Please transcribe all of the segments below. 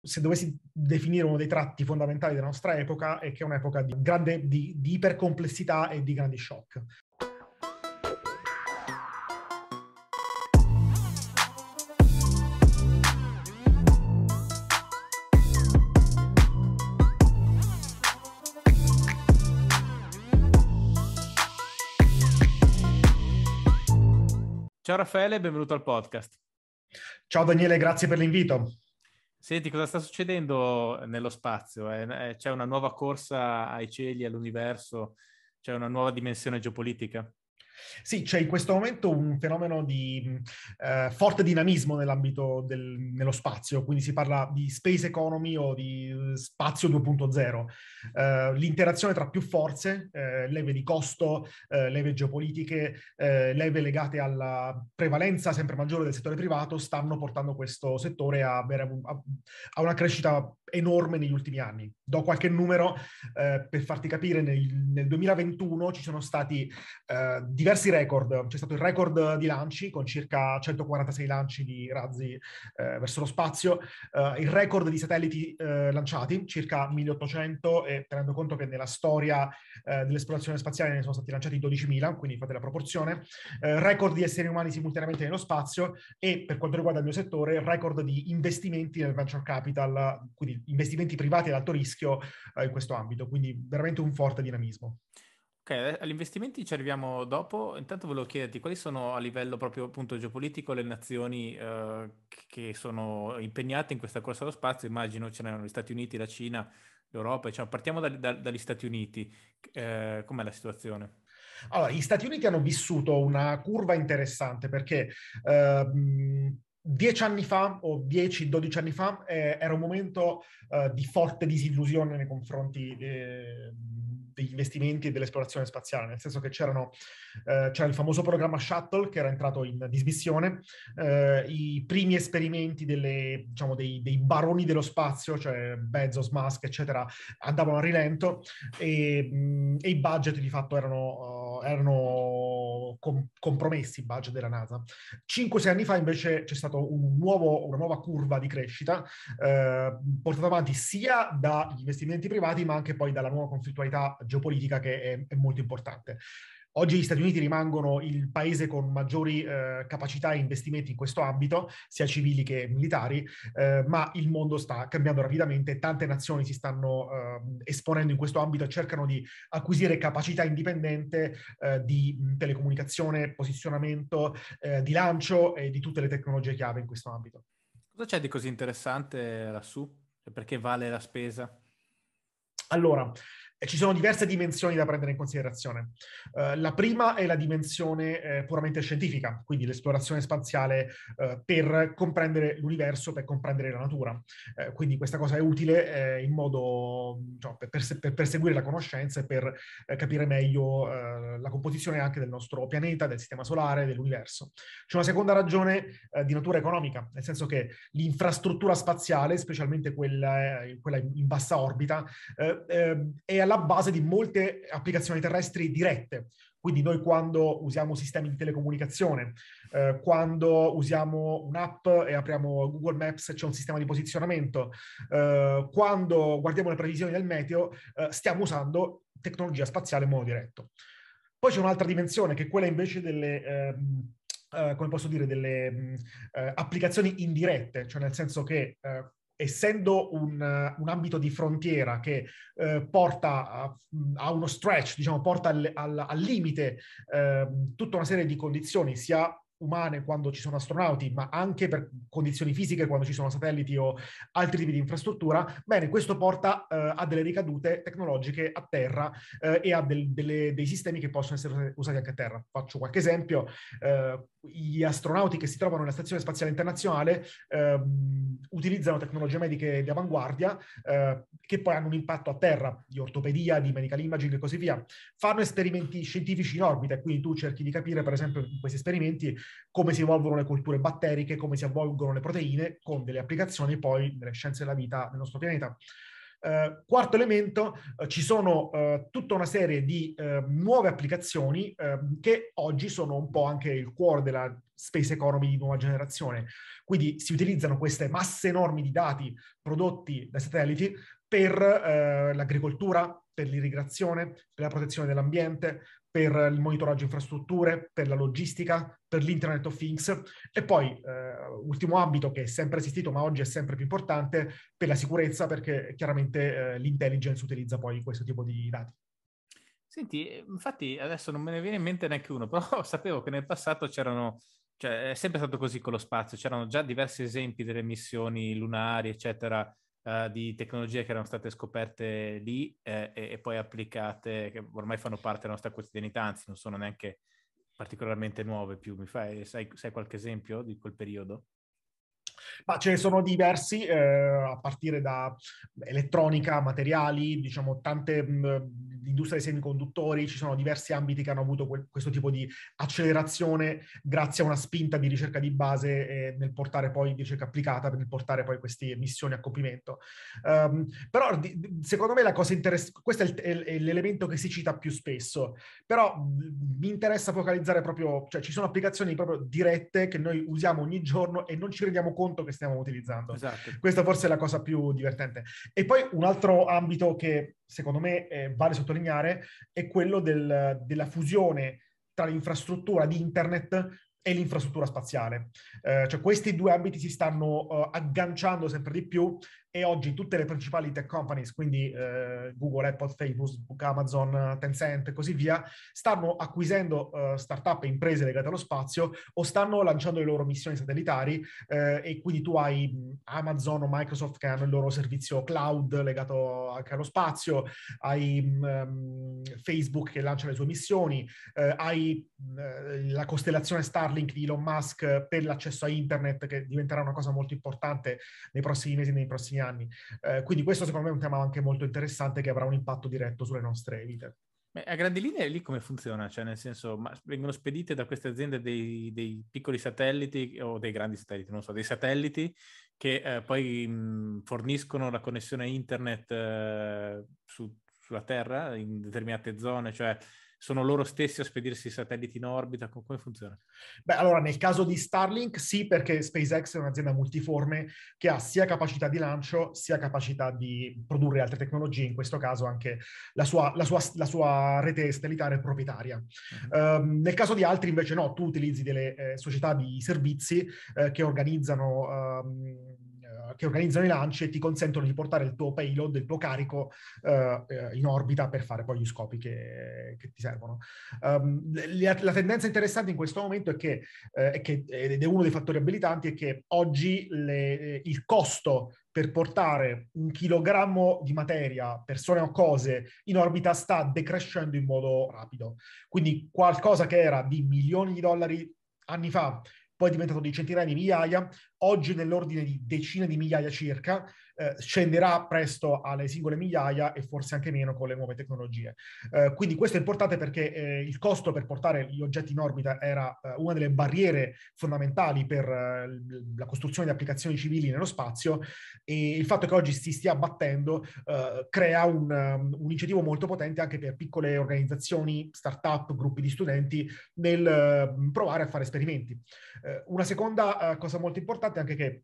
se dovessi definire uno dei tratti fondamentali della nostra epoca, è che è un'epoca di, grande, di, di ipercomplessità e di grandi shock. Ciao Raffaele, benvenuto al podcast. Ciao Daniele, grazie per l'invito. Senti, cosa sta succedendo nello spazio? Eh? C'è una nuova corsa ai cieli, all'universo? C'è una nuova dimensione geopolitica? Sì, c'è in questo momento un fenomeno di eh, forte dinamismo nell'ambito dello spazio, quindi si parla di space economy o di eh, spazio 2.0. Eh, l'interazione tra più forze, eh, leve di costo, eh, leve geopolitiche, eh, leve legate alla prevalenza sempre maggiore del settore privato, stanno portando questo settore a, a, a una crescita enorme negli ultimi anni. Do qualche numero per farti capire, nel, nel 2021 ci sono stati diversi diversi record. C'è stato il record di lanci con circa 146 lanci di razzi eh, verso lo spazio, eh, il record di satelliti eh, lanciati, circa 1800 e tenendo conto che nella storia eh, dell'esplorazione spaziale ne sono stati lanciati 12.000, quindi fate la proporzione, eh, record di esseri umani simultaneamente nello spazio e per quanto riguarda il mio settore, record di investimenti nel venture capital, quindi investimenti privati ad alto rischio eh, in questo ambito, quindi veramente un forte dinamismo. Ok, eh, agli investimenti ci arriviamo dopo. Intanto volevo chiederti quali sono a livello proprio appunto geopolitico le nazioni eh, che sono impegnate in questa corsa allo spazio. Immagino ce ne n'erano gli Stati Uniti, la Cina, l'Europa. Diciamo, partiamo da, da, dagli Stati Uniti. Eh, com'è la situazione? Allora, gli Stati Uniti hanno vissuto una curva interessante perché... Eh, Dieci anni fa o dieci, dodici anni fa eh, era un momento eh, di forte disillusione nei confronti eh, degli investimenti e dell'esplorazione spaziale, nel senso che c'erano eh, c'era il famoso programma Shuttle che era entrato in dismissione, eh, i primi esperimenti delle, diciamo, dei, dei, baroni dello spazio, cioè Bezos, Musk, eccetera, andavano a rilento e, mh, mm, e i budget di fatto erano, uh, erano com- compromessi, i budget della NASA. 5-6 anni fa invece c'è stata un una nuova curva di crescita eh, portata avanti sia dagli investimenti privati ma anche poi dalla nuova conflittualità geopolitica che è, è molto importante. Oggi gli Stati Uniti rimangono il paese con maggiori eh, capacità e investimenti in questo ambito, sia civili che militari, eh, ma il mondo sta cambiando rapidamente, tante nazioni si stanno eh, esponendo in questo ambito e cercano di acquisire capacità indipendente eh, di telecomunicazione, posizionamento, eh, di lancio e di tutte le tecnologie chiave in questo ambito. Cosa c'è di così interessante lassù? Cioè, perché vale la spesa? Allora, ci sono diverse dimensioni da prendere in considerazione. Uh, la prima è la dimensione eh, puramente scientifica, quindi l'esplorazione spaziale uh, per comprendere l'universo, per comprendere la natura. Uh, quindi questa cosa è utile in modo diciamo, per, perse- per, perseguire la conoscenza e per capire meglio la composizione anche del nostro pianeta, del sistema solare, dell'universo. C'è una seconda ragione di natura economica, nel senso che l'infrastruttura spaziale, specialmente quella, quella in bassa orbita, ehm, è la base di molte applicazioni terrestri dirette. Quindi noi quando usiamo sistemi di telecomunicazione, eh, quando usiamo un'app e apriamo Google Maps c'è un sistema di posizionamento, eh, quando guardiamo le previsioni del meteo eh, stiamo usando tecnologia spaziale in modo diretto. Poi c'è un'altra dimensione che è quella invece delle... Ehm, eh, come posso dire, delle mm, eh, applicazioni indirette, cioè nel senso che eh, essendo un, un, ambito di frontiera che eh, porta a, a, uno stretch, diciamo, porta al, al, al limite eh, tutta una serie di condizioni, sia umane quando ci sono astronauti, ma anche per condizioni fisiche quando ci sono satelliti o altri tipi di infrastruttura, bene, questo porta eh, a delle ricadute tecnologiche a terra eh, e a del, delle, dei sistemi che possono essere usati anche a terra. Faccio qualche esempio, eh, gli astronauti che si trovano nella Stazione Spaziale Internazionale eh, utilizzano tecnologie mediche di avanguardia eh, che poi hanno un impatto a terra di ortopedia, di medical imaging e così via. Fanno esperimenti scientifici in orbita e quindi tu cerchi di capire, per esempio, in questi esperimenti come si evolvono le culture batteriche, come si evolvono le proteine con delle applicazioni poi nelle scienze della vita nel nostro pianeta. Eh, quarto elemento, eh, ci sono eh, tutta una serie di ehm, nuove applicazioni ehm, che oggi sono un po' anche il cuore della space economy di nuova generazione. Quindi si utilizzano queste masse enormi di dati prodotti dai satelliti per eh, l'agricoltura, per l'irrigazione, per la protezione dell'ambiente, per il monitoraggio infrastrutture, per la logistica, per l'Internet of Things e poi eh, ultimo ambito che è sempre esistito ma oggi è sempre più importante per la sicurezza perché chiaramente eh, l'intelligence utilizza poi questo tipo di dati. Senti, infatti adesso non me ne viene in mente neanche uno, però sapevo che nel passato c'erano, cioè è sempre stato così con lo spazio, c'erano già diversi esempi delle missioni lunari, eccetera, eh, di tecnologie che erano state scoperte lì eh, e, e, poi applicate, che ormai fanno parte della nostra quotidianità, anzi non sono neanche particolarmente nuove più. Mi fai, sai, sai qualche esempio di quel periodo? Ma ce ne sono diversi, eh, a partire da elettronica, materiali, diciamo tante mh, mm, industrie dei semiconduttori, ci sono diversi ambiti che hanno avuto que- questo tipo di accelerazione grazie a una spinta di ricerca di base eh, nel portare poi di ricerca applicata, nel portare poi queste missioni a compimento. Um, però di, secondo me la cosa interessante, questo è, il, è, è, l'elemento che si cita più spesso, però mm, mi interessa focalizzare proprio, cioè ci sono applicazioni proprio dirette che noi usiamo ogni giorno e non ci rendiamo conto conto che stiamo utilizzando. Esatto. Questa forse è la cosa più divertente. E poi un altro ambito che secondo me eh, vale sottolineare è quello del, della fusione tra l'infrastruttura di internet e l'infrastruttura spaziale. Eh, cioè questi due ambiti si stanno uh, agganciando sempre di più e oggi tutte le principali tech companies, quindi eh, Google, Apple, Facebook, Amazon, Tencent e così via, stanno acquisendo eh, startup e imprese legate allo spazio o stanno lanciando le loro missioni satellitari eh, e quindi tu hai Amazon o Microsoft che hanno il loro servizio cloud legato anche allo spazio, hai um, Facebook che lancia le sue missioni, eh, hai eh, la costellazione Starlink di Elon Musk per l'accesso a internet che diventerà una cosa molto importante nei prossimi mesi, nei prossimi prossimi anni. Eh, quindi questo secondo me è un tema anche molto interessante che avrà un impatto diretto sulle nostre vite. a grandi linee lì come funziona? Cioè, nel senso, vengono spedite da queste aziende dei, dei, piccoli satelliti o dei grandi satelliti, non so, dei satelliti che eh, poi mh, mm, forniscono la connessione internet eh, su, sulla Terra in determinate zone, cioè sono loro stessi a spedirsi i satelliti in orbita? Come funziona? Beh, allora nel caso di Starlink sì, perché SpaceX è un'azienda multiforme che ha sia capacità di lancio sia capacità di produrre altre tecnologie, in questo caso anche la sua, la sua, la sua rete satellitare proprietaria. Uh-huh. Um, nel caso di altri invece no, tu utilizzi delle eh, società di servizi eh, che organizzano... Um, che organizzano i lanci e ti consentono di portare il tuo payload, il tuo carico eh, eh in orbita per fare poi gli scopi che, che ti servono. Um, ehm, la, la, tendenza interessante in questo momento è che, eh, è che, eh, ed è uno dei fattori abilitanti, è che oggi le, eh, il costo per portare un chilogrammo di materia, persone o cose in orbita sta decrescendo in modo rapido. Quindi qualcosa che era di milioni di dollari anni fa poi è diventato di centinaia di migliaia, oggi nell'ordine di decine di migliaia circa, eh, scenderà presto alle singole migliaia e forse anche meno con le nuove tecnologie. Eh, quindi questo è importante perché eh, il costo per portare gli oggetti in orbita era eh, una delle barriere fondamentali per eh, la costruzione di applicazioni civili nello spazio e il fatto che oggi si stia abbattendo crea un, um, un, incentivo molto potente anche per piccole organizzazioni, start-up, gruppi di studenti nel provare a fare esperimenti. una seconda cosa molto importante è anche che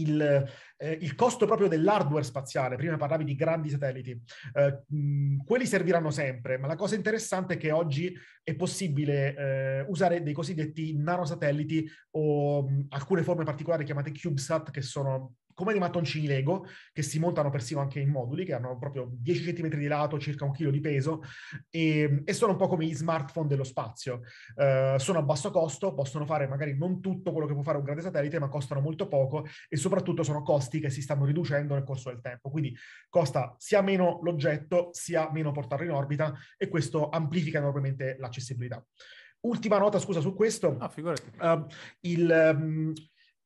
il, eh, il, costo proprio dell'hardware spaziale, prima parlavi di grandi satelliti, eh, mh, quelli serviranno sempre, ma la cosa interessante è che oggi è possibile eh, usare dei cosiddetti nanosatelliti o mh, alcune forme particolari chiamate CubeSat che sono come dei mattoncini Lego, che si montano persino anche in moduli, che hanno proprio 10 cm di lato, circa un chilo di peso, e, ehm, e sono un po' come gli smartphone dello spazio. Uh, sono a basso costo, possono fare magari non tutto quello che può fare un grande satellite, ma costano molto poco e soprattutto sono costi che si stanno riducendo nel corso del tempo. Quindi costa sia meno l'oggetto, sia meno portarlo in orbita e questo amplifica enormemente l'accessibilità. Ultima nota, scusa, su questo. Ah, figurati. Uh, il, um,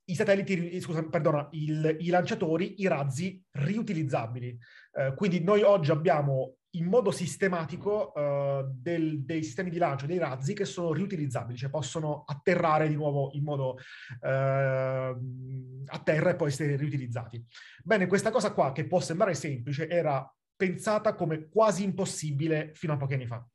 i satelliti, eh, scusa, perdona, il, i lanciatori, i razzi riutilizzabili. Eh, quindi noi oggi abbiamo in modo sistematico eh, del, dei sistemi di lancio, dei razzi che sono riutilizzabili, cioè possono atterrare di nuovo in modo eh, a terra e poi essere riutilizzati. Bene, questa cosa qua che può sembrare semplice era pensata come quasi impossibile fino a pochi anni fa.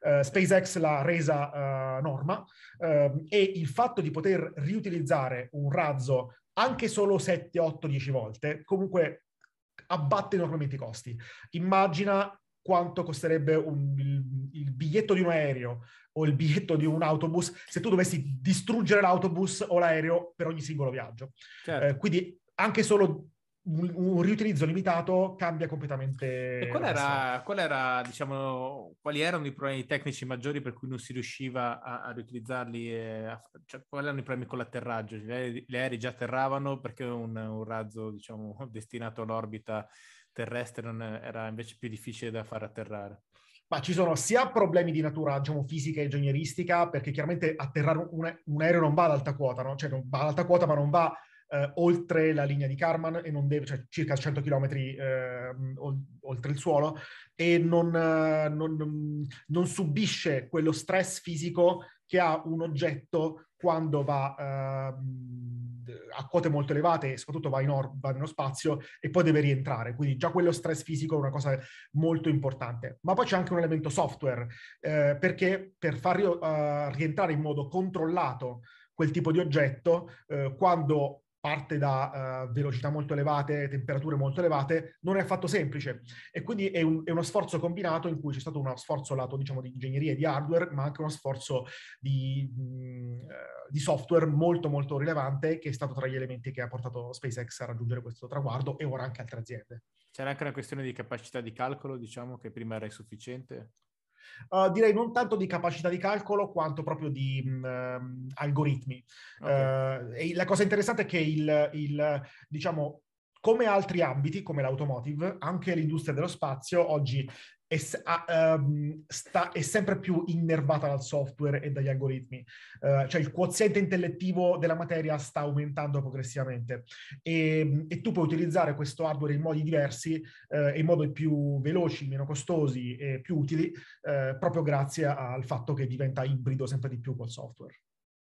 Eh, SpaceX l'ha resa eh, norma ehm, e il fatto di poter riutilizzare un razzo anche solo 7, 8, 10 volte, comunque abbatte enormemente i costi. Immagina quanto costerebbe un, il, il, biglietto di un aereo o il biglietto di un autobus se tu dovessi distruggere l'autobus o l'aereo per ogni singolo viaggio. Eh, certo. Eh, quindi anche solo un, un, riutilizzo limitato cambia completamente. E qual era, qual era, diciamo, quali erano i problemi tecnici maggiori per cui non si riusciva a, a riutilizzarli? A, cioè, quali erano i problemi con l'atterraggio? Gli aerei, gli aerei già atterravano perché un, un razzo diciamo, destinato all'orbita terrestre non era invece più difficile da far atterrare? Ma ci sono sia problemi di natura diciamo, fisica e ingegneristica, perché chiaramente atterrare un, un aereo non va ad alta quota, no? cioè non va ad alta quota ma non va eh, oltre la linea di Karman e non deve, cioè circa 100 km eh, oltre il suolo e eh, non, non, non, subisce quello stress fisico che ha un oggetto quando va ehm, a quote molto elevate soprattutto va, in or- va nello spazio e poi deve rientrare. Quindi già quello stress fisico è una cosa molto importante. Ma poi c'è anche un elemento software, eh, perché per far uh, rientrare in modo controllato quel tipo di oggetto, eh, quando parte da uh, velocità molto elevate, temperature molto elevate, non è affatto semplice. E quindi è, un, è, uno sforzo combinato in cui c'è stato uno sforzo lato, diciamo, di ingegneria e di hardware, ma anche uno sforzo di, mh, mm, eh, di, software molto, molto rilevante, che è stato tra gli elementi che ha portato SpaceX a raggiungere questo traguardo e ora anche altre aziende. C'era anche una questione di capacità di calcolo, diciamo, che prima era insufficiente? uh, direi non tanto di capacità di calcolo quanto proprio di um, algoritmi. Okay. Uh, la cosa interessante è che il, il diciamo, come altri ambiti, come l'automotive, anche l'industria dello spazio oggi è, um, sta, è, sempre più innervata dal software e dagli algoritmi. Uh, cioè il quoziente intellettivo della materia sta aumentando progressivamente e, ehm, e tu puoi utilizzare questo hardware in modi diversi uh, in modi più veloci, meno costosi e più utili uh, proprio grazie al fatto che diventa ibrido sempre di più col software.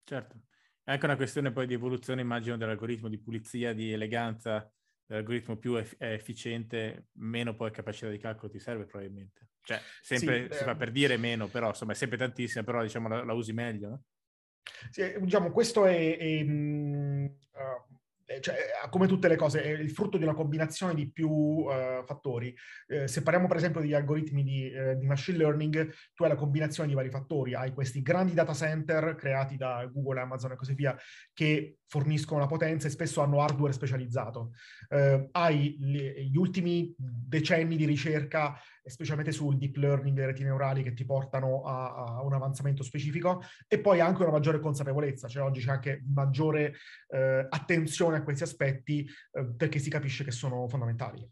Certo. È anche una questione poi di evoluzione, immagino, dell'algoritmo, di pulizia, di eleganza l'algoritmo più è, è efficiente, meno poi capacità di calcolo ti serve probabilmente. Cioè, sempre sì, si fa ehm per dire meno, però insomma è sempre tantissima, però diciamo la, la usi meglio, no? Sì, eh, diciamo, questo è, è uh, cioè, eh, come tutte le cose, è il frutto di una combinazione di più uh, fattori. Uh, se parliamo per esempio degli algoritmi di, di, machine learning, tu hai la combinazione di vari fattori, hai questi grandi data center creati da Google, Amazon e così via, che forniscono la potenza e spesso hanno hardware specializzato. Eh, hai gli, ultimi decenni di ricerca, specialmente sul deep learning delle reti neurali, che ti portano a, a, un avanzamento specifico, e poi anche una maggiore consapevolezza, cioè oggi c'è anche maggiore eh, attenzione a questi aspetti eh, perché si capisce che sono fondamentali.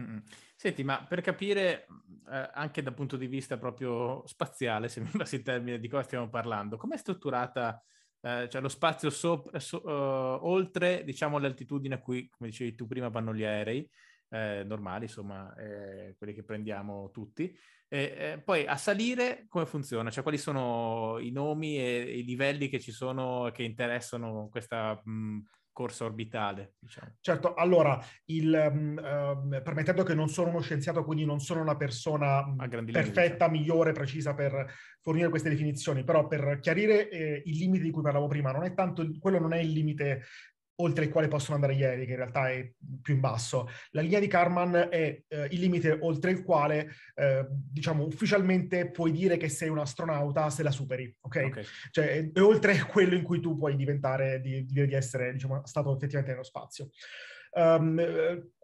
Mm. Senti, ma per capire eh, anche dal punto di vista proprio spaziale, se mi passi il termine, di cosa stiamo parlando, com'è strutturata eh, cioè lo spazio sop- eh, so- uh, oltre diciamo, l'altitudine a cui, come dicevi tu prima, vanno gli aerei. Eh, normali, insomma, eh, quelli che prendiamo tutti. E, eh, poi a salire come funziona? Cioè, quali sono i nomi e, e i livelli che ci sono che interessano questa mh, corsa orbitale. Diciamo. Certo, allora, il, um, uh, permettendo che non sono uno scienziato, quindi non sono una persona mm, perfetta, certo. migliore, precisa per fornire queste definizioni, però per chiarire eh, il limite di cui parlavo prima, non tanto, quello non è il limite oltre il quale possono andare gli aerei, che in realtà è più in basso. La linea di Karman è eh, il limite oltre il quale, eh, diciamo, ufficialmente puoi dire che sei un astronauta se la superi, ok? okay. Cioè, è, è oltre quello in cui tu puoi diventare, di, di essere, diciamo, stato effettivamente nello spazio. Um,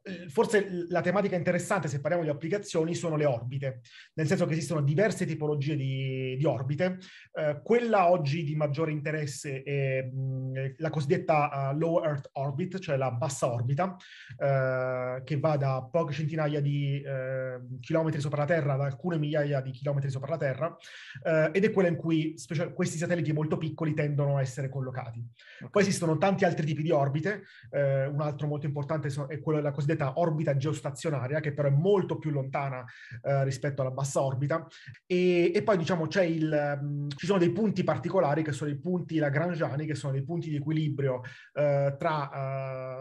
eh, forse la tematica interessante, se parliamo di applicazioni, sono le orbite, nel senso che esistono diverse tipologie di, di orbite. Eh, quella oggi di maggiore interesse è mh, mm, la cosiddetta uh, low Earth orbit, cioè la bassa orbita, eh, che va da poche centinaia di eh, chilometri sopra la Terra ad alcune migliaia di chilometri sopra la Terra, eh, ed è quella in cui specie, questi satelliti molto piccoli tendono a essere collocati. Poi esistono tanti altri tipi di orbite, un altro molto importante è quello della cosiddetta cosiddetta orbita geostazionaria, che però è molto più lontana eh, rispetto alla bassa orbita. E, e poi diciamo il, mh, mm, ci sono dei punti particolari che sono i punti lagrangiani, che sono dei punti di equilibrio eh, tra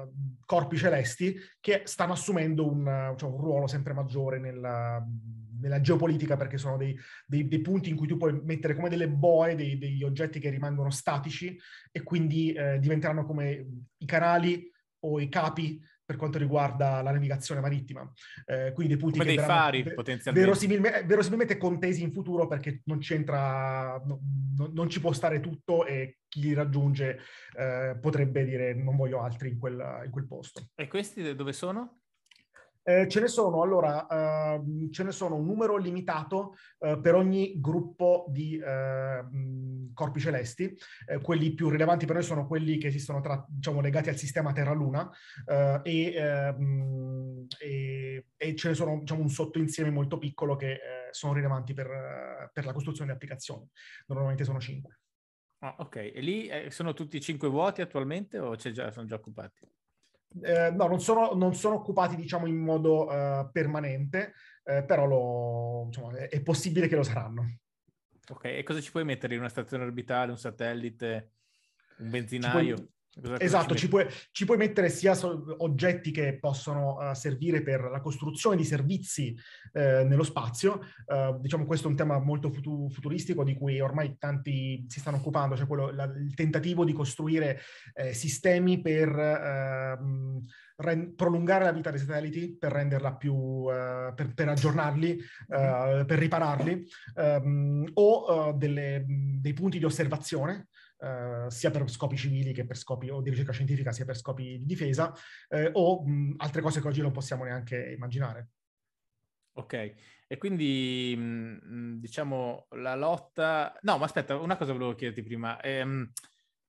eh, corpi celesti che stanno assumendo un, cioè un ruolo sempre maggiore nella, mm, nella geopolitica perché sono dei, dei, dei, punti in cui tu puoi mettere come delle boe dei, degli oggetti che rimangono statici e quindi eh, diventeranno come i canali o i capi per quanto riguarda la navigazione marittima. Eh, quindi dei punti Come che dei verranno, fari, potenzialmente. Verosimilme, verosimilmente contesi in futuro perché non c'entra, no, non ci può stare tutto e chi li raggiunge eh, potrebbe dire non voglio altri in quel, in quel posto. E questi dove sono? Eh, ce ne sono, allora, eh, ce ne sono un numero limitato eh, per ogni gruppo di ehm, corpi celesti. Eh, quelli più rilevanti per noi sono quelli che esistono tra, diciamo, legati al sistema Terra-Luna eh, e, ehm, e, e, ce ne sono diciamo, un sottoinsieme molto piccolo che sono rilevanti per, per la costruzione di applicazioni. Normalmente sono cinque. Ah, ok. E lì eh, sono tutti cinque vuoti attualmente o già, sono già occupati? eh, no, non sono, non sono, occupati diciamo in modo uh, permanente, eh, però lo, diciamo, è, è, possibile che lo saranno. Ok, e cosa ci puoi mettere in una stazione orbitale, un satellite, un benzinaio? Esatto, ci puoi, ci puoi, mettere sia oggetti che possono uh, servire per la costruzione di servizi eh, nello spazio, uh, diciamo questo è un tema molto futu- futuristico di cui ormai tanti si stanno occupando, cioè quello, la, il tentativo di costruire eh, sistemi per eh, Ren- prolungare la vita dei satelliti per renderla più uh, per, per, aggiornarli, uh, per ripararli, um, o uh, delle, dei punti di osservazione eh, sia per scopi civili che per scopi o di ricerca scientifica, sia per scopi di difesa, eh, o mh, altre cose che oggi non possiamo neanche immaginare. Ok, e quindi mh, diciamo la lotta... No, ma aspetta, una cosa volevo chiederti prima. Ehm,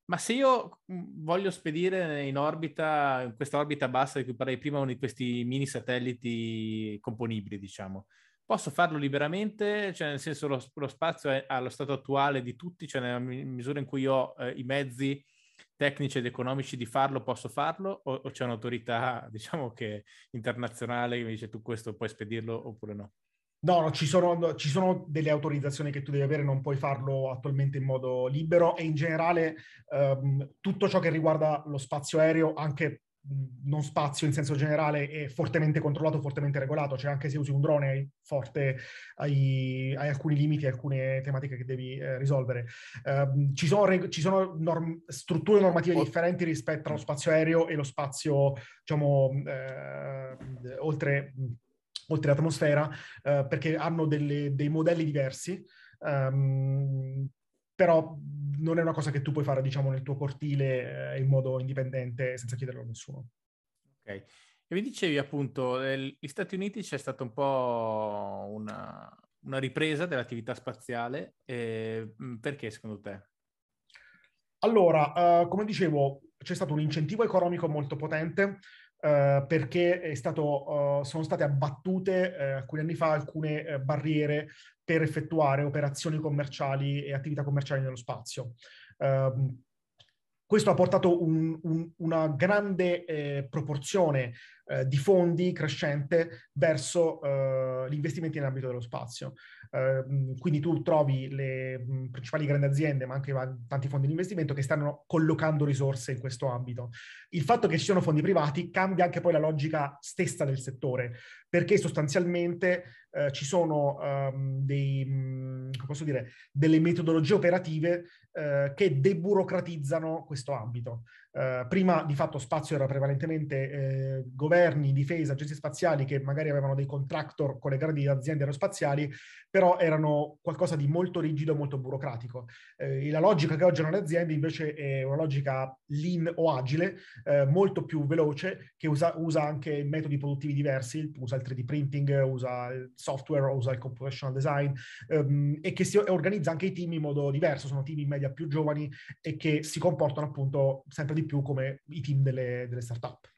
ma se io voglio spedire in orbita, in questa orbita bassa di cui parlai prima, uno di questi mini satelliti componibili, diciamo, Posso farlo liberamente, cioè nel senso lo, lo spazio è allo stato attuale di tutti, cioè nella misura in cui ho eh, i mezzi tecnici ed economici di farlo, posso farlo o, o c'è un'autorità, diciamo che internazionale che mi dice tu questo puoi spedirlo oppure no? No, no ci, sono, ci, sono, delle autorizzazioni che tu devi avere, non puoi farlo attualmente in modo libero e in generale ehm, tutto ciò che riguarda lo spazio aereo, anche non spazio in senso generale è fortemente controllato, fortemente regolato, cioè anche se usi un drone hai forte, hai, hai alcuni limiti, alcune tematiche che devi eh, risolvere. Um, ci sono, reg- ci sono norm- strutture normative differenti rispetto allo spazio aereo e lo spazio, diciamo, eh, oltre, oltre l'atmosfera, eh, perché hanno delle, dei modelli diversi. Um, però non è una cosa che tu puoi fare, diciamo, nel tuo cortile eh, in modo indipendente senza chiederlo a nessuno. Ok. E mi dicevi appunto, negli Stati Uniti c'è stata un po' una, una ripresa dell'attività spaziale, eh, perché secondo te? Allora, eh, come dicevo, c'è stato un incentivo economico molto potente, Uh, perché stato, uh, sono state abbattute uh, alcuni anni fa alcune barriere per effettuare operazioni commerciali e attività commerciali nello spazio. Ehm, questo ha portato un, un, una grande eh, proporzione eh, di fondi crescente verso eh, gli investimenti nell'ambito dello spazio. Eh, quindi tu trovi le principali grandi aziende, ma anche tanti fondi di investimento che stanno collocando risorse in questo ambito. Il fatto che ci siano fondi privati cambia anche poi la logica stessa del settore, perché sostanzialmente eh, ci sono um, dei, mh, dire, delle metodologie operative eh, che deburocratizzano questo ambito. Eh, prima di fatto spazio era prevalentemente eh, governi, difesa, agenzie spaziali che magari avevano dei contractor con le grandi aziende aerospaziali, però erano qualcosa di molto rigido, e molto burocratico. Eh, la logica che oggi hanno le aziende invece è una logica lean o agile, eh, molto più veloce, che usa, usa, anche metodi produttivi diversi, usa il 3D printing, usa il software, usa il computational design ehm, e che si organizza anche i team in modo diverso, sono team in media più giovani e che si comportano appunto sempre di più più come i team delle, delle startup.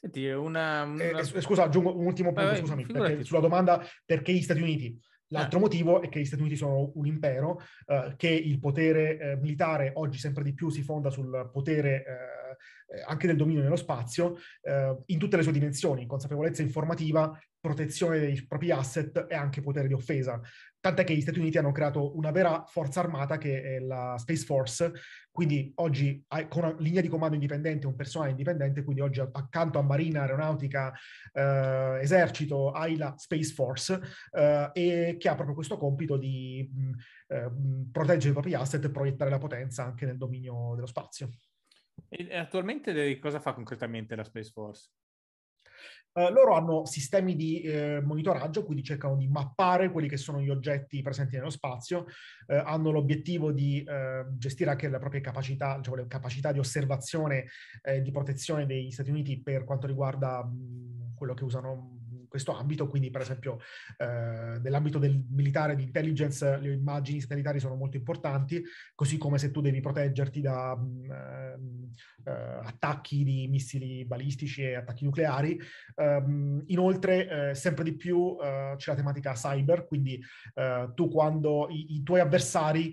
Senti, una... una... Eh, scusa, aggiungo un ultimo punto, Beh, scusami, sulla domanda perché gli Stati Uniti. L'altro ah. motivo è che gli Stati Uniti sono un impero, eh, che il potere eh, militare oggi sempre di più si fonda sul potere eh, eh, anche del dominio nello spazio, eh, in tutte le sue dimensioni, consapevolezza informativa, protezione dei propri asset e anche potere di offesa. Tant'è che gli Stati Uniti hanno creato una vera forza armata che è la Space Force, quindi oggi con una linea di comando indipendente, un personale indipendente, quindi oggi accanto a Marina, Aeronautica, eh, Esercito, hai la Space Force eh, e che ha proprio questo compito di mh, mm, eh, mm, proteggere i propri asset e proiettare la potenza anche nel dominio dello spazio. E attualmente cosa fa concretamente la Space Force? Uh, loro hanno sistemi di eh, monitoraggio, quindi cercano di mappare quelli che sono gli oggetti presenti nello spazio, eh, hanno l'obiettivo di eh, gestire anche le proprie capacità, cioè le capacità di osservazione e di protezione degli Stati Uniti per quanto riguarda mh, mm, quello che usano questo ambito, quindi per esempio eh, nell'ambito del militare di intelligence le immagini satellitari sono molto importanti, così come se tu devi proteggerti da mh, mm, ehm, eh, mh, attacchi di missili balistici e attacchi nucleari. Um, inoltre eh, sempre di più eh, c'è la tematica cyber, quindi eh, tu quando i, i tuoi avversari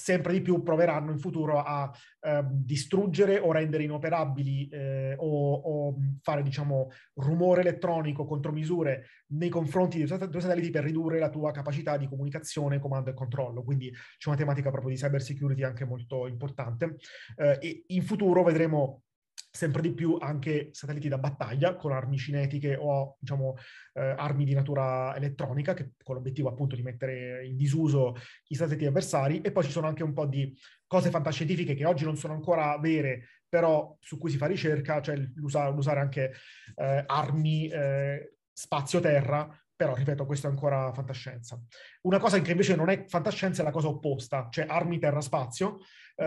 sempre di più proveranno in futuro a eh, distruggere o rendere inoperabili eh, o, o, fare diciamo rumore elettronico contromisure nei confronti dei tuoi satelliti per ridurre la tua capacità di comunicazione, comando e controllo. Quindi c'è una tematica proprio di cyber security anche molto importante. Eh, in futuro vedremo sempre di più anche satelliti da battaglia con armi cinetiche o diciamo, eh, armi di natura elettronica che, con l'obiettivo appunto di mettere in disuso i satelliti avversari e poi ci sono anche un po' di cose fantascientifiche che oggi non sono ancora vere però su cui si fa ricerca, cioè l'usa- l'usare anche eh, armi eh, spazio-terra però ripeto, questo è ancora fantascienza. Una cosa che invece non è fantascienza è la cosa opposta, cioè armi terra-spazio, mm.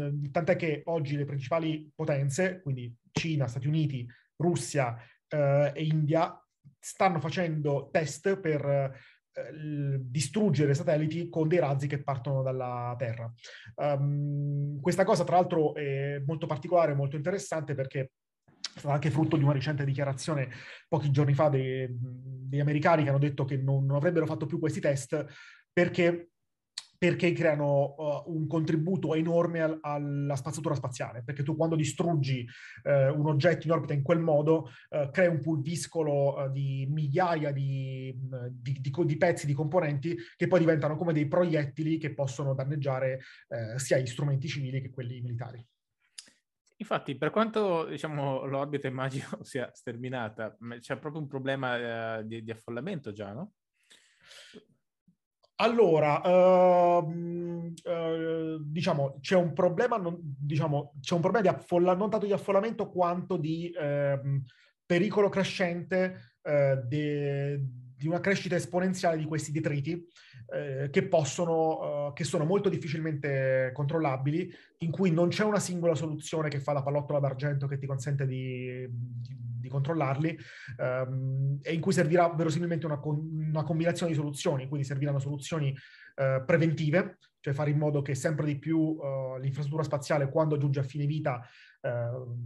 ehm, tant'è che oggi le principali potenze, quindi Cina, Stati Uniti, Russia eh, e India, stanno facendo test per eh, distruggere satelliti con dei razzi che partono dalla Terra. Um, questa cosa, tra l'altro, è molto particolare, molto interessante perché stato anche frutto di una recente dichiarazione pochi giorni fa dei, degli americani che hanno detto che non, non avrebbero fatto più questi test perché perché creano uh, un contributo enorme al, alla spazzatura spaziale, perché tu quando distruggi uh, un oggetto in orbita in quel modo uh, crei un pulviscolo uh, di migliaia di, di, di, di, pezzi, di componenti che poi diventano come dei proiettili che possono danneggiare uh, sia gli strumenti civili che quelli militari. Infatti, per quanto diciamo, l'orbita immagino sia sterminata, c'è proprio un problema eh, di, di, affollamento già, no? Allora, uh, uh, diciamo, c'è un problema, non, diciamo, c'è un problema di affolla, non tanto di affollamento quanto di uh, pericolo crescente eh, de, di una crescita esponenziale di questi detriti eh, che, possono, eh, che sono molto difficilmente controllabili, in cui non c'è una singola soluzione che fa la pallottola d'argento che ti consente di, di, di controllarli ehm, e in cui servirà verosimilmente una, una, combinazione di soluzioni, quindi serviranno soluzioni eh, preventive, cioè fare in modo che sempre di più eh, l'infrastruttura spaziale quando giunge a fine vita Ehm,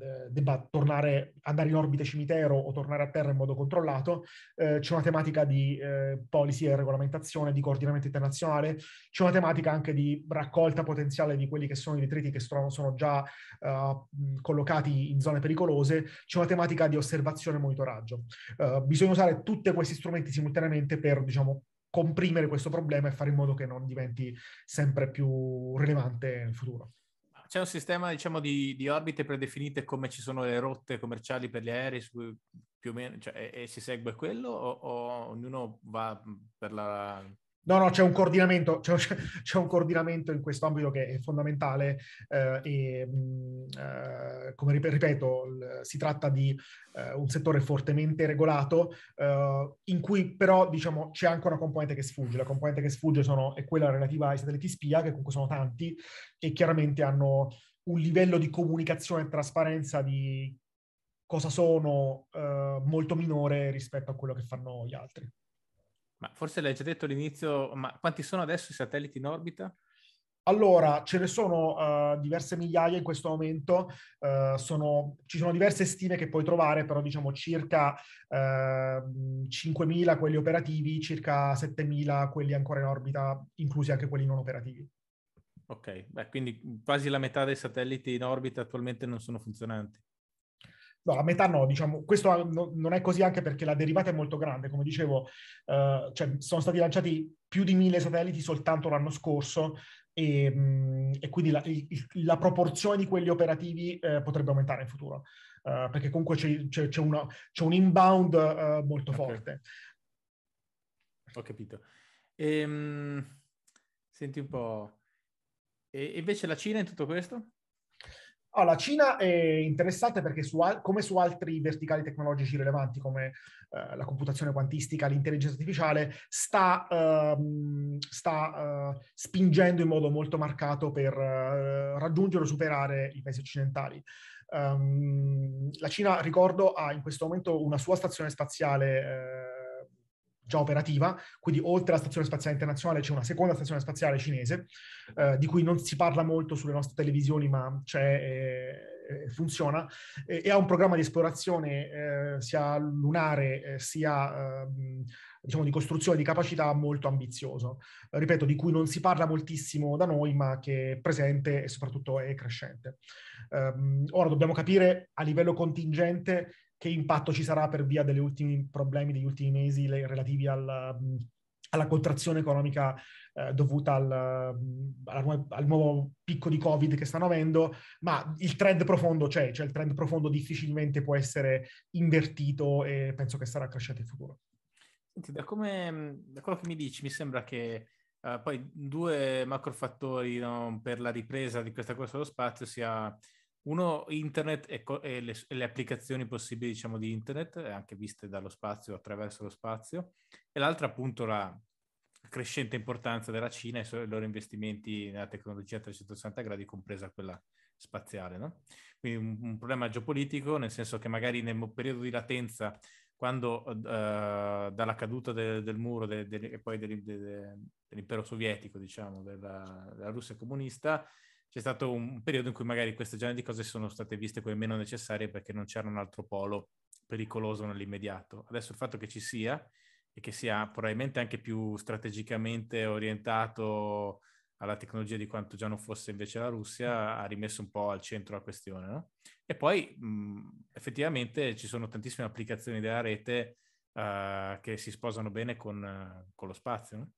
eh, debba tornare, andare in orbita cimitero o tornare a terra in modo controllato, eh, c'è una tematica di eh, policy e regolamentazione, di coordinamento internazionale, c'è una tematica anche di raccolta potenziale di quelli che sono i detriti che sono, sono già eh, collocati in zone pericolose, c'è una tematica di osservazione e monitoraggio. Eh, bisogna usare tutti questi strumenti simultaneamente per, diciamo, comprimere questo problema e fare in modo che non diventi sempre più rilevante nel futuro c'è un sistema diciamo, di, di, orbite predefinite come ci sono le rotte commerciali per gli aerei più o meno, cioè, e, e, si segue quello o, o ognuno va per la No, no, c'è un coordinamento, c'è, c'è un coordinamento in questo ambito che è fondamentale eh, e, mh, mm, eh, come ripeto, si tratta di uh, un settore fortemente regolato uh, in cui però, diciamo, c'è anche una componente che sfugge. La componente che sfugge sono, è quella relativa ai satelliti spia, che comunque sono tanti e chiaramente hanno un livello di comunicazione e trasparenza di cosa sono uh, molto minore rispetto a quello che fanno gli altri. Ma forse l'hai già detto all'inizio, ma quanti sono adesso i satelliti in orbita? Allora, ce ne sono uh, diverse migliaia in questo momento, uh, sono, ci sono diverse stime che puoi trovare, però diciamo circa ehm, uh, 5.000 quelli operativi, circa 7.000 quelli ancora in orbita, inclusi anche quelli non operativi. Ok, Beh, quindi quasi la metà dei satelliti in orbita attualmente non sono funzionanti. No, a metà no, diciamo, questo non è così anche perché la derivata è molto grande, come dicevo, eh, cioè sono stati lanciati più di mille satelliti soltanto l'anno scorso e, mm, e quindi la, il, la, proporzione di quelli operativi eh, potrebbe aumentare in futuro, eh, perché comunque c'è, c'è, c'è, una, c'è un inbound eh, molto okay. forte. Ho capito. Ehm, senti un po', e invece la Cina in tutto questo? Oh, la Cina è interessante perché su al- come su altri verticali tecnologici rilevanti come eh, la computazione quantistica, l'intelligenza artificiale, sta, ehm, sta eh, spingendo in modo molto marcato per eh, raggiungere o superare i paesi occidentali. Um, la Cina, ricordo, ha in questo momento una sua stazione spaziale eh, già operativa, quindi oltre alla Stazione Spaziale Internazionale c'è una seconda stazione spaziale cinese, eh, di cui non si parla molto sulle nostre televisioni, ma eh, funziona, e, e, ha un programma di esplorazione eh, sia lunare eh, sia ehm, diciamo di costruzione di capacità molto ambizioso, ripeto, di cui non si parla moltissimo da noi, ma che è presente e soprattutto è crescente. Um, ora dobbiamo capire a livello contingente che impatto ci sarà per via degli ultimi problemi degli ultimi mesi le, relativi al, mm, alla contrazione economica eh, dovuta al, mm, al, al, nuovo picco di Covid che stanno avendo, ma il trend profondo c'è, cioè il trend profondo difficilmente può essere invertito e penso che sarà crescente in futuro. Senti, da, come, mm, da quello che mi dici, mi sembra che uh, poi due macrofattori no, per la ripresa di questa corsa allo spazio sia uno, internet e, co- e le, le, applicazioni possibili, diciamo, di internet, eh, anche viste dallo spazio, attraverso lo spazio, e l'altra appunto la crescente importanza della Cina e i loro investimenti nella tecnologia a 360 gradi, compresa quella spaziale. No? Quindi un, un, problema geopolitico, nel senso che magari nel periodo di latenza, quando uh, dalla caduta de, del muro de, de, e poi dell'impero sovietico, diciamo, della, della Russia comunista, c'è stato un periodo in cui magari questo genere di cose sono state viste come meno necessarie perché non c'era un altro polo pericoloso nell'immediato. Adesso il fatto che ci sia e che sia probabilmente anche più strategicamente orientato alla tecnologia di quanto già non fosse invece la Russia, mm. ha rimesso un po' al centro la questione. No? E poi mh, mm, effettivamente ci sono tantissime applicazioni della rete uh, che si sposano bene con, uh, con lo spazio. No?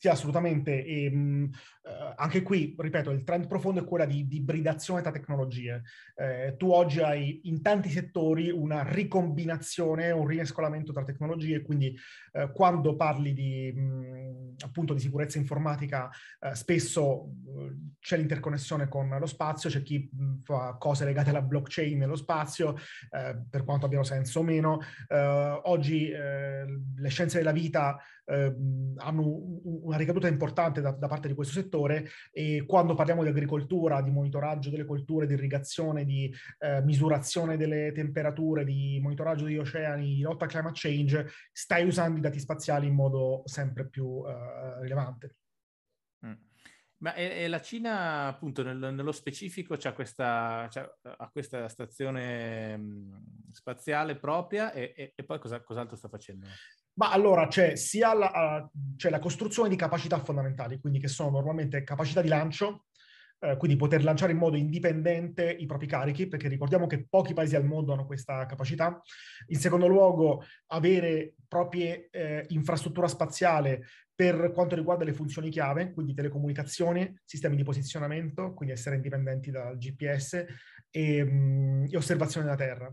Sì, assolutamente. E, ehm, mh, eh, anche qui, ripeto, il trend profondo è quello di, di ibridazione tra tecnologie. Eh, tu oggi hai in tanti settori una ricombinazione, un rimescolamento tra tecnologie, quindi eh, quando parli di, mh, mm, appunto di sicurezza informatica eh, spesso eh, c'è l'interconnessione con lo spazio, c'è chi mh, mm, fa cose legate alla blockchain nello spazio, eh, per quanto abbiano senso o meno. oggi le scienze della vita ehm, hanno una ricaduta importante da, da, parte di questo settore e quando parliamo di agricoltura, di monitoraggio delle colture, di irrigazione, di eh, misurazione delle temperature, di monitoraggio degli oceani, di lotta al climate change, stai usando i dati spaziali in modo sempre più eh, rilevante. Mm. Ma è, è la Cina, appunto, nel, nello specifico c'ha questa, c'ha, ha questa stazione mh, mm, spaziale propria e, e, e poi cosa, cos'altro sta facendo? Ma allora c'è sia la, c'è la, costruzione di capacità fondamentali, quindi che sono normalmente capacità di lancio, eh, quindi poter lanciare in modo indipendente i propri carichi, perché ricordiamo che pochi paesi al mondo hanno questa capacità. In secondo luogo, avere proprie eh, infrastruttura spaziale per quanto riguarda le funzioni chiave, quindi telecomunicazioni, sistemi di posizionamento, quindi essere indipendenti dal GPS e, mh, mm, e osservazione della Terra.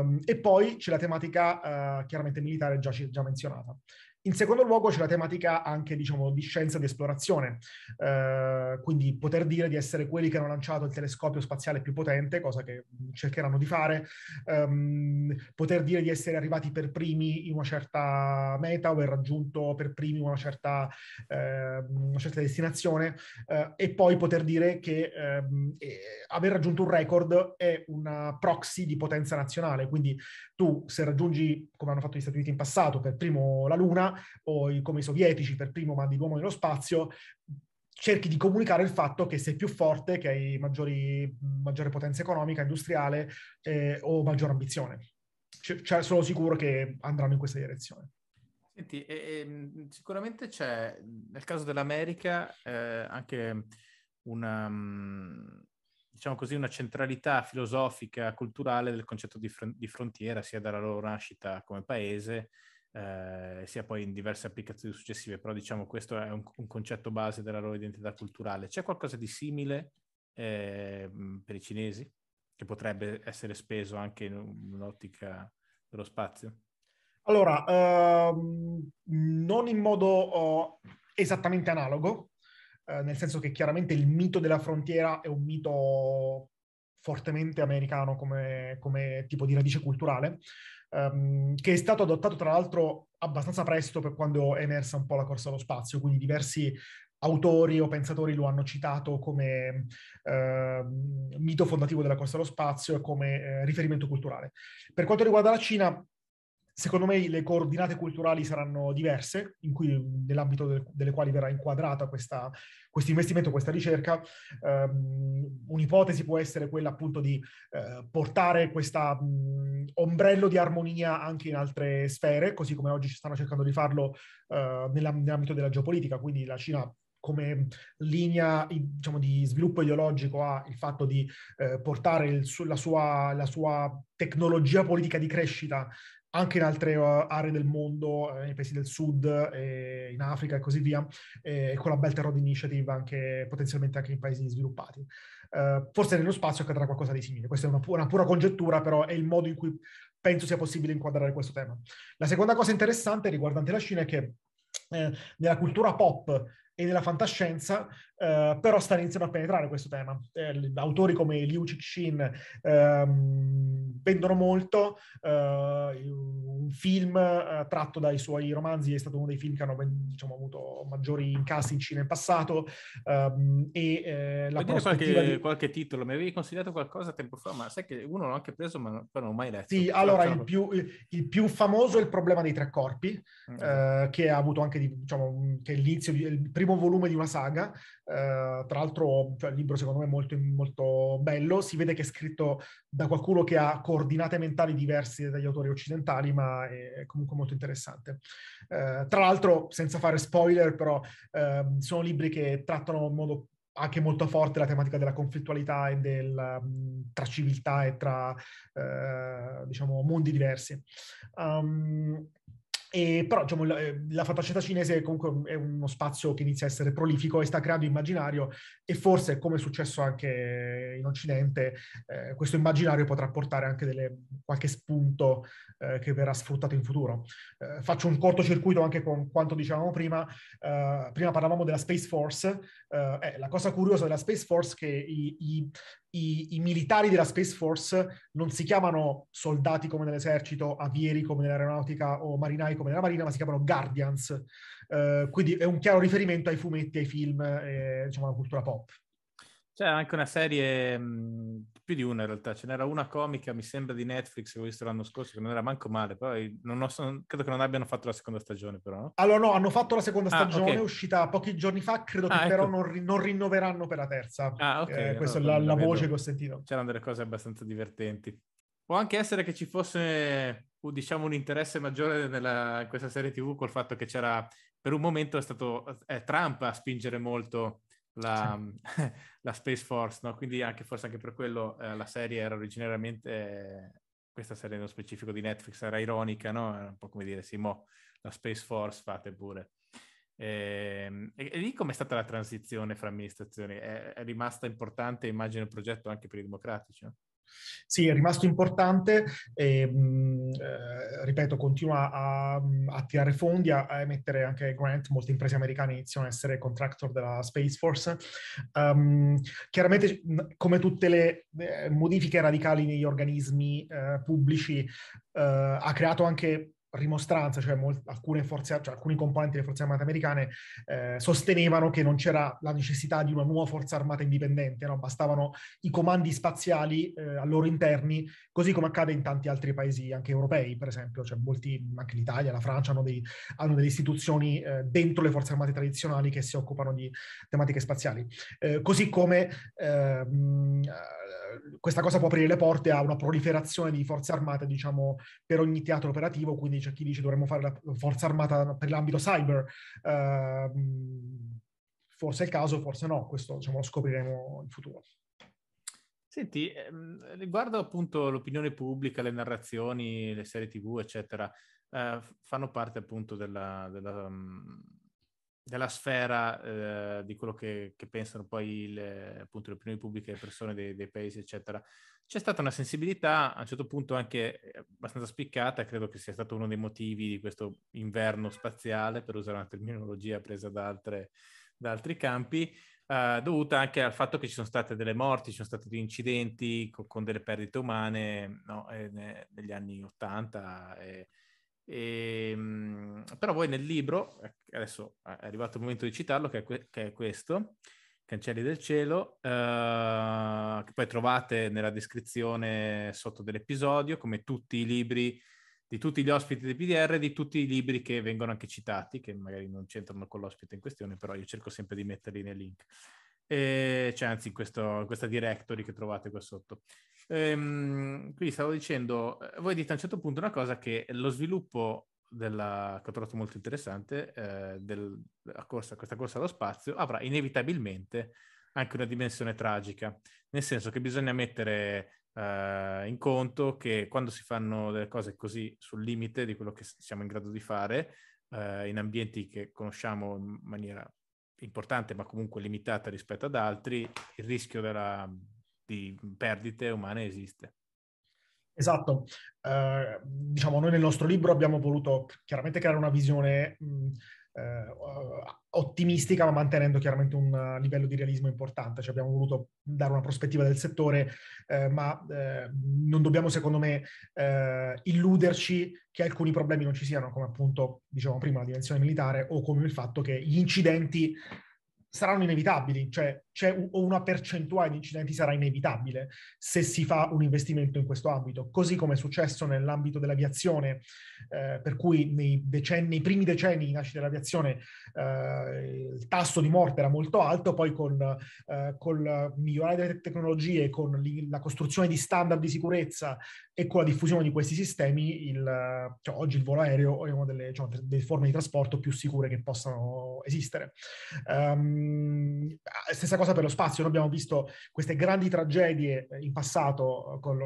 Um, e poi c'è la tematica uh, chiaramente militare già, già menzionata. In secondo luogo c'è la tematica anche diciamo, di scienza di esplorazione, eh, quindi poter dire di essere quelli che hanno lanciato il telescopio spaziale più potente, cosa che cercheranno di fare, ehm, poter dire di essere arrivati per primi in una certa meta o aver raggiunto per primi una certa, eh, una certa destinazione eh, e poi poter dire che ehm, aver raggiunto un record è una proxy di potenza nazionale, quindi tu se raggiungi, come hanno fatto gli Stati Uniti in passato, per primo la Luna, prima, o come i sovietici per primo mandi l'uomo nello spazio, cerchi di comunicare il fatto che sei più forte, che hai maggiori, maggiore potenza economica, industriale eh, o maggiore ambizione. C- cioè, sono sicuro che andranno in questa direzione. Senti, e, e, sicuramente c'è, nel caso dell'America, eh, anche una, diciamo così, una centralità filosofica, culturale del concetto di, fr- di frontiera, sia dalla loro nascita come paese, eh, sia poi in diverse applicazioni successive, però diciamo questo è un, un concetto base della loro identità culturale. C'è qualcosa di simile eh, mm, per i cinesi che potrebbe essere speso anche in un'ottica dello spazio? Allora, ehm, non in modo oh, esattamente analogo, eh, nel senso che chiaramente il mito della frontiera è un mito fortemente americano come, come tipo di radice culturale, um, che è stato adottato tra l'altro abbastanza presto per quando è emersa un po' la corsa allo spazio, quindi diversi autori o pensatori lo hanno citato come eh, mito fondativo della corsa allo spazio e come eh, riferimento culturale. Per quanto riguarda la Cina, Secondo me le coordinate culturali saranno diverse, cui, nell'ambito del, delle quali verrà inquadrata questo investimento, questa ricerca. Um, un'ipotesi può essere quella appunto di uh, portare questo ombrello di armonia anche in altre sfere, così come oggi ci stanno cercando di farlo uh, nell'ambito della geopolitica, quindi la Cina come linea diciamo, di sviluppo ideologico ha il fatto di eh, portare il la, sua, la, sua, tecnologia politica di crescita anche in altre uh, aree del mondo, eh, nei paesi del sud, eh, in Africa e così via, e eh, con la Belt and Road Initiative anche, potenzialmente anche in paesi sviluppati. Uh, forse nello spazio accadrà qualcosa di simile. Questa è una, pu- una, pura congettura, però è il modo in cui penso sia possibile inquadrare questo tema. La seconda cosa interessante riguardante la Cina è che eh, nella cultura pop e nella fantascienza, eh, però sta iniziando a penetrare questo tema. Eh, autori come Liu Cixin, ehm, vendono molto. Eh, un film eh, tratto dai suoi romanzi è stato uno dei film che hanno diciamo, avuto maggiori incassi in Cina in passato. Um, e eh, la dire qualche, di... qualche, titolo? Mi avevi consigliato qualcosa tempo fa, ma sai che uno l'ho anche preso, ma poi non ho mai letto. Sì, allora il più, il più, famoso è Il problema dei tre corpi, mm-hmm. che ha avuto anche diciamo, che è l'inizio, di, il primo volume di una saga, eh, tra l'altro, cioè, il libro secondo me è molto, molto, bello. Si vede che è scritto da qualcuno che ha coordinate mentali diverse dagli autori occidentali, ma è comunque molto interessante. Uh, tra l'altro, senza fare spoiler, però, uh, sono libri che trattano in modo anche molto forte la tematica della conflittualità e del, tra civiltà e tra eh, diciamo, mondi diversi. Um, e, però diciamo, la, eh, la fantascienza cinese comunque è uno spazio che inizia a essere prolifico e sta creando immaginario e forse, come è successo anche in Occidente, eh, questo immaginario potrà portare anche delle, qualche spunto eh, che verrà sfruttato in futuro. Eh, faccio un cortocircuito anche con quanto dicevamo prima. Eh, prima parlavamo della Space Force. Eh, la cosa curiosa della Space Force è che i, i i, i, militari della Space Force non si chiamano soldati come nell'esercito, avieri come nell'aeronautica o marinai come nella marina, ma si chiamano guardians. Eh, quindi è un chiaro riferimento ai fumetti, ai film, eh, diciamo alla cultura pop. C'era anche una serie, mh, mhmm, più di una in realtà, ce n'era una comica, mi sembra, di Netflix che ho visto l'anno scorso, che non era manco male, però non ho, son, credo che non abbiano fatto la seconda stagione però. Allora no, hanno fatto la seconda ah, stagione, ah, okay. uscita pochi giorni fa, credo ah, che ecco. però non, non, rinnoveranno per la terza. Ah, ok. Eh, questa allora, è la, la voce che ho sentito. C'erano delle cose abbastanza divertenti. Può anche essere che ci fosse diciamo un interesse maggiore nella, in questa serie tv col fatto che c'era per un momento è stato è Trump a spingere molto la, mm, sì. la Space Force, no? quindi anche, forse anche per quello eh, la serie era originariamente, questa serie nello specifico di Netflix era ironica, no? era un po' come dire, sì, mo, la Space Force fate pure. E, ehm, e, e lì com'è stata la transizione fra amministrazioni? È, è rimasta importante, immagino, il progetto anche per i democratici? No? Sì, è rimasto importante, e, ehm, mh, eh, ripeto, continua a, a tirare fondi, a, a, emettere anche grant, molte imprese americane iniziano a essere contractor della Space Force. Um, chiaramente, come tutte le eh, modifiche radicali negli organismi eh, pubblici, eh, ha creato anche rimostranza, cioè mol- alcune forze, cioè alcuni componenti delle forze armate americane eh, sostenevano che non c'era la necessità di una nuova forza armata indipendente, no? bastavano i comandi spaziali eh, a loro interni, così come accade in tanti altri paesi, anche europei per esempio, cioè molti, anche l'Italia, la Francia hanno, dei, hanno delle istituzioni eh, dentro le forze armate tradizionali che si occupano di tematiche spaziali. Eh, così come mh, ehm, questa cosa può aprire le porte a una proliferazione di forze armate, diciamo, per ogni teatro operativo, quindi c'è chi dice dovremmo fare la forza armata per l'ambito cyber. Eh, forse è il caso, forse no, questo diciamo, lo scopriremo in futuro. Senti, ehm, riguardo appunto l'opinione pubblica, le narrazioni, le serie tv, eccetera, eh, fanno parte appunto della, della della sfera eh, di quello che, che, pensano poi le, appunto le opinioni pubbliche, le persone dei, dei, paesi, eccetera. C'è stata una sensibilità a un certo punto anche eh, abbastanza spiccata, credo che sia stato uno dei motivi di questo inverno spaziale, per usare una terminologia presa da, altre, da altri campi, eh, dovuta anche al fatto che ci sono state delle morti, ci sono stati degli incidenti con, con delle perdite umane no? eh, negli anni Ottanta. E, e, ehm, però voi nel libro, eh, adesso è arrivato il momento di citarlo, che è, que- che è questo, Cancelli del Cielo, eh, che poi trovate nella descrizione sotto dell'episodio, come tutti i libri di tutti gli ospiti del PDR, di tutti i libri che vengono anche citati, che magari non c'entrano con l'ospite in questione, però io cerco sempre di metterli nei link eh, cioè anzi in, questo, in, questa directory che trovate qua sotto. Ehm, qui stavo dicendo, eh, voi dite a un certo punto una cosa che lo sviluppo della, che ho trovato molto interessante, eh, del, corsa, questa corsa allo spazio avrà inevitabilmente anche una dimensione tragica, nel senso che bisogna mettere eh, in conto che quando si fanno delle cose così sul limite di quello che siamo in grado di fare, eh, in ambienti che conosciamo in maniera importante ma comunque limitata rispetto ad altri, il rischio della, di perdite umane esiste. Esatto, eh, diciamo noi nel nostro libro abbiamo voluto chiaramente creare una visione mh, eh, ottimistica, ma mantenendo chiaramente un eh, livello di realismo importante. Cioè abbiamo voluto dare una prospettiva del settore, eh, ma eh, non dobbiamo, secondo me, eh, illuderci che alcuni problemi non ci siano, come appunto diciamo prima la dimensione militare o come il fatto che gli incidenti saranno inevitabili, cioè c'è un, una percentuale di incidenti sarà inevitabile se si fa un investimento in questo ambito, così come è successo nell'ambito dell'aviazione, eh, per cui nei, decenni, nei primi decenni di nascita dell'aviazione eh, il tasso di morte era molto alto, poi con eh, col migliorare delle tecnologie, con li, la costruzione di standard di sicurezza, e con la diffusione di questi sistemi, il, cioè, oggi il volo aereo è una delle, cioè, delle, forme di trasporto più sicure che possano esistere. Um, stessa cosa per lo spazio, noi abbiamo visto queste grandi tragedie in passato eh, col,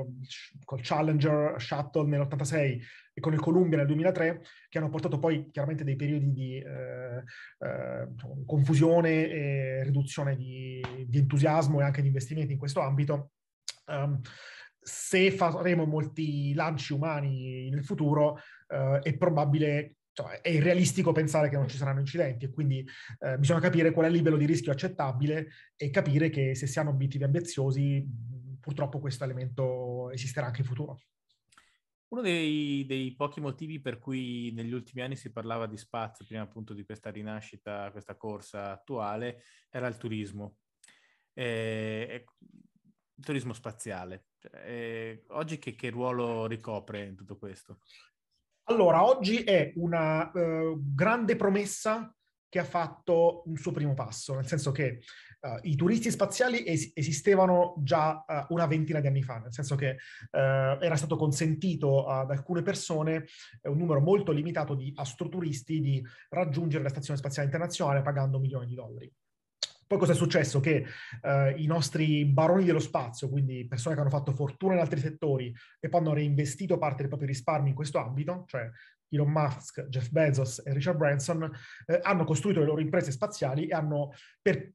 col Challenger Shuttle nell'86 e con il Columbia nel 2003, che hanno portato poi chiaramente dei periodi di eh, eh, diciamo, confusione e riduzione di, di entusiasmo e anche di investimenti in questo ambito. Um, se faremo molti lanci umani nel futuro, eh, è probabile, cioè, è irrealistico pensare che non ci saranno incidenti e quindi eh, bisogna capire qual è il livello di rischio accettabile e capire che se si hanno obiettivi ambiziosi, purtroppo questo elemento esisterà anche in futuro. Uno dei, dei, pochi motivi per cui negli ultimi anni si parlava di spazio, prima appunto di questa rinascita, questa corsa attuale, era il turismo. Eh, il turismo spaziale. Cioè, eh, oggi che, che, ruolo ricopre in tutto questo? Allora, oggi è una eh, grande promessa che ha fatto un suo primo passo, nel senso che uh, i turisti spaziali es- esistevano già uh, una ventina di anni fa, nel senso che uh, era stato consentito ad alcune persone un numero molto limitato di astroturisti di raggiungere la Stazione Spaziale Internazionale pagando milioni di dollari. Poi cosa è successo? Che eh, i nostri baroni dello spazio, quindi persone che hanno fatto fortuna in altri settori e poi hanno reinvestito parte dei propri risparmi in questo ambito, cioè Elon Musk, Jeff Bezos e Richard Branson, eh, hanno costruito le loro imprese spaziali e hanno per,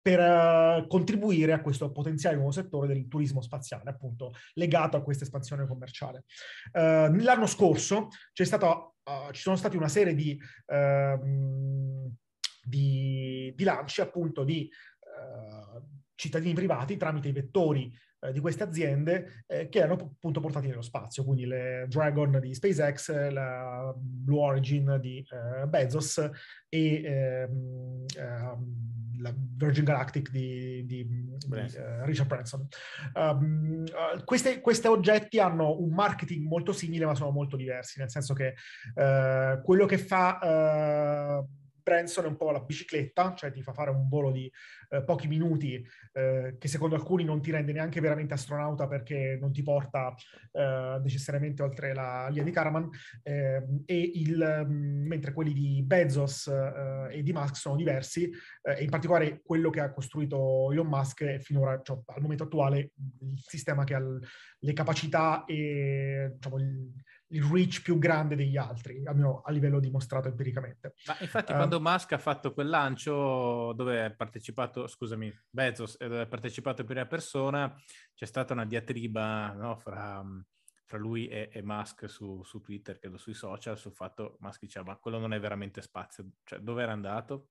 per uh, contribuire a questo potenziale nuovo settore del turismo spaziale, appunto legato a questa espansione commerciale. Uh, eh, l'anno scorso stato, uh, ci sono stati una serie di ehm, di, di lanci appunto di eh, cittadini privati tramite i vettori eh, di queste aziende eh, che erano appunto portati nello spazio, quindi le Dragon di SpaceX, la Blue Origin di eh, Bezos e ehm, ehm, la Virgin Galactic di, di, di eh, Richard Branson. Um, ehm, eh, questi, questi oggetti hanno un marketing molto simile ma sono molto diversi, nel senso che quello che fa Branson è un po' la bicicletta, cioè ti fa fare un volo di eh, pochi minuti eh, che secondo alcuni non ti rende neanche veramente astronauta perché non ti porta eh, necessariamente oltre la linea di Karaman, ehm, il, mm, mentre quelli di Bezos eh, e di Musk sono diversi eh, e in particolare quello che ha costruito Elon Musk è finora, cioè, al momento attuale, il sistema che ha le capacità e diciamo, il reach più grande degli altri, almeno a livello dimostrato empiricamente. Ma infatti uh, quando Musk ha fatto quel lancio dove è partecipato, scusami, Bezos, dove ha partecipato in prima persona, c'è stata una diatriba no, fra, fra, lui e, e Musk su, su, Twitter, credo sui social, sul fatto Musk diceva ma quello non è veramente spazio, cioè dove era andato?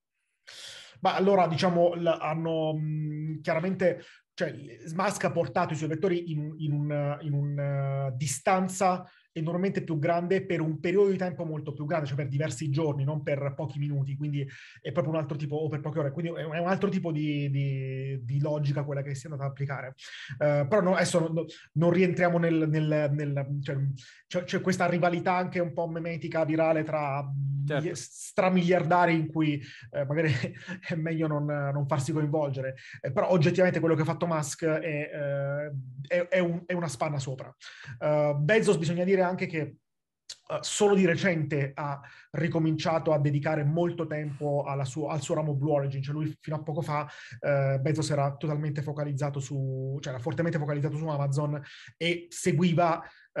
Ma allora, diciamo, l- hanno mh, chiaramente cioè Musk ha portato i suoi vettori in, in una, in una uh, eh, distanza enormemente più grande per un periodo di tempo molto più grande, cioè per diversi giorni, non per pochi minuti, quindi è proprio un altro tipo, o per poche ore, quindi è un altro tipo di, di, di logica quella che si è andata ad applicare. Uh, però no, adesso non, non rientriamo nel... nel, nel cioè, c'è, cioè, c'è, questa rivalità anche un po' memetica, virale, tra certo. stramiliardari in cui eh, magari è meglio non, non farsi coinvolgere, eh, però oggettivamente quello che ha fatto Musk è, eh, è, è, un, è una spanna sopra. Uh, Bezos bisogna dire anche che eh, solo di recente ha ricominciato a dedicare molto tempo suo, al suo ramo Blue Origin, cioè lui fino a poco fa eh, Bezos era totalmente focalizzato su, cioè era fortemente focalizzato su Amazon e seguiva eh,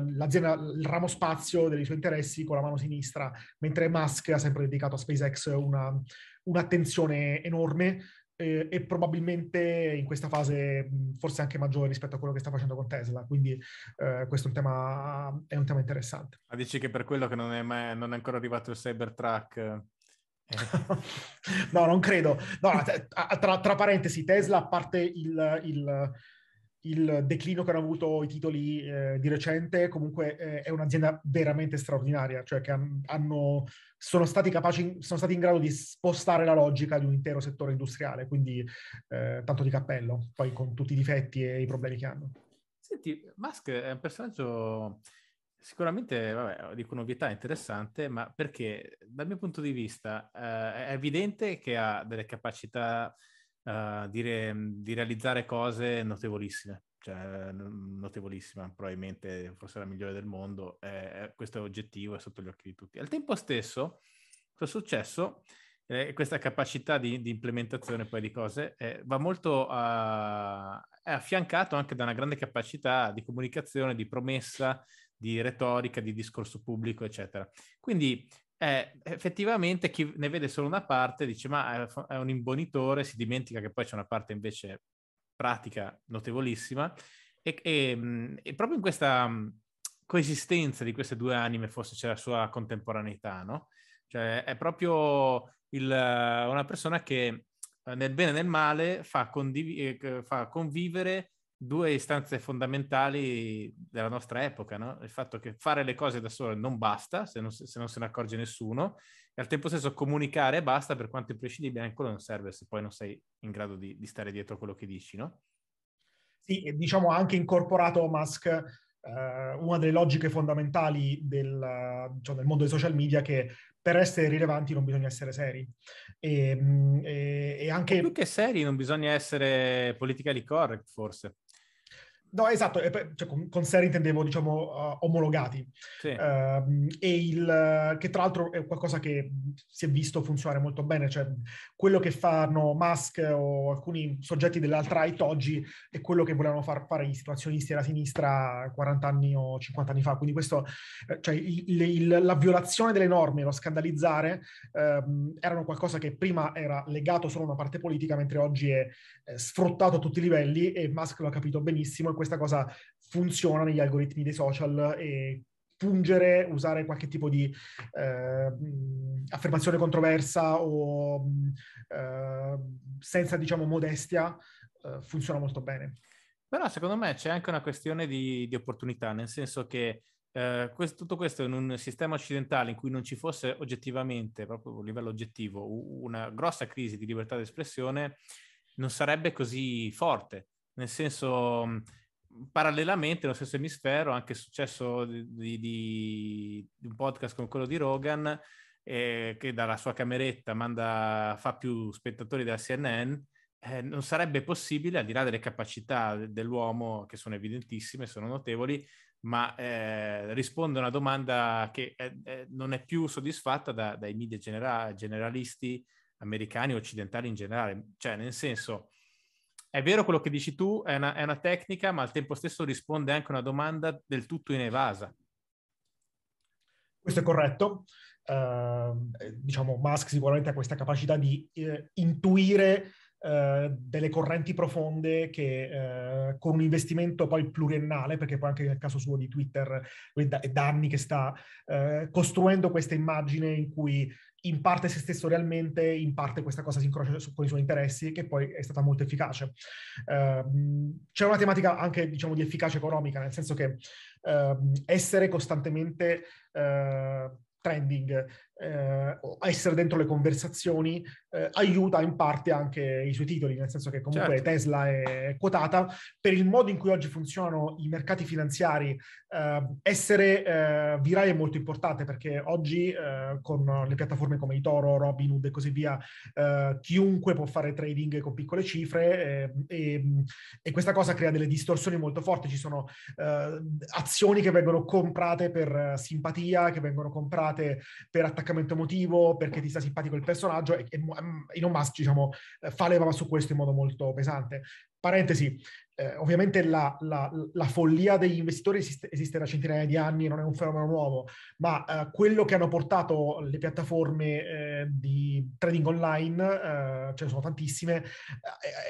il ramo spazio dei suoi interessi con la mano sinistra, mentre Musk ha sempre dedicato a SpaceX una, un'attenzione enorme eh, e probabilmente in questa fase mhmm, forse anche maggiore rispetto a quello che sta facendo con Tesla. Quindi eh, questo è un, tema, è un, tema, interessante. Ma dici che per quello che non è, mai, non è ancora arrivato il Cybertruck... Eh. no, non credo. No, tra, tra, parentesi, Tesla, a parte il, il il declino che hanno avuto i titoli eh, di recente, comunque eh, è un'azienda veramente straordinaria, cioè che hanno, sono, stati capaci, sono stati in grado di spostare la logica di un intero settore industriale, quindi eh, tanto di cappello, poi con tutti i difetti e i problemi che hanno. Senti, Musk è un personaggio sicuramente, vabbè, dico un'ovvietà interessante, ma perché dal mio punto di vista eh, è evidente che ha delle capacità uh, eh, dire, di realizzare cose notevolissime, cioè notevolissima, probabilmente forse la migliore del mondo, eh, questo è oggettivo, è sotto gli occhi di tutti. Al tempo stesso, questo successo? Eh, questa capacità di, di, implementazione poi di cose eh, va molto a, è affiancato anche da una grande capacità di comunicazione, di promessa, di retorica, di discorso pubblico, eccetera. Quindi eh, effettivamente chi ne vede solo una parte dice ma è un imbonitore, si dimentica che poi c'è una parte invece pratica notevolissima e, e, e proprio in questa coesistenza di queste due anime forse c'è la sua contemporaneità, no? Cioè è proprio il, una persona che eh, nel bene e nel male fa, condiv- eh, fa convivere due istanze fondamentali della nostra epoca, no? il fatto che fare le cose da sole non basta, se non, se non, se ne accorge nessuno, e al tempo stesso comunicare basta, per quanto imprescindibile, anche quello non serve se poi non sei in grado di, di stare dietro a quello che dici, no? Sì, diciamo anche incorporato Musk, eh, una delle logiche fondamentali del, diciamo, del mondo dei social media che per essere rilevanti non bisogna essere seri. E, mm, e, e anche... Più che seri non bisogna essere politically correct, forse. No, esatto, cioè, con, con, serie intendevo, diciamo, uh, omologati. Sì. Uh, e il, che tra l'altro è qualcosa che si è visto funzionare molto bene, cioè quello che fanno Musk o alcuni soggetti dell'alt-right oggi è quello che volevano far fare gli situazionisti alla sinistra 40 anni o 50 anni fa. Quindi questo, eh, cioè, il, il, la violazione delle norme, lo scandalizzare, uh, erano qualcosa che prima era legato solo a una parte politica, mentre oggi è, è sfruttato a tutti i livelli e Musk lo ha capito benissimo questa cosa funziona negli algoritmi dei social e pungere, usare qualche tipo di eh, affermazione controversa o eh, senza, diciamo, modestia, eh, funziona molto bene. Però secondo me c'è anche una questione di, di opportunità, nel senso che eh, questo, tutto questo in un sistema occidentale in cui non ci fosse oggettivamente, proprio a livello oggettivo, una grossa crisi di libertà d'espressione, non sarebbe così forte. Nel senso, parallelamente nello stesso emisfero, anche è successo di, di, di, un podcast come quello di Rogan, eh, che dalla sua cameretta manda, fa più spettatori della CNN, eh, non sarebbe possibile, al di là delle capacità dell'uomo, che sono evidentissime, sono notevoli, ma eh, risponde a una domanda che è, è, non è più soddisfatta da, dai media genera- generalisti americani e occidentali in generale. Cioè, nel senso, è vero quello che dici tu, è una, è una tecnica, ma al tempo stesso risponde anche a una domanda del tutto in evasa. Questo è corretto. Uh, diciamo, Musk sicuramente ha questa capacità di eh, intuire eh, delle correnti profonde che eh, con un investimento poi pluriennale, perché poi anche nel caso suo di Twitter è eh, da, è da anni che sta costruendo questa immagine in cui in parte se stesso realmente, in parte questa cosa si incrocia su, con i suoi interessi, che poi è stata molto efficace. Uh, c'è una tematica anche, diciamo, di efficacia economica, nel senso che uh, essere costantemente uh, trending, eh, essere dentro le conversazioni eh, aiuta in parte anche i suoi titoli, nel senso che comunque certo. Tesla è quotata. Per il modo in cui oggi funzionano i mercati finanziari, eh, essere eh, virale è molto importante perché oggi eh, con le piattaforme come i Itoro, Robinhood e così via, eh, chiunque può fare trading con piccole cifre e, e, questa cosa crea delle distorsioni molto forti. Ci sono azioni che vengono comprate per simpatia, che vengono comprate per attaccamento attaccamento emotivo, perché ti sta simpatico il personaggio e, e mm, Elon Musk diciamo, eh, fa leva su questo in modo molto pesante. Parentesi, eh, ovviamente la, la, la, follia degli investitori esiste, esiste, da centinaia di anni, non è un fenomeno nuovo, ma eh, quello che hanno portato le piattaforme eh, di trading online, eh, ce ne sono tantissime,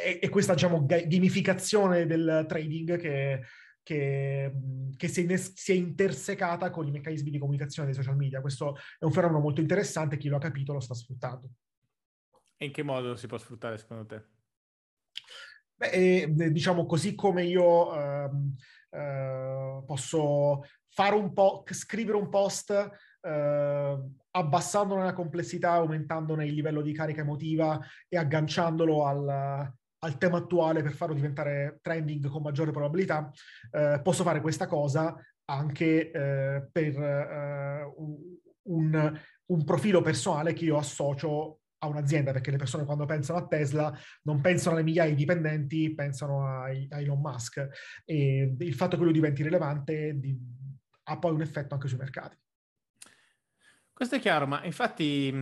eh, e è questa diciamo, gamificazione del trading che che, che si, è si, è intersecata con i meccanismi di comunicazione dei social media. Questo è un fenomeno molto interessante, chi lo ha capito lo sta sfruttando. E in che modo si può sfruttare secondo te? Beh, diciamo così come io eh, eh, posso fare un po', scrivere un post ehm, abbassandone la complessità, aumentandone il livello di carica emotiva e agganciandolo al, al tema attuale per farlo diventare trending con maggiore probabilità, eh, posso fare questa cosa anche eh, per eh, un, un profilo personale che io associo a un'azienda, perché le persone quando pensano a Tesla non pensano alle migliaia di dipendenti, pensano a, a Elon Musk e il fatto che lui diventi rilevante di, ha poi un effetto anche sui mercati. Questo è chiaro, ma infatti, mh,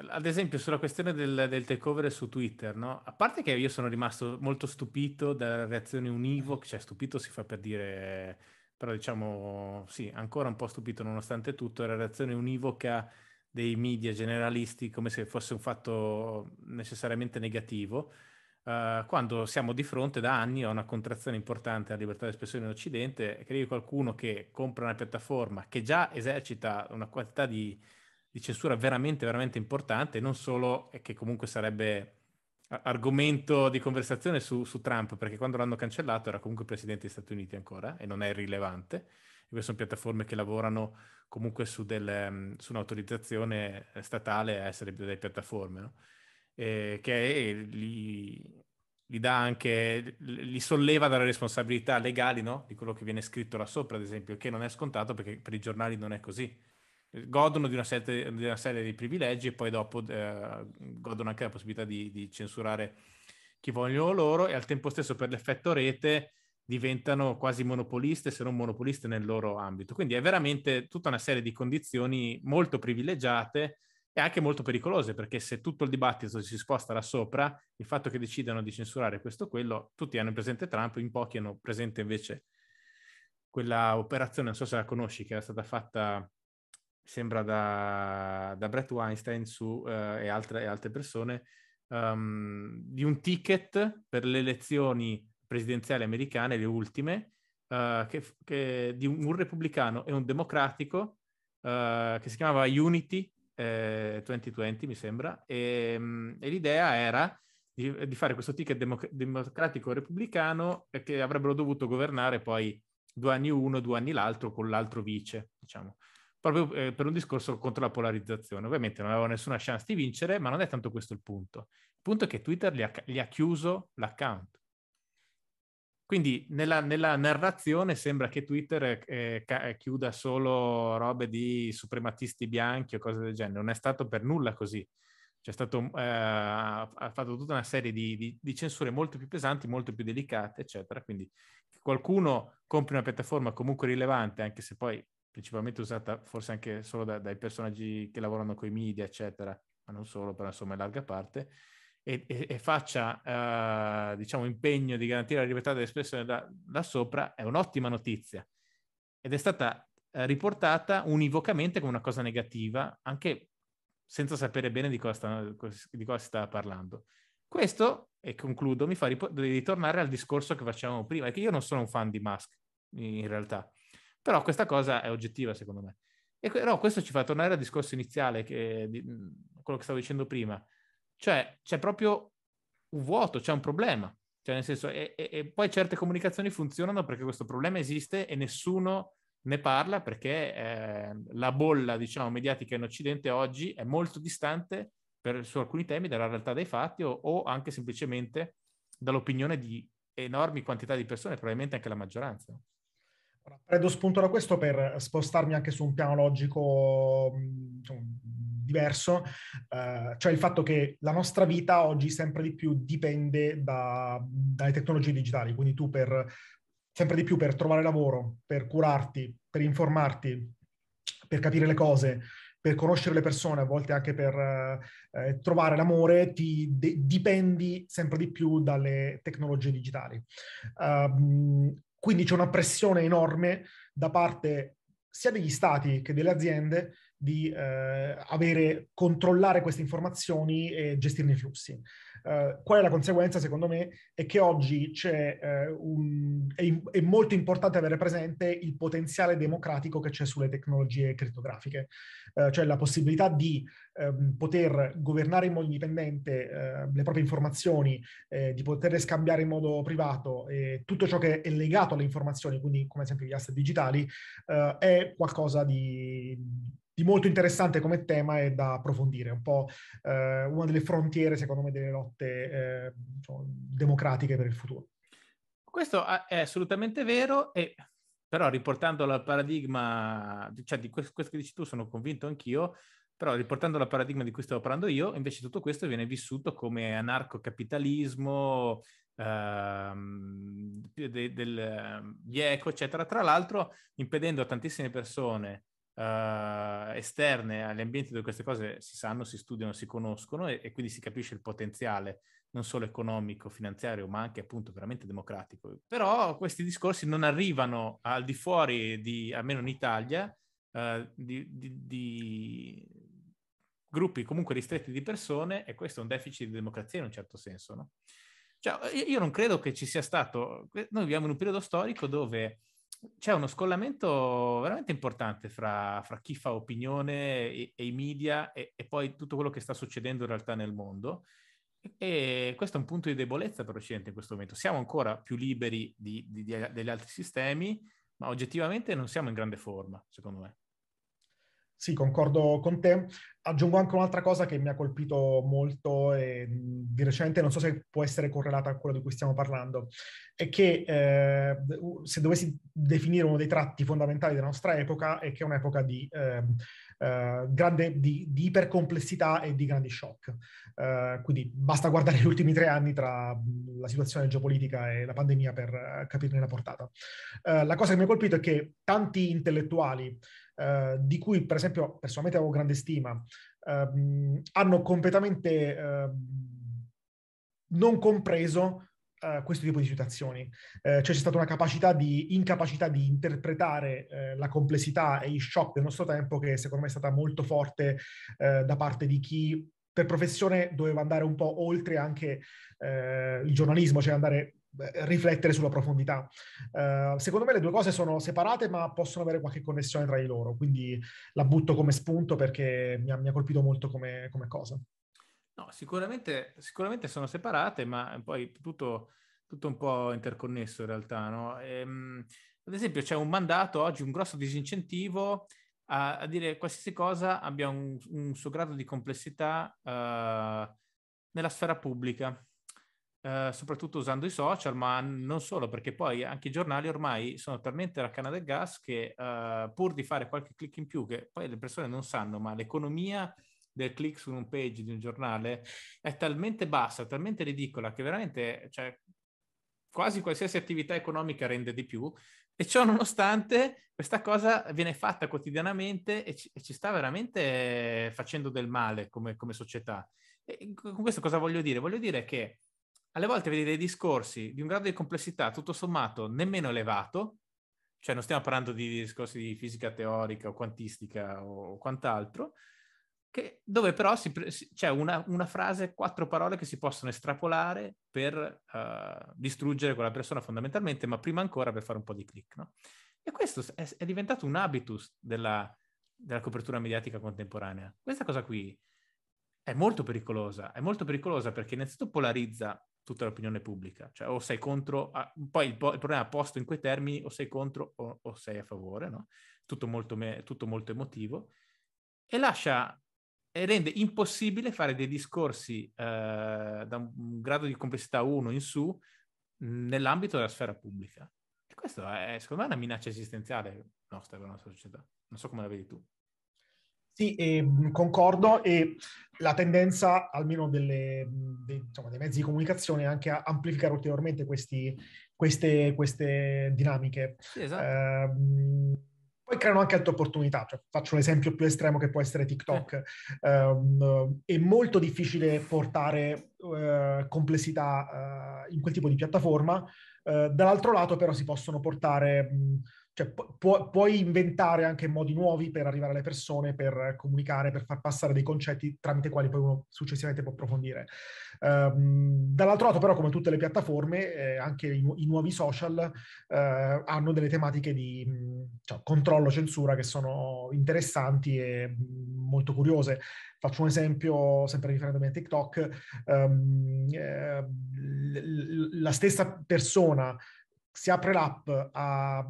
mhmm, ad esempio, sulla questione del, del takeover su Twitter, no? A parte che io sono rimasto molto stupito dalla reazione univoca, cioè stupito si fa per dire, però diciamo, sì, ancora un po' stupito nonostante tutto, la reazione univoca dei media generalisti come se fosse un fatto necessariamente negativo eh, quando siamo di fronte da anni a una contrazione importante della libertà di espressione in Occidente, che arrivi qualcuno che compra una piattaforma che già esercita una quantità di, di censura veramente, veramente importante, non solo che comunque sarebbe argomento di conversazione su, su, Trump, perché quando l'hanno cancellato era comunque presidente degli Stati Uniti ancora e non è irrilevante. E queste sono piattaforme che lavorano comunque su, del, mm, su un'autorizzazione statale a essere delle piattaforme. No? eh, che li, li, dà anche, li solleva dalle responsabilità legali no? di quello che viene scritto là sopra, ad esempio, che non è scontato perché per i giornali non è così. Eh, godono di una, serie, di, una serie di privilegi e poi dopo eh, godono anche la possibilità di, di, censurare chi vogliono loro e al tempo stesso per l'effetto rete diventano quasi monopoliste, se non monopoliste nel loro ambito. Quindi è veramente tutta una serie di condizioni molto privilegiate e anche molto pericolose perché se tutto il dibattito si sposta là sopra, il fatto che decidano di censurare questo o quello, tutti hanno presente Trump, in pochi hanno presente invece quella operazione, non so se la conosci, che era stata fatta, sembra da, da Brett Weinstein su, eh, e, altre, e, altre, persone, um, di un ticket per le elezioni presidenziali americane, le ultime, uh, che, che, di un, un repubblicano e un democratico Uh, che si chiamava Unity eh, 2020 mi sembra, e, ehm, e l'idea era di, di, fare questo ticket democ- democratico-repubblicano che avrebbero dovuto governare poi due anni uno, due anni l'altro con l'altro vice, diciamo, proprio eh, per un discorso contro la polarizzazione. Ovviamente non avevano nessuna chance di vincere, ma non è tanto questo il punto. Il punto è che Twitter gli ha, gli ha chiuso l'account quindi nella, nella, narrazione sembra che Twitter eh, eh, eh, chiuda solo robe di suprematisti bianchi o cose del genere. Non è stato per nulla così. Cioè stato, eh, ha fatto tutta una serie di, di, di, censure molto più pesanti, molto più delicate, eccetera. Quindi che qualcuno compri una piattaforma comunque rilevante, anche se poi principalmente usata forse anche solo da, dai personaggi che lavorano con i media, eccetera, ma non solo, però insomma in larga parte, e, e, e faccia eh, diciamo, impegno di garantire la libertà dell'espressione da, da, sopra è un'ottima notizia ed è stata eh, riportata univocamente come una cosa negativa anche senza sapere bene di cosa, sta, di cosa si stava parlando. Questo, e concludo, mi fa rip- ritornare al discorso che facevamo prima, è che io non sono un fan di Musk in realtà, però questa cosa è oggettiva secondo me. E però questo ci fa tornare al discorso iniziale, che, di, quello che stavo dicendo prima, cioè c'è proprio un vuoto, c'è un problema. Cioè nel senso, e, e, e poi certe comunicazioni funzionano perché questo problema esiste e nessuno ne parla perché eh, la bolla, diciamo, mediatica in Occidente oggi è molto distante per, su alcuni temi dalla realtà dei fatti o, o anche semplicemente dall'opinione di enormi quantità di persone, probabilmente anche la maggioranza. Prendo spunto da questo per spostarmi anche su un piano logico diverso, eh, cioè il fatto che la nostra vita oggi sempre di più dipende da, dalle tecnologie digitali, quindi tu per, sempre di più per trovare lavoro, per curarti, per informarti, per capire le cose, per conoscere le persone, a volte anche per eh, eh trovare l'amore, ti de- dipendi sempre di più dalle tecnologie digitali. Uh, quindi c'è una pressione enorme da parte sia degli stati che delle aziende di eh, avere, controllare queste informazioni e gestirne i flussi. Eh, qual è la conseguenza, secondo me, è che oggi eh, un, è, è, molto importante avere presente il potenziale democratico che c'è sulle tecnologie criptografiche, eh, cioè la possibilità di ehm, poter governare in modo indipendente eh, le proprie informazioni, eh, di poterle scambiare in modo privato tutto ciò che è legato alle informazioni, quindi come esempio gli asset digitali, è qualcosa di di molto interessante come tema e da approfondire, un po' eh, una delle frontiere, secondo me, delle lotte eh, democratiche per il futuro. Questo ah, è assolutamente vero e però riportandolo al paradigma, cioè di questo, questo che dici tu sono convinto anch'io, però riportando al paradigma di cui stavo parlando io, invece tutto questo viene vissuto come anarcocapitalismo, ehm, de, del, di ehm, eco, eccetera, tra l'altro impedendo a tantissime persone eh, esterne agli ambienti dove queste cose si sanno, si studiano, si conoscono e, e quindi si capisce il potenziale non solo economico, finanziario, ma anche appunto veramente democratico. Però questi discorsi non arrivano al di fuori di, almeno in Italia, eh, di, di, di, gruppi comunque ristretti di persone e questo è un deficit di democrazia in un certo senso. No? Cioè, io non credo che ci sia stato, noi viviamo in un periodo storico dove c'è uno scollamento veramente importante fra, fra chi fa opinione e, e i media e, e, poi tutto quello che sta succedendo in realtà nel mondo. E questo è un punto di debolezza per l'Occidente in questo momento. Siamo ancora più liberi di, di, di, degli altri sistemi, ma oggettivamente non siamo in grande forma, secondo me. Sì, concordo con te. Aggiungo anche un'altra cosa che mi ha colpito molto e, di recente, non so se può essere correlata a quello di cui stiamo parlando, è che eh, se dovessi definire uno dei tratti fondamentali della nostra epoca è che è un'epoca di eh, eh, grande, di, di, ipercomplessità e di grandi shock. Eh, quindi basta guardare gli ultimi tre anni tra la situazione geopolitica e la pandemia per eh, capirne la portata. la cosa che mi ha colpito è che tanti intellettuali, di cui per esempio personalmente avevo grande stima, hanno completamente non compreso uh, questo tipo di situazioni. Uh, cioè c'è stata una capacità di, incapacità di interpretare uh, la complessità e i shock del nostro tempo che secondo me è stata molto forte da parte di chi per professione doveva andare un po' oltre anche il giornalismo, cioè andare riflettere sulla profondità. Uh, secondo me le due cose sono separate ma possono avere qualche connessione tra di loro, quindi la butto come spunto perché mi ha, mi ha colpito molto come, come cosa. No, sicuramente, sicuramente sono separate, ma poi tutto, tutto un po' interconnesso in realtà. No? Ehm, ad esempio c'è un mandato oggi, un grosso disincentivo a, a dire qualsiasi cosa abbia un, un suo grado di complessità uh, nella sfera pubblica. Uh, soprattutto usando i social, ma non solo, perché poi anche i giornali ormai sono talmente la canna del gas che uh, pur di fare qualche click in più, che poi le persone non sanno, ma l'economia del click su un page di un giornale è talmente bassa, talmente ridicola che veramente cioè, quasi qualsiasi attività economica rende di più e ciò nonostante questa cosa viene fatta quotidianamente e ci, e ci sta veramente facendo del male come, come società. E con questo cosa voglio dire? Voglio dire che alle volte vedi dei discorsi di un grado di complessità tutto sommato nemmeno elevato, cioè non stiamo parlando di discorsi di fisica teorica o quantistica o quant'altro, che, dove però pre- c'è una, una, frase, quattro parole che si possono estrapolare per uh, distruggere quella persona fondamentalmente, ma prima ancora per fare un po' di click. No? E questo è, è, diventato un habitus della, della, copertura mediatica contemporanea. Questa cosa qui è molto pericolosa, è molto pericolosa perché innanzitutto polarizza tutta l'opinione pubblica, cioè o sei contro, a, ah, poi il, il, problema è posto in quei termini, o sei contro o, o sei a favore, no? tutto, molto me- tutto molto emotivo, e lascia e rende impossibile fare dei discorsi eh, da un grado di complessità 1 in su nell'ambito della sfera pubblica. E questo è, secondo me, una minaccia esistenziale nostra per la nostra società. Non so come la vedi tu. Sì, eh, concordo e la tendenza almeno delle, de, insomma, dei mezzi di comunicazione è anche a amplificare ulteriormente questi, queste, queste, dinamiche. Sì, esatto. Eh, poi creano anche altre opportunità. Cioè, faccio l'esempio più estremo che può essere TikTok. Um, è molto difficile portare uh, complessità uh, in quel tipo di piattaforma. Uh, dall'altro lato, però, si possono portare. Mh, cioè, pu- pu- puoi inventare anche modi nuovi per arrivare alle persone, per comunicare, per far passare dei concetti tramite i quali poi uno successivamente può approfondire. Um, dall'altro lato però, come tutte le piattaforme, eh, anche i, nu- i, nuovi social eh, hanno delle tematiche di mm, cioè, controllo, censura che sono interessanti e mm, molto curiose. Faccio un esempio, sempre riferendomi a TikTok, um, eh, l- l- la stessa persona si apre l'app a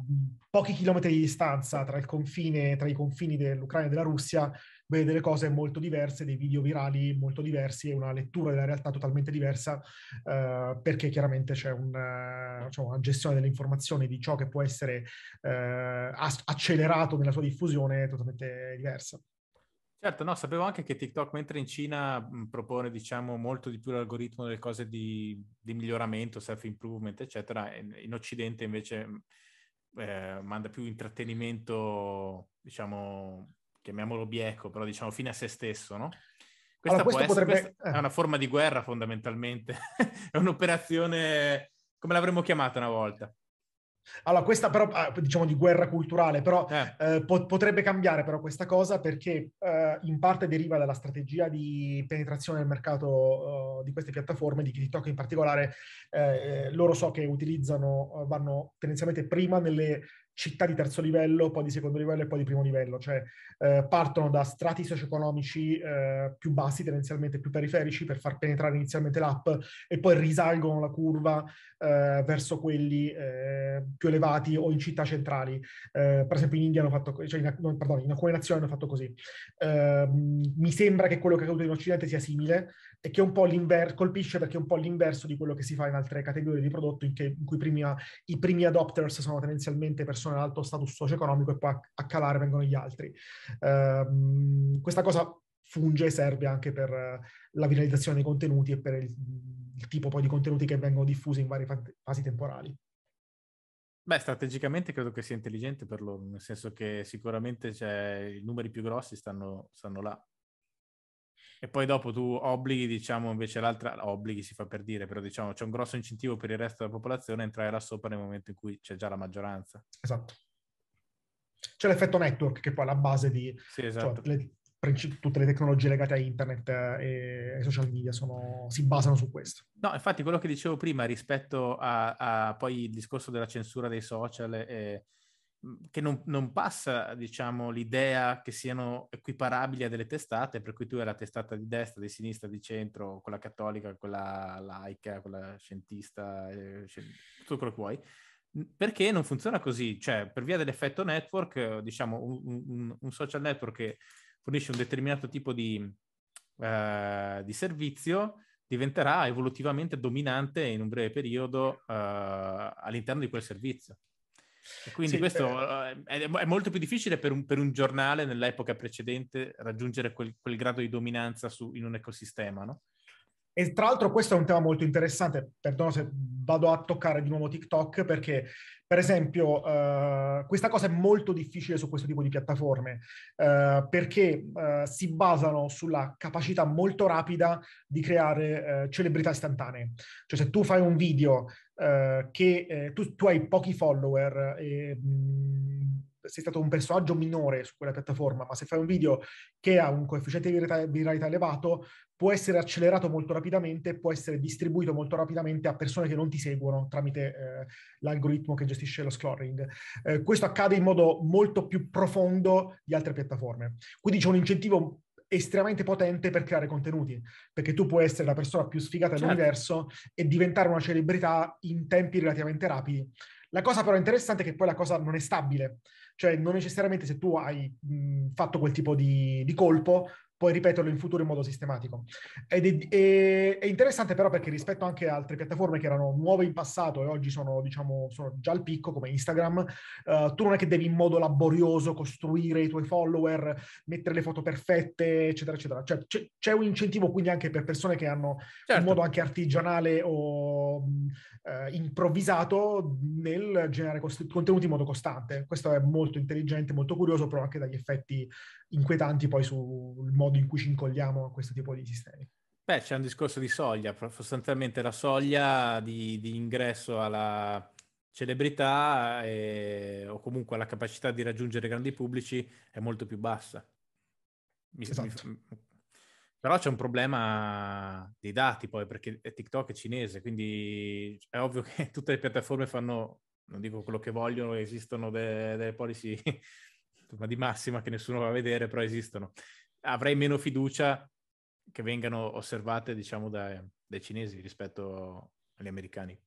pochi chilometri di distanza tra, il confine, tra i confini dell'Ucraina e della Russia, vede delle cose molto diverse, dei video virali molto diversi e una lettura della realtà totalmente diversa, eh, perché chiaramente c'è una, eh, cioè diciamo, una gestione delle informazioni di ciò che può essere eh, accelerato nella sua diffusione totalmente diversa. Certo, no, sapevo anche che TikTok, mentre in Cina propone, diciamo, molto di più l'algoritmo delle cose di, di miglioramento, self-improvement, eccetera, in, Occidente invece eh, manda più intrattenimento, diciamo, chiamiamolo bieco, però diciamo fine a se stesso, no? Questa, allora, essere, potrebbe... questa è eh. una forma di guerra fondamentalmente, è un'operazione, come l'avremmo chiamata una volta? Allora, questa però, ah, diciamo di guerra culturale, però eh. Eh, po- potrebbe cambiare però questa cosa perché eh, in parte deriva dalla strategia di penetrazione del mercato uh, di queste piattaforme, di TikTok in particolare, eh, eh, loro so che utilizzano, vanno tendenzialmente prima nelle città di terzo livello, poi di secondo livello e poi di primo livello, cioè eh, partono da strati socio-economici eh, più bassi, tendenzialmente più periferici, per far penetrare inizialmente l'app e poi risalgono la curva eh, verso quelli eh, più elevati o in città centrali. Eh, per esempio in India hanno fatto, cioè in, no, pardon, in alcune nazioni hanno fatto così. Ehm, mi sembra che quello che è accaduto in Occidente sia simile, e che un po' l'inverso, colpisce perché è un po' l'inverso di quello che si fa in altre categorie di prodotto in, che, in cui prima, i primi adopters sono tendenzialmente persone ad alto status socio-economico e poi a, a calare vengono gli altri. Uh, questa cosa funge e serve anche per eh, la viralizzazione dei contenuti e per il, il tipo poi di contenuti che vengono diffusi in varie fasi temporali. Beh, strategicamente credo che sia intelligente per loro, nel senso che sicuramente cioè, i numeri più grossi stanno, stanno là. E poi dopo tu obblighi, diciamo, invece l'altra, obblighi si fa per dire, però diciamo c'è un grosso incentivo per il resto della popolazione a entrare là sopra nel momento in cui c'è già la maggioranza. Esatto. C'è l'effetto network che poi è la base di sì, cioè, esatto. cioè, le, princip- tutte le tecnologie legate a internet eh, e, e social media sono, si basano su questo. No, infatti quello che dicevo prima rispetto a, a poi il discorso della censura dei social e Mhmm, che non, non, passa, diciamo, l'idea che siano equiparabili a delle testate, per cui tu hai la testata di destra, di sinistra, di centro, quella cattolica, quella laica, quella scientista, eh, tutto quello che vuoi. Perché non funziona così? Cioè, per via dell'effetto network, diciamo, un, un, un social network che fornisce un determinato tipo di, eh, di servizio, diventerà evolutivamente dominante in un breve periodo eh, all'interno di quel servizio. E quindi sì, questo eh. è, è, molto più difficile per un, per un, giornale nell'epoca precedente raggiungere quel, quel grado di dominanza su, in un ecosistema, no? E tra l'altro questo è un tema molto interessante, perdono se vado a toccare di nuovo TikTok, perché per esempio uh, questa cosa è molto difficile su questo tipo di piattaforme, uh, perché uh, si basano sulla capacità molto rapida di creare celebrità istantanee. Cioè se tu fai un video eh, che eh, tu, tu, hai pochi follower e, mh, mm, sei stato un personaggio minore su quella piattaforma, ma se fai un video che ha un coefficiente di viralità, viralità elevato, può essere accelerato molto rapidamente, può essere distribuito molto rapidamente a persone che non ti seguono tramite eh, l'algoritmo che gestisce lo scoring. Eh, questo accade in modo molto più profondo di altre piattaforme. Quindi c'è un incentivo estremamente potente per creare contenuti, perché tu puoi essere la persona più sfigata certo. dell'universo e diventare una celebrità in tempi relativamente rapidi. La cosa però interessante è che poi la cosa non è stabile, cioè non necessariamente se tu hai mh, fatto quel tipo di, di, colpo poi ripeterlo in futuro in modo sistematico. Ed è, è, è, interessante però perché rispetto anche a altre piattaforme che erano nuove in passato e oggi sono, diciamo, sono già al picco come Instagram, uh, tu non è che devi in modo laborioso costruire i tuoi follower, mettere le foto perfette, eccetera, eccetera. Cioè, c- c'è un incentivo quindi anche per persone che hanno certo. in modo anche artigianale o mh, eh, improvvisato nel generare cost- contenuti in modo costante. Questo è molto intelligente, molto curioso, però anche dagli effetti inquietanti poi sul modo in cui ci incolliamo a questo tipo di sistemi. Beh, c'è un discorso di soglia, sostanzialmente la soglia di, di ingresso alla celebrità e, eh, o comunque alla capacità di raggiungere grandi pubblici è molto più bassa. Mi, esatto. mi, però c'è un problema dei dati poi, perché TikTok è cinese, quindi è ovvio che tutte le piattaforme fanno, non dico quello che vogliono, esistono delle, delle policy di massima che nessuno va a vedere, però esistono. Avrei meno fiducia che vengano osservate, diciamo, dai, dai cinesi rispetto agli americani.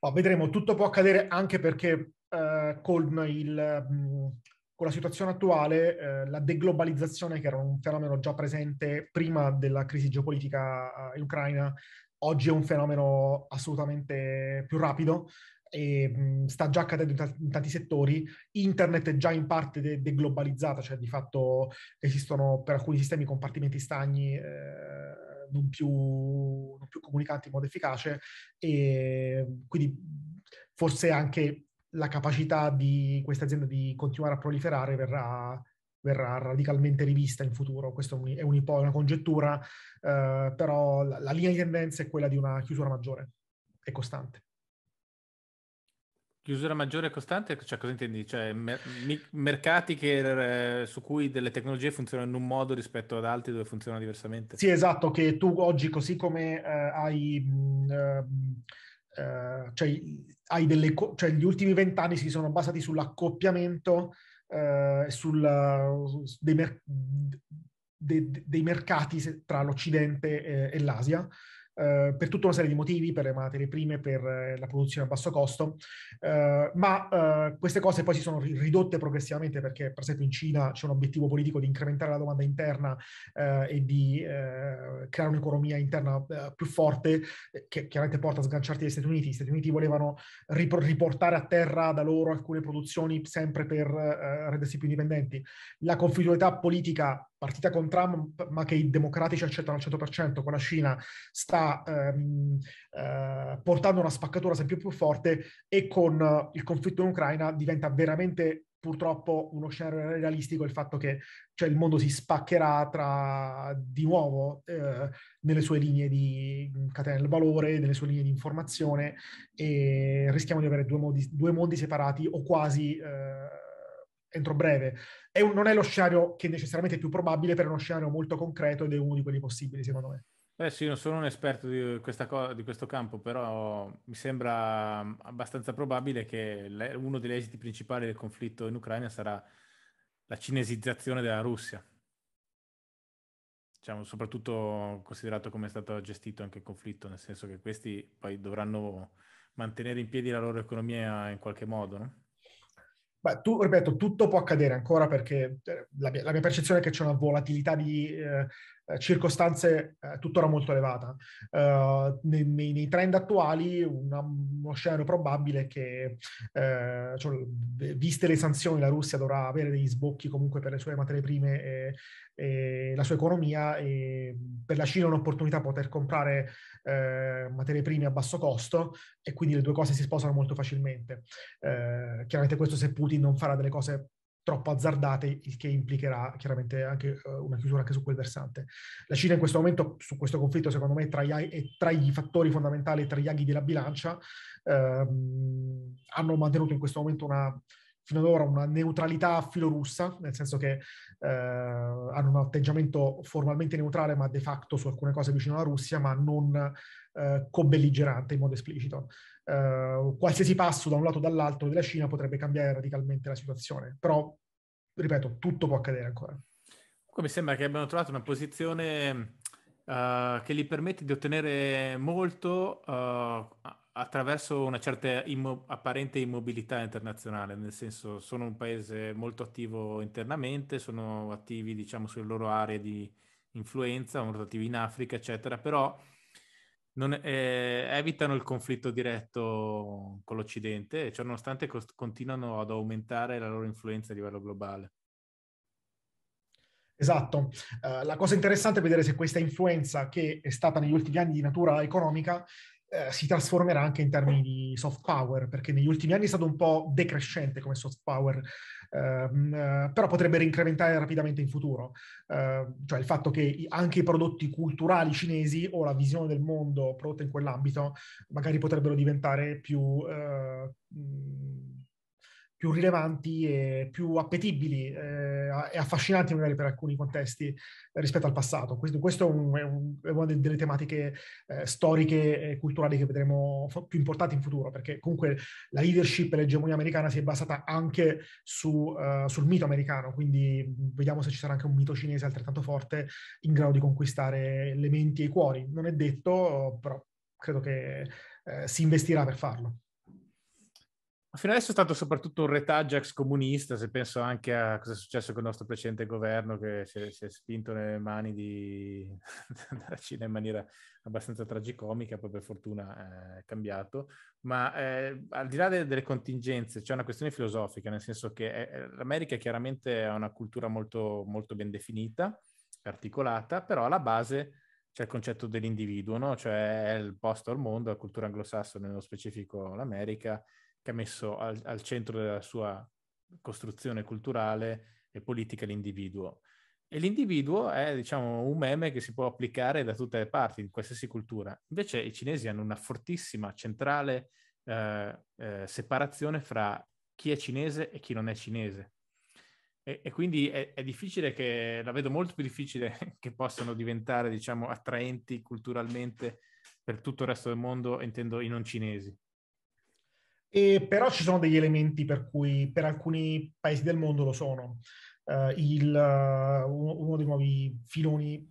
Oh, vedremo, tutto può accadere anche perché eh, con il... Mh mm, con la situazione attuale, eh, la deglobalizzazione, che era un fenomeno già presente prima della crisi geopolitica eh, in Ucraina, oggi è un fenomeno assolutamente più rapido e mh, mm, sta già accadendo in, t- in, tanti settori. Internet è già in parte de- deglobalizzata, cioè di fatto esistono per alcuni sistemi compartimenti stagni. Eh, non più, non più comunicanti in modo efficace e quindi forse anche la capacità di questa azienda di continuare a proliferare verrà, verrà radicalmente rivista in futuro. Questa è un, po' una congettura, eh, però la, la linea di tendenza è quella di una chiusura maggiore e costante. Chiusura maggiore e costante, cioè cosa intendi? Cioè mer- mercati che, eh, su cui delle tecnologie funzionano in un modo rispetto ad altri dove funzionano diversamente? Sì, esatto, che tu oggi così come eh, hai... Mh, mm, eh, eh, cioè, delle, cioè, gli ultimi vent'anni si sono basati sull'accoppiamento eh, sul, eh, dei, mer- de, de, dei, mercati tra l'Occidente e, e l'Asia eh, per tutta una serie di motivi, per le materie prime, per eh, la produzione a basso costo, uh, ma queste cose poi si sono ridotte progressivamente perché per esempio in Cina c'è un obiettivo politico di incrementare la domanda interna e di creare un'economia interna più forte che chiaramente porta a sganciarti dagli Stati Uniti. Gli Stati Uniti volevano ripor- riportare a terra da loro alcune produzioni sempre per rendersi più indipendenti. La conflittualità politica partita con Trump, ma che i democratici accettano al 100%, con la Cina sta ehm, eh, portando una spaccatura sempre più forte e con eh, il conflitto in Ucraina diventa veramente purtroppo uno scenario realistico il fatto che cioè, il mondo si spaccherà tra, di nuovo eh, nelle sue linee di catena del valore, nelle sue linee di informazione e rischiamo di avere due mondi, due mondi separati o quasi eh, entro breve. È un, non è lo scenario che necessariamente è più probabile, però è uno scenario molto concreto ed è uno di quelli possibili, secondo me. Eh sì, non sono un esperto di, co- di, questo campo, però mi sembra mm, abbastanza probabile che le- uno degli esiti principali del conflitto in Ucraina sarà la cinesizzazione della Russia. Diciamo, soprattutto considerato come è stato gestito anche il conflitto, nel senso che questi poi dovranno mantenere in piedi la loro economia in qualche modo, no? Beh, tu, ripeto, tutto può accadere ancora perché eh, la mia, la mia percezione è che c'è una volatilità di, eh, eh, circostanze eh, tuttora molto elevata. Eh, nei, nei, nei, trend attuali una, uno scenario probabile è che, cioè, viste le sanzioni, la Russia dovrà avere degli sbocchi comunque per le sue materie prime e, e la sua economia e per la Cina è un'opportunità poter comprare eh, materie prime a basso costo e quindi le due cose si sposano molto facilmente. Eh, chiaramente questo se Putin non farà delle cose troppo azzardate, il che implicherà chiaramente anche uh, una chiusura anche su quel versante. La Cina in questo momento, su questo conflitto, secondo me tra è tra i fattori fondamentali, tra gli aghi della bilancia, ehm, hanno mantenuto in questo momento una, fino ad ora una neutralità filorussa, nel senso che eh, hanno un atteggiamento formalmente neutrale, ma de facto su alcune cose vicino alla Russia, ma non eh, co-belligerante in modo esplicito eh, qualsiasi passo da un lato o dall'altro della Cina potrebbe cambiare radicalmente la situazione. Però, ripeto, tutto può accadere ancora. Come sembra che abbiano trovato una posizione uh, che gli permette di ottenere molto uh, attraverso una certa immo- apparente immobilità internazionale, nel senso sono un paese molto attivo internamente, sono attivi diciamo sulle loro aree di influenza, sono attivi in Africa, eccetera, però non, eh, evitano il conflitto diretto con l'Occidente, cioè nonostante cost- continuano ad aumentare la loro influenza a livello globale. Esatto. Uh, la cosa interessante è vedere se questa influenza, che è stata negli ultimi anni di natura economica, eh, si trasformerà anche in termini di soft power, perché negli ultimi anni è stato un po' decrescente come soft power, ehm, eh, però potrebbe rincrementare rapidamente in futuro. Eh, cioè il fatto che anche i prodotti culturali cinesi o la visione del mondo prodotta in quell'ambito magari potrebbero diventare più... Eh, più rilevanti e più appetibili eh, e affascinanti magari per alcuni contesti rispetto al passato. Questo, questo è, un, è, un, è, una delle tematiche eh, storiche e culturali che vedremo più importanti in futuro, perché comunque la leadership e l'egemonia americana si è basata anche su, uh, sul mito americano, quindi vediamo se ci sarà anche un mito cinese altrettanto forte in grado di conquistare le menti e i cuori. Non è detto, però credo che eh, si investirà per farlo fino adesso è stato soprattutto un retaggio ex comunista, se penso anche a cosa è successo con il nostro precedente governo che si è, si è spinto nelle mani di... della Cina in maniera abbastanza tragicomica, poi per fortuna eh, è cambiato, ma eh, al di là delle, delle contingenze c'è una questione filosofica, nel senso che è, eh, eh, l'America chiaramente ha una cultura molto, molto ben definita, articolata, però alla base c'è il concetto dell'individuo, no? cioè è il posto al mondo, la cultura anglosassone, nello specifico l'America, che ha messo al, al centro della sua costruzione culturale e politica l'individuo. E l'individuo è, diciamo, un meme che si può applicare da tutte le parti, in qualsiasi cultura. Invece i cinesi hanno una fortissima, centrale eh, eh, separazione fra chi è cinese e chi non è cinese. E, e quindi è, è, difficile che, la vedo molto più difficile che possano diventare, diciamo, attraenti culturalmente per tutto il resto del mondo, intendo i non cinesi. E però ci sono degli elementi per cui per alcuni paesi del mondo lo sono. Uh, il, uh, uno dei nuovi filoni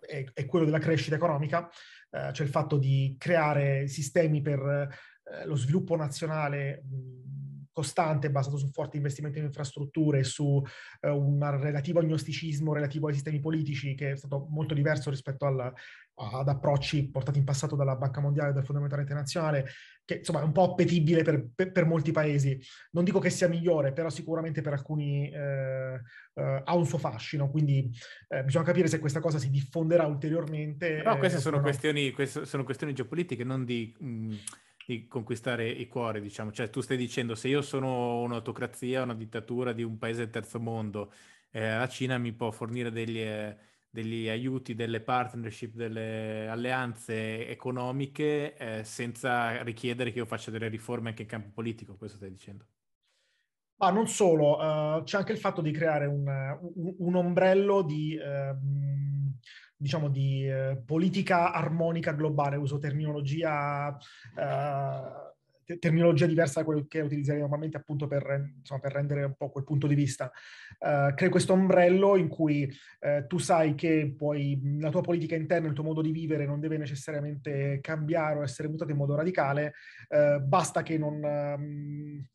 è, è quello della crescita economica, uh, cioè il fatto di creare sistemi per lo sviluppo nazionale mh, costante basato su forti investimenti in infrastrutture, su eh, un relativo agnosticismo relativo ai sistemi politici che è stato molto diverso rispetto al, ad approcci portati in passato dalla Banca Mondiale e dal Fondo Monetario Internazionale, che insomma è un po' appetibile per, per, per, molti paesi. Non dico che sia migliore, però sicuramente per alcuni eh, eh, ha un suo fascino, quindi eh, bisogna capire se questa cosa si diffonderà ulteriormente. Però queste eh, sono, no. questioni, queste sono, questioni, geopolitiche, non di... Mh mm, di conquistare i cuori, diciamo. Cioè, tu stai dicendo se io sono un'autocrazia, una dittatura di un paese del terzo mondo, eh, la Cina mi può fornire degli, eh, degli, aiuti, delle partnership, delle alleanze economiche eh, senza richiedere che io faccia delle riforme anche in campo politico, questo stai dicendo. Ma ah, non solo, uh, c'è anche il fatto di creare un, un, un ombrello di... Uh, diciamo, di eh, politica armonica globale, uso terminologia, eh, terminologia diversa da quella che utilizzerei normalmente appunto per, insomma, per, rendere un po' quel punto di vista. Eh, crei questo ombrello in cui eh, tu sai che poi la tua politica interna, il tuo modo di vivere non deve necessariamente cambiare o essere mutato in modo radicale, eh, basta che non... Mh, ehm,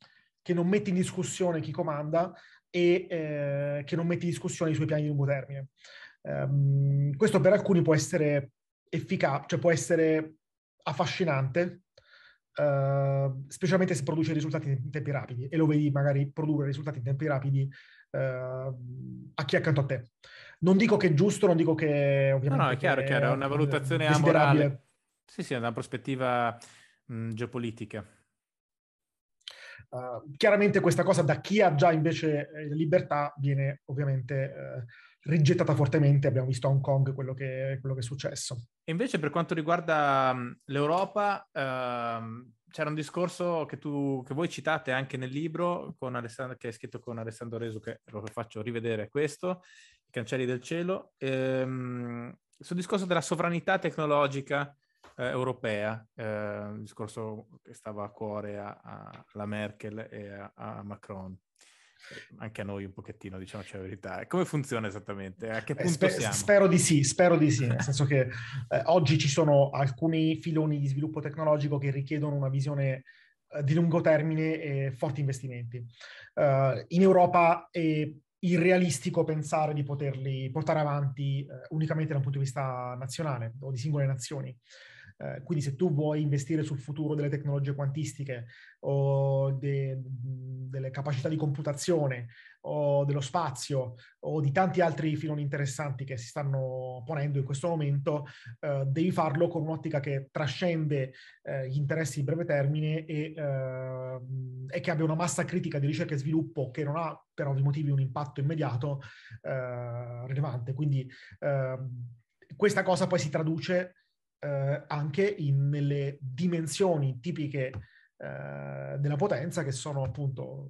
che non metti in discussione chi comanda e eh, che non metti in discussione i suoi piani di lungo termine. Um, questo per alcuni può essere efficace, cioè può essere affascinante, uh, specialmente se produce risultati in tempi rapidi e lo vedi magari produrre risultati in tempi rapidi uh, a chi è accanto a te. Non dico che è giusto, non dico che ovviamente... No, no, è chiaro, è chiaro, è una valutazione amorale. Sì, sì, è una prospettiva mh, geopolitica. Uh, chiaramente questa cosa da chi ha già invece eh, libertà viene ovviamente eh, rigettata fortemente, abbiamo visto a Hong Kong quello che, quello che è successo. E invece per quanto riguarda l'Europa, ehm, c'era un discorso che, tu, che voi citate anche nel libro che è scritto con Alessandro Resu, che lo faccio rivedere questo, I cancelli del cielo, ehm, sul discorso della sovranità tecnologica eh, europea, eh, un discorso che stava a cuore alla Merkel e a, a Macron anche a noi un pochettino, diciamoci la verità. Come funziona esattamente? A che punto Sper- siamo? Spero di sì, spero di sì, nel senso che eh, oggi ci sono alcuni filoni di sviluppo tecnologico che richiedono una visione eh, di lungo termine e forti investimenti. Uh, in Europa è irrealistico pensare di poterli portare avanti eh, unicamente da un punto di vista nazionale o di singole nazioni. Eh, quindi se tu vuoi investire sul futuro delle tecnologie quantistiche o de, delle capacità di computazione o dello spazio o di tanti altri filoni interessanti che si stanno ponendo in questo momento, eh, devi farlo con un'ottica che trascende eh, gli interessi di breve termine e, ehm, e, che abbia una massa critica di ricerca e sviluppo che non ha per ovvi motivi un impatto immediato eh, rilevante. Quindi ehm, questa cosa poi si traduce eh, anche in, nelle dimensioni tipiche eh, della potenza che sono appunto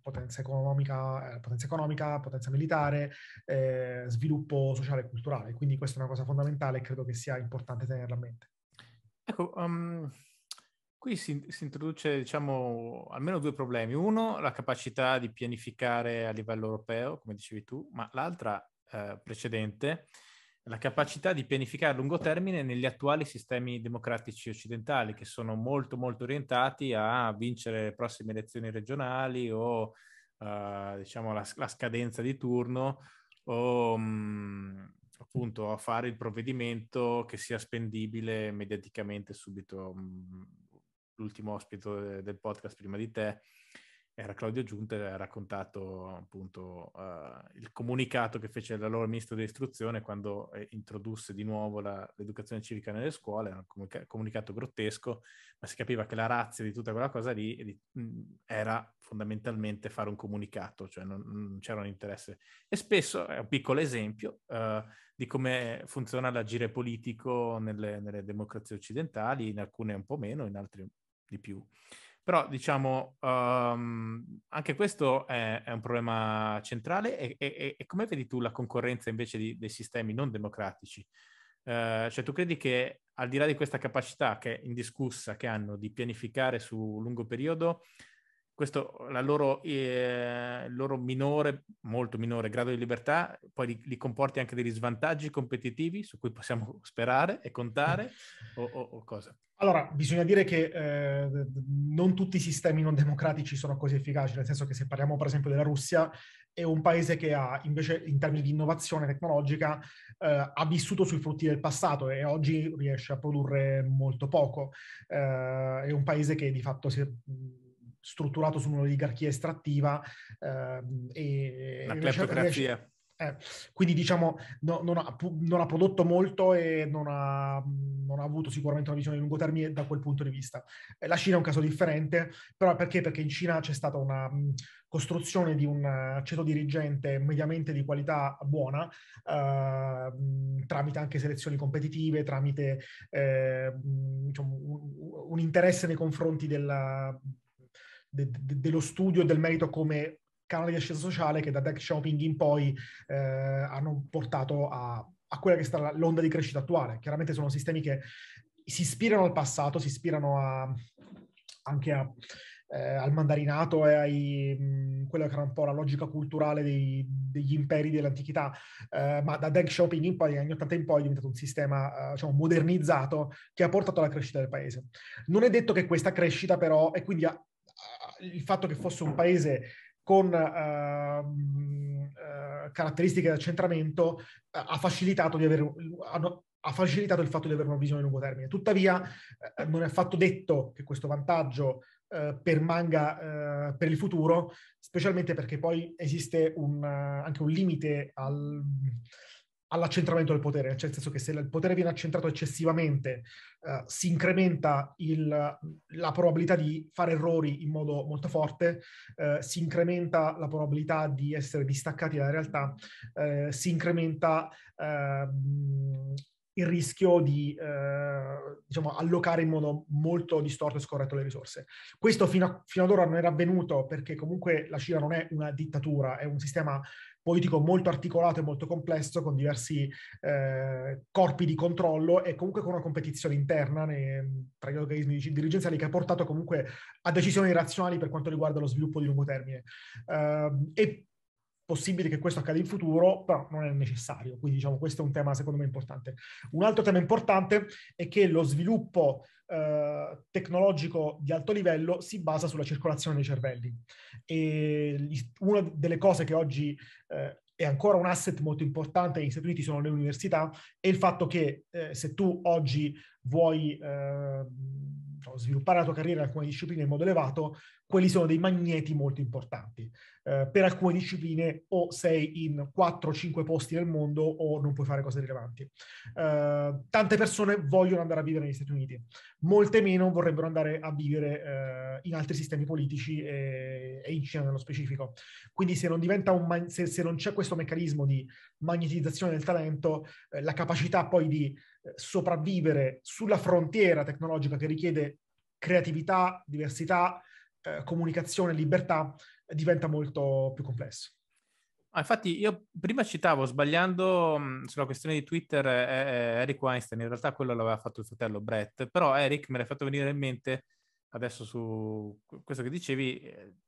potenza economica, eh, potenza, economica potenza, militare, eh, sviluppo sociale e culturale. Quindi questa è una cosa fondamentale e credo che sia importante tenerla a mente. Ecco, um, qui si, si introduce diciamo almeno due problemi. Uno, la capacità di pianificare a livello europeo, come dicevi tu, ma l'altra eh, precedente la capacità di pianificare a lungo termine negli attuali sistemi democratici occidentali che sono molto molto orientati a vincere le prossime elezioni regionali o uh, diciamo la, la, scadenza di turno o mh, mm, appunto a fare il provvedimento che sia spendibile mediaticamente subito. Mh, mm, l'ultimo ospite del podcast prima di te era Claudio Giunte ha raccontato appunto uh, il comunicato che fece l'allora ministro dell'istruzione quando eh, introdusse di nuovo la, l'educazione civica nelle scuole, era un comunica- comunicato grottesco, ma si capiva che la razza di tutta quella cosa lì di, mh, mm, era fondamentalmente fare un comunicato, cioè non, non, c'era un interesse. E spesso è un piccolo esempio uh, di come funziona l'agire politico nelle, nelle democrazie occidentali, in alcune un po' meno, in altre di più. Però diciamo, um, anche questo è, è, un problema centrale e, e, e, come vedi tu la concorrenza invece di, dei sistemi non democratici? Uh, cioè tu credi che al di là di questa capacità che è indiscussa che hanno di pianificare su lungo periodo, questo loro, eh, il loro minore, molto minore grado di libertà, poi li, li, comporti anche degli svantaggi competitivi su cui possiamo sperare e contare o, o, o cosa? Allora, bisogna dire che eh, non tutti i sistemi non democratici sono così efficaci, nel senso che se parliamo per esempio della Russia, è un paese che ha invece in termini di innovazione tecnologica eh, ha vissuto sui frutti del passato e oggi riesce a produrre molto poco. Eh, è un paese che di fatto si è strutturato su un'oligarchia estrattiva eh, e la cleptocrazia. Eh, quindi diciamo no, non, ha, non, ha, prodotto molto e non ha, non ha, avuto sicuramente una visione di lungo termine da quel punto di vista. Eh, la Cina è un caso differente, però perché? Perché in Cina c'è stata una costruzione di un ceto dirigente mediamente di qualità buona, eh, tramite anche selezioni competitive, tramite eh, diciamo, un, un interesse nei confronti della de, de, dello studio e del merito come canale di ascesa sociale che da Deng Xiaoping in poi eh, hanno portato a, a quella che sta l'onda di crescita attuale. Chiaramente sono sistemi che si ispirano al passato, si ispirano a, anche a, eh, al mandarinato e a mm, quella che era un po' la logica culturale dei, degli imperi dell'antichità, eh, ma da Deng Xiaoping in poi, negli anni 80 in poi, è diventato un sistema eh, diciamo, modernizzato che ha portato alla crescita del paese. Non è detto che questa crescita però, e quindi a, il fatto che fosse un paese con uh, uh, caratteristiche di accentramento uh, ha, facilitato di avere, hanno, ha facilitato il fatto di avere una visione a lungo termine. Tuttavia eh, non è affatto detto che questo vantaggio permanga per il futuro, specialmente perché poi esiste un, anche un limite al all'accentramento del potere, cioè nel senso che se il potere viene accentrato eccessivamente eh, si incrementa il, la probabilità di fare errori in modo molto forte, eh, si incrementa la probabilità di essere distaccati dalla realtà, eh, si incrementa ehm, il rischio di eh, diciamo, allocare in modo molto distorto e scorretto le risorse. Questo fino, a, fino ad ora non era avvenuto perché comunque la Cina non è una dittatura, è un sistema politico molto articolato e molto complesso, con diversi eh, corpi di controllo e comunque con una competizione interna ne, tra gli organismi dirigenziali che ha portato comunque a decisioni razionali per quanto riguarda lo sviluppo di lungo termine. Uh, e possibile che questo accada in futuro, però non è necessario. Quindi diciamo questo è un tema secondo me importante. Un altro tema importante è che lo sviluppo eh, tecnologico di alto livello si basa sulla circolazione dei cervelli. E una delle cose che oggi eh, è ancora un asset molto importante negli Stati Uniti sono le università e il fatto che eh, se tu oggi vuoi Eh, diciamo, sviluppare la tua carriera in alcune discipline in modo elevato, quelli sono dei magneti molto importanti. Eh, per alcune discipline o sei in 4-5 posti nel mondo o non puoi fare cose rilevanti. Eh, tante persone vogliono andare a vivere negli Stati Uniti, molte meno vorrebbero andare a vivere eh, in altri sistemi politici e, e, in Cina nello specifico. Quindi se non, man- se, se non c'è questo meccanismo di magnetizzazione del talento, eh, la capacità poi di eh, sopravvivere sulla frontiera tecnologica che richiede creatività, diversità, eh, comunicazione, libertà, eh, diventa molto più complesso. Ah, infatti io prima citavo, sbagliando mm, sulla questione di Twitter, eh, eh, Eric Weinstein, in realtà quello l'aveva fatto il fratello Brett, però Eric me l'ha fatto venire in mente adesso su questo che dicevi,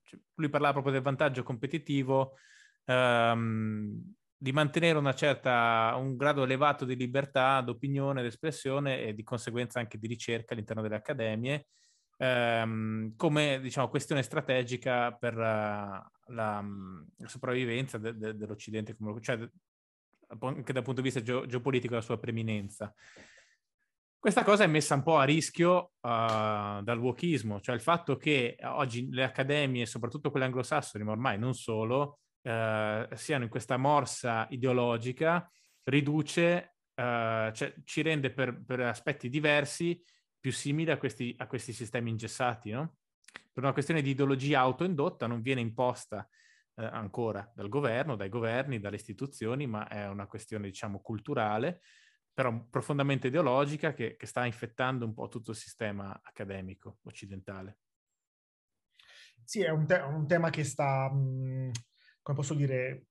cioè, lui parlava proprio del vantaggio competitivo ehm, di mantenere una certa, un grado elevato di libertà d'opinione, d'espressione e di conseguenza anche di ricerca all'interno delle accademie, ehm, come diciamo, questione strategica per uh, la, mm, la, sopravvivenza de- de- dell'Occidente, come, cioè anche dal punto di vista geo- geopolitico la sua preminenza. Questa cosa è messa un po' a rischio uh, dal wokismo, cioè il fatto che oggi le accademie, soprattutto quelle anglosassoni, ma ormai non solo, eh, siano in questa morsa ideologica, riduce, eh, cioè, ci rende per, per, aspetti diversi più simili a questi, a questi sistemi ingessati, no? Per una questione di ideologia autoindotta non viene imposta eh, ancora dal governo, dai governi, dalle istituzioni, ma è una questione, diciamo, culturale, però profondamente ideologica che, che sta infettando un po' tutto il sistema accademico occidentale. Sì, è un, te- un tema che sta, mh, come posso dire,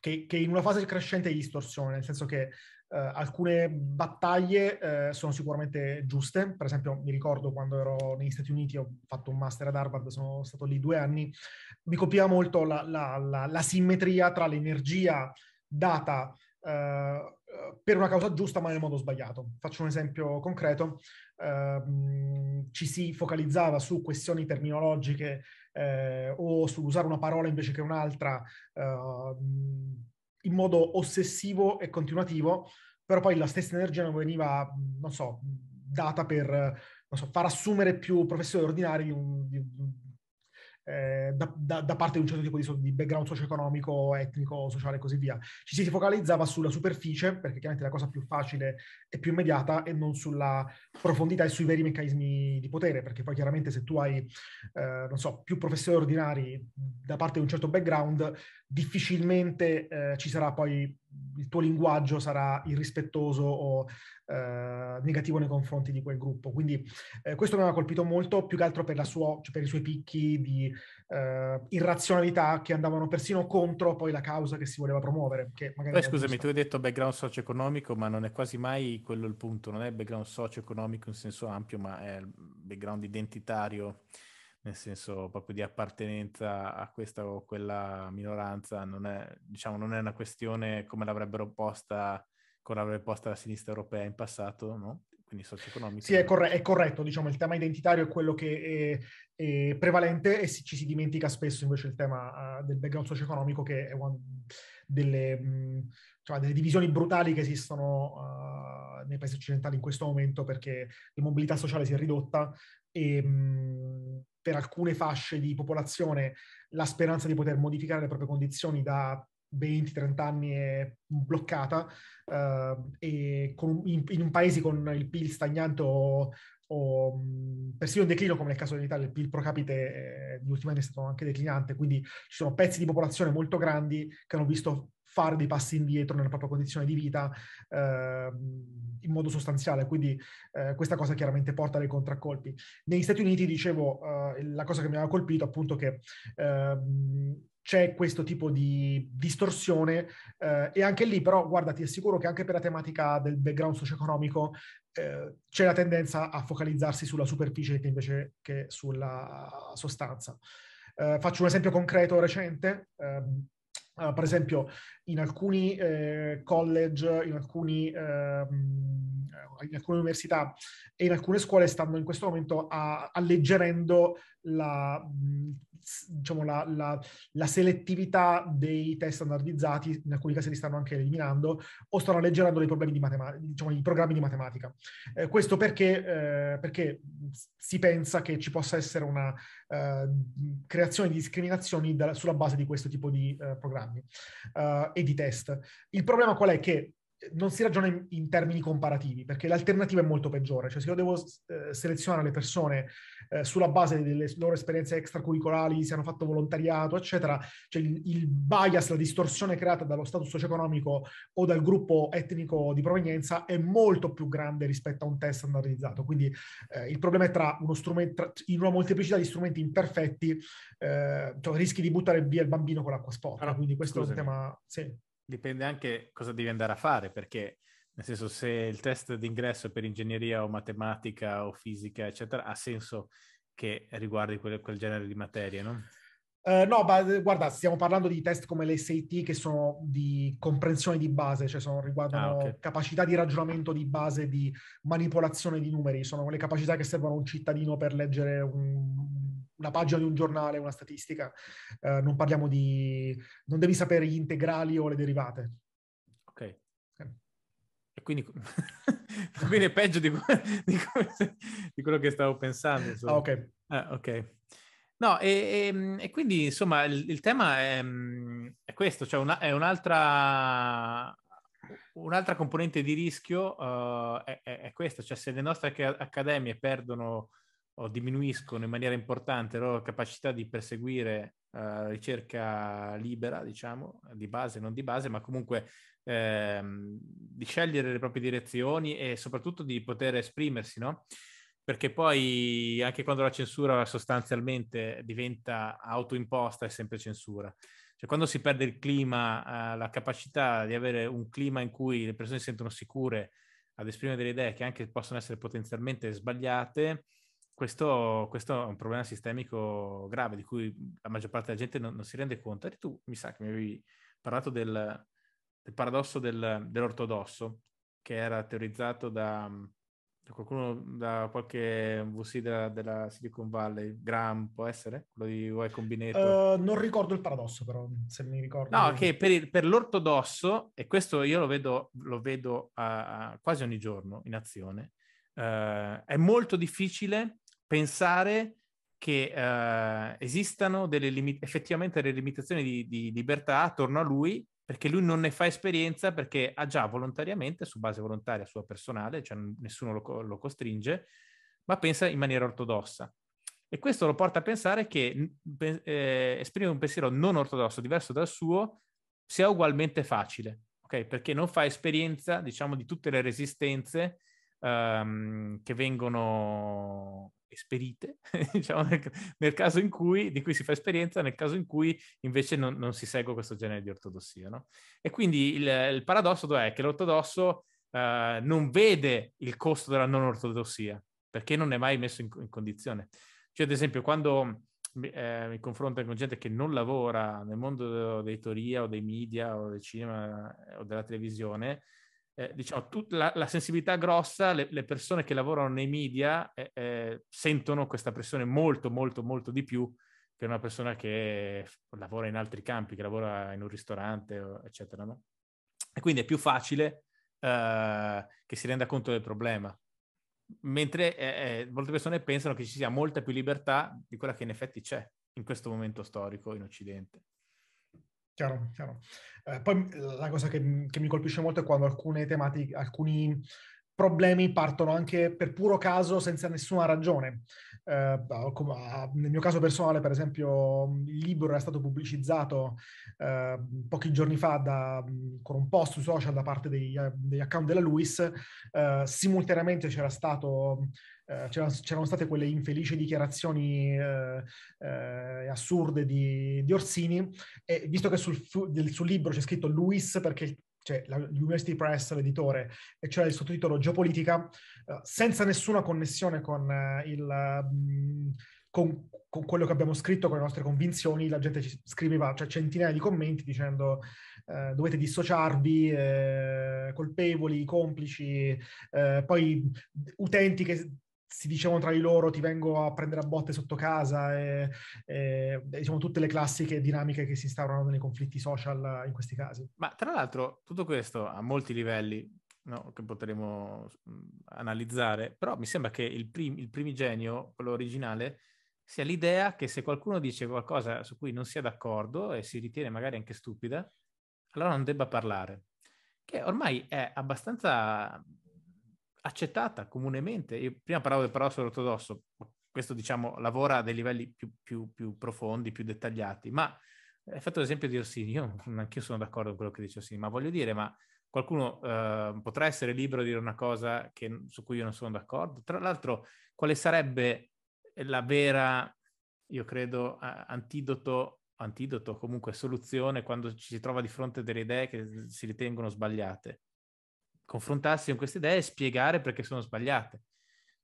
che, che, in una fase crescente di distorsione, nel senso che eh, alcune battaglie eh, sono sicuramente giuste, per esempio mi ricordo quando ero negli Stati Uniti, ho fatto un master ad Harvard, sono stato lì due anni, mi copiava molto la, la, la, la simmetria tra l'energia data eh, per una causa giusta ma nel modo sbagliato. Faccio un esempio concreto, eh, ci si focalizzava su questioni terminologiche eh, o sull'usare una parola invece che un'altra eh, in modo ossessivo e continuativo, però poi la stessa energia non veniva, non so, data per non so, far assumere più professori ordinari di un, di, eh, da, da, da, parte di un certo tipo di, di, background socio-economico, etnico, sociale e così via. Ci si focalizzava sulla superficie, perché chiaramente è la cosa più facile e più immediata, e non sulla profondità e sui veri meccanismi di potere, perché poi chiaramente se tu hai, eh, non so, più professori ordinari da parte di un certo background, difficilmente eh, ci sarà poi il tuo linguaggio sarà irrispettoso o eh, negativo nei confronti di quel gruppo. Quindi eh, questo mi ha colpito molto, più che altro per, sua, cioè per i suoi picchi di eh, irrazionalità che andavano persino contro poi la causa che si voleva promuovere. poi scusami, tu hai detto background socio-economico, ma non è quasi mai quello il punto, non è background socio-economico in senso ampio, ma è background identitario nel senso proprio di appartenenza a questa o quella minoranza, non è, diciamo, non è una questione come l'avrebbero posta, come l'avrebbe posta la sinistra europea in passato, no? quindi socio economica Sì, è, corre- è, corretto, diciamo, il tema identitario è quello che è, è prevalente e si, ci si dimentica spesso invece il tema uh, del background socio-economico che è una delle, cioè delle divisioni brutali che esistono uh, nei paesi occidentali in questo momento perché la mobilità sociale si è ridotta e mh, per alcune fasce di popolazione la speranza di poter modificare le proprie condizioni da 20-30 anni è bloccata eh, e con, in, in, un paese con il PIL stagnante o, o persino in declino come nel caso dell'Italia il PIL pro capite negli eh, ultimi anni è stato anche declinante quindi ci sono pezzi di popolazione molto grandi che hanno visto fare dei passi indietro nella propria condizione di vita eh, in modo sostanziale, quindi eh, questa cosa chiaramente porta dei contraccolpi. Negli Stati Uniti, dicevo, eh, la cosa che mi aveva colpito appunto che ehm, c'è questo tipo di distorsione eh, e anche lì però guarda ti assicuro che anche per la tematica del background socio-economico eh, c'è la tendenza a focalizzarsi sulla superficie invece che sulla sostanza. Eh, faccio un esempio concreto recente, ehm, Uh, per esempio, in alcuni eh, college, in alcuni eh, in alcune università e in alcune scuole stanno in questo momento a, alleggerendo la, diciamo, la, la, la, selettività dei test standardizzati, in alcuni casi li stanno anche eliminando, o stanno alleggerando i, di matema- diciamo, i programmi di matematica. Eh, questo perché, eh, perché, si pensa che ci possa essere una eh, creazione di discriminazioni da, sulla base di questo tipo di eh, programmi eh, e di test. Il problema qual è? Che non si ragiona in, in, termini comparativi, perché l'alternativa è molto peggiore. Cioè, se io devo eh, selezionare le persone eh, sulla base delle loro esperienze extracurricolari, se hanno fatto volontariato, eccetera, cioè il, il, bias, la distorsione creata dallo status socio-economico o dal gruppo etnico di provenienza è molto più grande rispetto a un test standardizzato. Quindi eh, il problema è tra, uno strumento, tra, in una molteplicità di strumenti imperfetti, eh, cioè rischi di buttare via il bambino con l'acqua sporca. Allora, Quindi questo scusami. è un tema... Sì. Dipende anche cosa devi andare a fare, perché nel senso se il test d'ingresso per ingegneria o matematica o fisica, eccetera, ha senso che riguardi quel, quel genere di materie, no? Eh, no, ma eh, guarda, stiamo parlando di test come le SAT che sono di comprensione di base, cioè sono, riguardano ah, okay. capacità di ragionamento di base, di manipolazione di numeri, sono quelle capacità che servono a un cittadino per leggere un, una pagina di un giornale, una statistica. Uh, non parliamo di... non devi sapere gli integrali o le derivate. Ok. okay. E quindi va bene peggio di, di, di quello che stavo pensando. Ah, ok. Ah, ok. No, e, e, ehm, e, quindi insomma il, il tema è, mhmm, è, questo, cioè una, è un'altra, un'altra, componente di rischio uh, è, è, questa, cioè se le nostre accademie perdono o diminuiscono in maniera importante la loro capacità di perseguire uh, ricerca libera, diciamo, di base, non di base, ma comunque ehm, di scegliere le proprie direzioni e soprattutto di poter esprimersi, no? perché poi anche quando la censura sostanzialmente diventa autoimposta è sempre censura. Cioè quando si perde il clima, eh, la capacità di avere un clima in cui le persone si sentono sicure ad esprimere delle idee che anche possono essere potenzialmente sbagliate, questo, questo è un problema sistemico grave di cui la maggior parte della gente non, non si rende conto. E tu mi sa che mi avevi parlato del, del paradosso del, dell'ortodosso, che era teorizzato da c'è qualcuno da qualche VC della, della, Silicon Valley? Graham può essere? Quello di Y Combinator? Uh, non ricordo il paradosso, però, se mi ricordo. No, che per, il, per l'ortodosso, e questo io lo vedo, lo vedo uh, quasi ogni giorno in azione, uh, è molto difficile pensare che eh, esistano delle limit- effettivamente delle limitazioni di, di libertà attorno a lui perché lui non ne fa esperienza perché ha già volontariamente, su base volontaria sua personale, cioè nessuno lo, lo costringe, ma pensa in maniera ortodossa. E questo lo porta a pensare che eh, esprimere un pensiero non ortodosso, diverso dal suo, sia ugualmente facile, okay? perché non fa esperienza, diciamo, di tutte le resistenze um, che vengono esperite, diciamo, nel, nel, caso in cui, di cui si fa esperienza, nel caso in cui invece non, non si segue questo genere di ortodossia. No? E quindi il, il paradosso è che l'ortodosso eh, non vede il costo della non ortodossia, perché non è mai messo in, in condizione. Cioè, ad esempio, quando eh, mi confronto con gente che non lavora nel mondo dell'editoria o dei media o del cinema o della televisione, eh, diciamo, tut- la, la, sensibilità grossa, le, le, persone che lavorano nei media eh, eh, sentono questa pressione molto, molto, molto di più che una persona che lavora in altri campi, che lavora in un ristorante, eccetera. No? E quindi è più facile eh, che si renda conto del problema. Mentre eh, eh, molte persone pensano che ci sia molta più libertà di quella che in effetti c'è in questo momento storico in Occidente. Chiaro, chiaro. Eh, poi mhmm, la cosa che, mhmm, che, mi colpisce molto è quando alcune tematiche, alcuni problemi partono anche per puro caso senza nessuna ragione. Eh, nel mio caso personale, per esempio, il libro è stato pubblicizzato eh, pochi giorni fa da, con un post social da parte dei, eh, degli account della Luis. Eh, simultaneamente c'era stato eh, c'erano, c'erano, state quelle infelici dichiarazioni eh, eh, assurde di, di, Orsini e visto che sul, sul, libro c'è scritto Luis perché cioè la University Press, l'editore, e cioè il sottotitolo Geopolitica, eh, senza nessuna connessione con eh, il... Mm, con, con, quello che abbiamo scritto, con le nostre convinzioni, la gente ci scriveva cioè, centinaia di commenti dicendo eh, dovete dissociarvi, eh, colpevoli, complici, eh, poi utenti che si dicevano tra di loro ti vengo a prendere a botte sotto casa e, e diciamo tutte le classiche dinamiche che si instaurano nei conflitti social in questi casi. Ma tra l'altro tutto questo a molti livelli no, che potremo mm, analizzare, però mi sembra che il, prim- il primigenio, quello originale, sia l'idea che se qualcuno dice qualcosa su cui non si è d'accordo e si ritiene magari anche stupida, allora non debba parlare, che ormai è abbastanza accettata comunemente. Io prima parlavo del paradosso ortodosso, questo diciamo lavora a dei livelli più, più, più profondi, più dettagliati, ma hai eh, fatto l'esempio di Orsini, io anch'io sono d'accordo con quello che dice Orsini, ma voglio dire, ma qualcuno eh, potrà essere libero di dire una cosa che, su cui io non sono d'accordo? Tra l'altro, quale sarebbe la vera, io credo, antidoto, antidoto comunque soluzione quando ci si trova di fronte a delle idee che si ritengono sbagliate? confrontarsi con queste idee e spiegare perché sono sbagliate.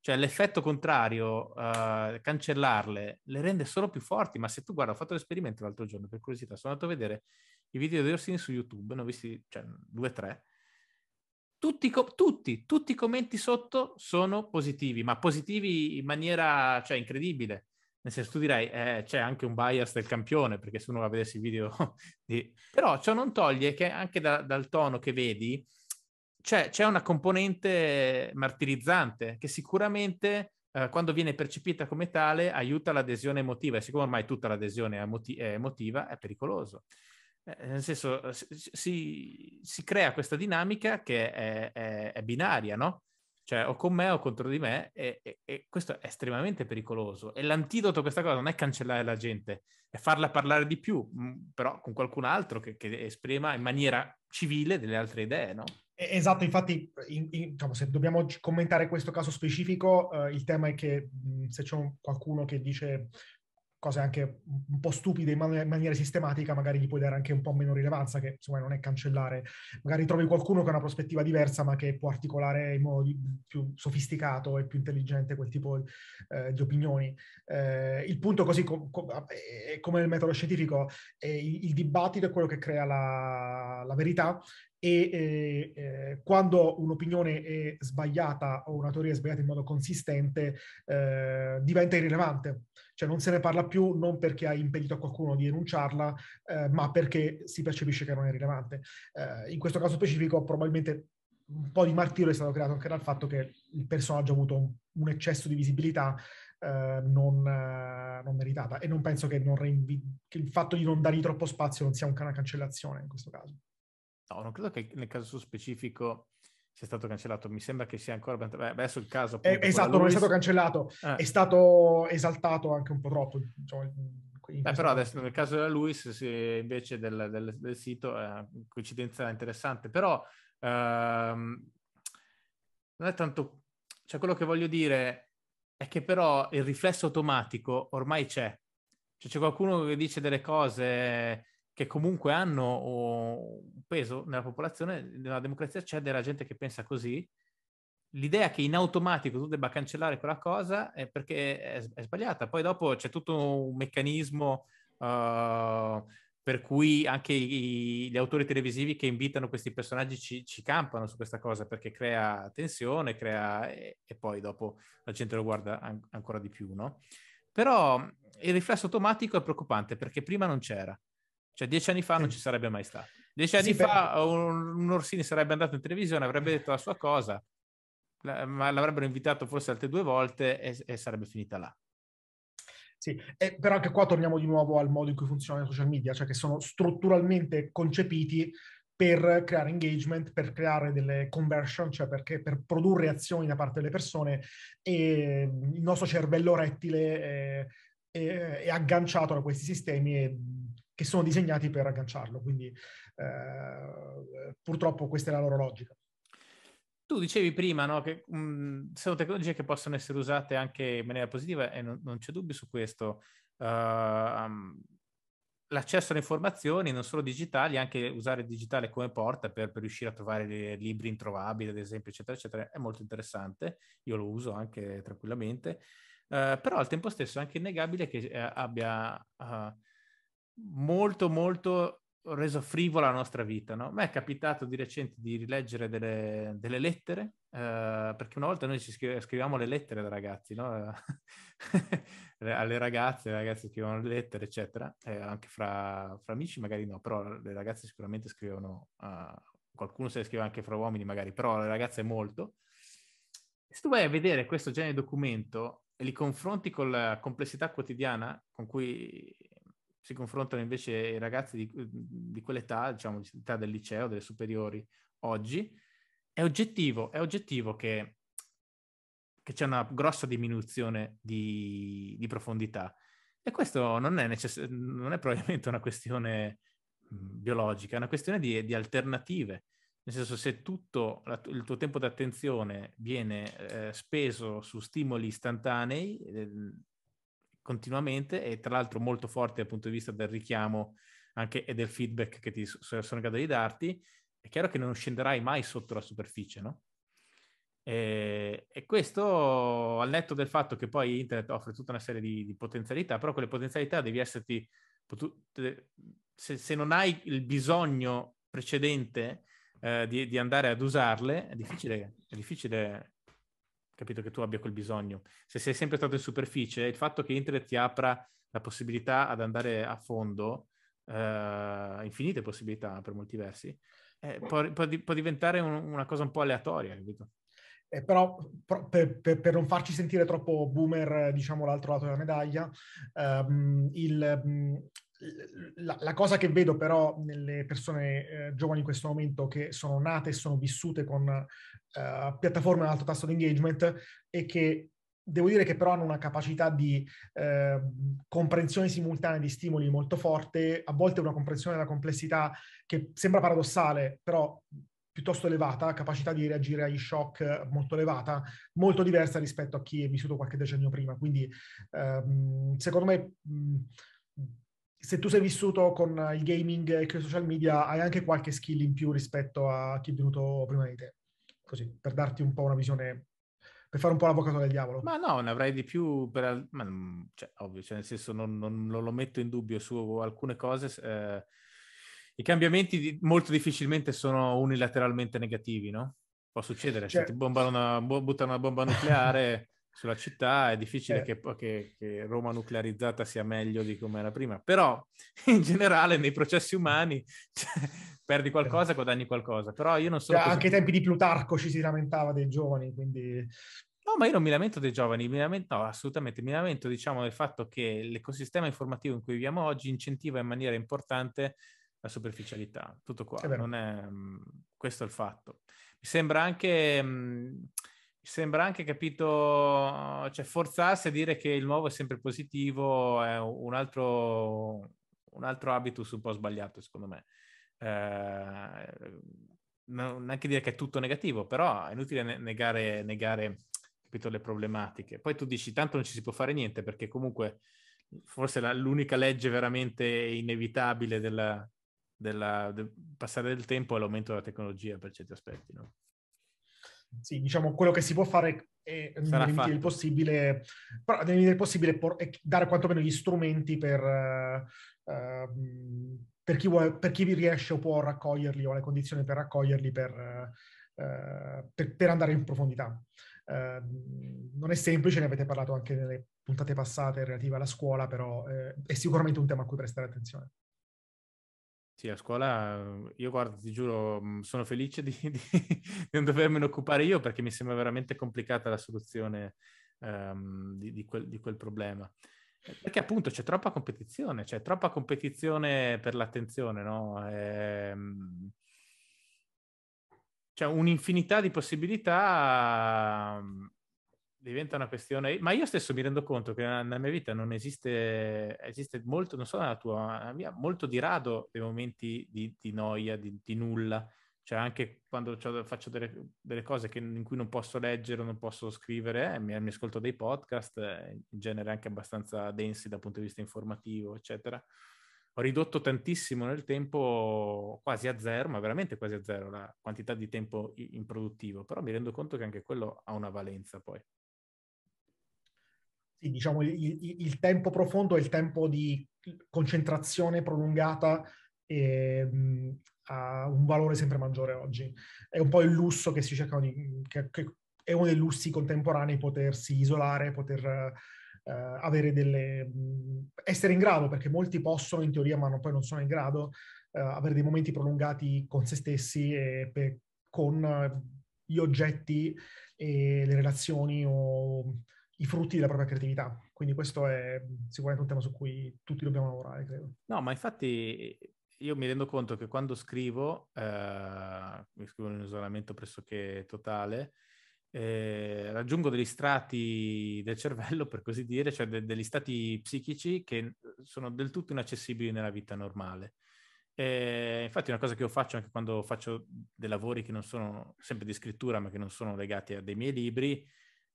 Cioè l'effetto contrario, uh, cancellarle, le rende solo più forti. Ma se tu guarda, ho fatto l'esperimento l'altro giorno, per curiosità, sono andato a vedere i video di Orsini su YouTube, ne ho visti cioè, due o tre, tutti, tutti, tutti, i commenti sotto sono positivi, ma positivi in maniera cioè, incredibile. Nel senso, tu direi eh, c'è anche un bias del campione, perché se uno va a vedersi i video di... Però ciò non toglie che anche da, dal tono che vedi c'è, cioè, c'è una componente martirizzante che sicuramente eh, quando viene percepita come tale aiuta l'adesione emotiva e siccome ormai tutta l'adesione è emotiva è pericoloso. Eh, eh nel senso, si, si, crea questa dinamica che è, è, è binaria, no? Cioè, o con me o contro di me, e, e, e, questo è estremamente pericoloso. E l'antidoto a questa cosa non è cancellare la gente, è farla parlare di più, però con qualcun altro che, che esprima in maniera civile delle altre idee, no? Esatto, infatti in, in, diciamo, se dobbiamo commentare questo caso specifico, eh, il tema è che mh, mm, se c'è un, qualcuno che dice cose anche un po' stupide in, man- in, maniera sistematica, magari gli puoi dare anche un po' meno rilevanza, che insomma non è cancellare. Magari trovi qualcuno che ha una prospettiva diversa, ma che può articolare in modo di, più sofisticato e più intelligente quel tipo eh, di opinioni. Eh, il punto così, com- com- eh, come nel metodo scientifico, eh, il, il, dibattito è quello che crea la, la verità e eh, quando un'opinione è sbagliata o una teoria è sbagliata in modo consistente eh, diventa irrilevante, cioè non se ne parla più non perché hai impedito a qualcuno di enunciarla, eh, ma perché si percepisce che non è rilevante. Eh, in questo caso specifico probabilmente un po' di martirio è stato creato anche dal fatto che il personaggio ha avuto un, un eccesso di visibilità Uh, non, uh, non, meritata e non penso che, non reinvi- che, il fatto di non dargli troppo spazio non sia una cancellazione in questo caso. No, non credo che nel caso specifico sia stato cancellato. Mi sembra che sia ancora. Beh, adesso il caso. Eh, appunto, eh, esatto, non è stato cancellato, ah. è stato esaltato anche un po' troppo. Diciamo, Beh, però adesso nel caso della Luis invece del, del, del sito è una coincidenza interessante, però ehm, non è tanto, cioè quello che voglio dire è che però il riflesso automatico ormai c'è, cioè c'è qualcuno che dice delle cose che comunque hanno uhm, un peso nella popolazione, nella democrazia c'è della gente che pensa così. L'idea che in automatico tu debba cancellare quella cosa è perché è, è sbagliata. Poi dopo c'è tutto un meccanismo uh, per cui anche i, gli autori televisivi che invitano questi personaggi ci, ci, campano su questa cosa perché crea tensione, crea e, e poi dopo la gente lo guarda an- ancora di più, no? Però il riflesso automatico è preoccupante perché prima non c'era. Cioè dieci anni fa non ci sarebbe mai stato. Dieci anni sì, fa beh. un, Orsini sarebbe andato in televisione, avrebbe detto la sua cosa, ma l'avrebbero invitato forse altre due volte e, e sarebbe finita là. Sì, e, però anche qua torniamo di nuovo al modo in cui funzionano i social media, cioè che sono strutturalmente concepiti per creare engagement, per creare delle conversion, cioè perché, per produrre azioni da parte delle persone e il nostro cervello rettile è, è, è agganciato da questi sistemi e che sono disegnati per agganciarlo. Quindi eh, purtroppo questa è la loro logica. Tu dicevi prima no, che mh, mm, sono tecnologie che possono essere usate anche in maniera positiva e non, non c'è dubbio su questo. Uh, um, l'accesso alle informazioni, non solo digitali, anche usare il digitale come porta per, per riuscire a trovare libri introvabili, ad esempio, eccetera, eccetera, è molto interessante. Io lo uso anche tranquillamente. Uh, però al tempo stesso è anche innegabile che eh, abbia uh, molto, molto reso frivola la nostra vita. No? A è capitato di recente di rileggere delle, delle lettere, eh, perché una volta noi ci scrive, scriviamo le lettere da ragazzi, no? alle ragazze, le ragazze scrivono le lettere, eccetera, eh, anche fra, fra, amici magari no, però le ragazze sicuramente scrivono, uh, qualcuno se le scrive anche fra uomini magari, però le ragazze molto. Se tu vai a vedere questo genere di documento e li confronti con la complessità quotidiana con cui si confrontano invece i ragazzi di, di quell'età, diciamo, di età del liceo, delle superiori, oggi, è oggettivo, è oggettivo che, che, c'è una grossa diminuzione di, di profondità. E questo non è, necess- non è, probabilmente una questione mm, biologica, è una questione di, di alternative. Nel senso, se tutto la, il tuo tempo d'attenzione viene eh, speso su stimoli istantanei, eh, continuamente e tra l'altro molto forte dal punto di vista del richiamo anche, e del feedback che ti sono in grado di darti, è chiaro che non scenderai mai sotto la superficie, no? E, eh, e questo al netto del fatto che poi internet offre tutta una serie di, di potenzialità, però quelle potenzialità devi esserti, potu- se, se, non hai il bisogno precedente eh, di, di, andare ad usarle, è difficile, è difficile capito che tu abbia quel bisogno. Se sei sempre stato in superficie, il fatto che internet ti apra la possibilità ad andare a fondo, eh, infinite possibilità per molti versi, eh, può, può, può, diventare un, una cosa un po' aleatoria, capito? Eh, però per, per, per, non farci sentire troppo boomer, eh, diciamo l'altro lato della medaglia, ehm, il, mm, la, la, cosa che vedo però nelle persone eh, giovani in questo momento che sono nate e sono vissute con eh, piattaforme ad alto tasso di engagement è che devo dire che però hanno una capacità di eh, comprensione simultanea di stimoli molto forte, a volte una comprensione della complessità che sembra paradossale, però piuttosto elevata, capacità di reagire agli shock molto elevata, molto diversa rispetto a chi è vissuto qualche decennio prima. Quindi ehm, secondo me... Mh, se tu sei vissuto con il gaming e con i social media, hai anche qualche skill in più rispetto a chi è venuto prima di te. Così, per darti un po' una visione, per fare un po' l'avvocato del diavolo. Ma no, ne avrai di più, per, ma, cioè, ovvio, cioè, nel senso non, non, non, lo metto in dubbio su alcune cose. Eh, I cambiamenti molto difficilmente sono unilateralmente negativi, no? Può succedere, cioè, se ti bombano una, buttano una bomba nucleare sulla città, è difficile eh. che, che, che, Roma nuclearizzata sia meglio di come era prima, però in generale nei processi umani cioè, perdi qualcosa, guadagni qualcosa, però io non so... Cioè, anche ai tempi di Plutarco ci si lamentava dei giovani, quindi... No, ma io non mi lamento dei giovani, mi lamento, no, assolutamente, mi lamento diciamo del fatto che l'ecosistema informativo in cui viviamo oggi incentiva in maniera importante la superficialità, tutto qua, è è, mm, questo è il fatto. Mi sembra anche... Mh, mm, sembra anche capito, cioè forzarsi a dire che il nuovo è sempre positivo è un altro, un altro habitus un po' sbagliato secondo me. Eh, non anche dire che è tutto negativo, però è inutile negare, negare capito, le problematiche. Poi tu dici tanto non ci si può fare niente perché comunque forse la, l'unica legge veramente inevitabile della, della, del passare del tempo è l'aumento della tecnologia per certi aspetti. No? sì, diciamo, quello che si può fare è nel il possibile, però nel il possibile por- dare quantomeno gli strumenti per, uh, per, chi vuole, per chi vi riesce o può raccoglierli o ha le condizioni per raccoglierli per, uh, per, per andare in profondità. Uh, non è semplice, ne avete parlato anche nelle puntate passate relative alla scuola, però eh, è sicuramente un tema a cui prestare attenzione sì, a scuola uhm, io guardo, ti giuro, mhmm, sono felice di, di, di, non dovermene occupare io perché mi sembra veramente complicata la soluzione um, di, quel, di, quel, problema. Eh, perché appunto c'è troppa competizione, c'è troppa competizione per l'attenzione, no? E, ehm, c'è un'infinità di possibilità uhm, diventa una questione. Ma io stesso mi rendo conto che nella mia vita non esiste, esiste molto, non so nella tua, nella mia, molto di rado dei momenti di, di noia, di, di, nulla. Cioè, anche quando faccio delle, delle cose che, in cui non posso leggere, non posso scrivere, eh, mi, mi, ascolto dei podcast, eh, in genere anche abbastanza densi dal punto di vista informativo, eccetera. Ho ridotto tantissimo nel tempo, quasi a zero, ma veramente quasi a zero, la quantità di tempo improduttivo. Però mi rendo conto che anche quello ha una valenza poi sì, diciamo, il, il, tempo profondo è il tempo di concentrazione prolungata e, mh, ha un valore sempre maggiore oggi. È un po' il lusso che si cerca di... Che, che è uno dei lussi contemporanei potersi isolare, poter... Uh, avere delle, mh, essere in grado, perché molti possono in teoria, ma non, poi non sono in grado, uh, avere dei momenti prolungati con se stessi e pe, con gli oggetti e le relazioni o i frutti della propria creatività. Quindi questo è sicuramente un tema su cui tutti dobbiamo lavorare, credo. No, ma infatti io mi rendo conto che quando scrivo, eh, mi scrivo in un isolamento pressoché totale, eh, raggiungo degli strati del cervello, per così dire, cioè de- degli stati psichici che sono del tutto inaccessibili nella vita normale. E infatti una cosa che io faccio anche quando faccio dei lavori che non sono sempre di scrittura, ma che non sono legati a dei miei libri,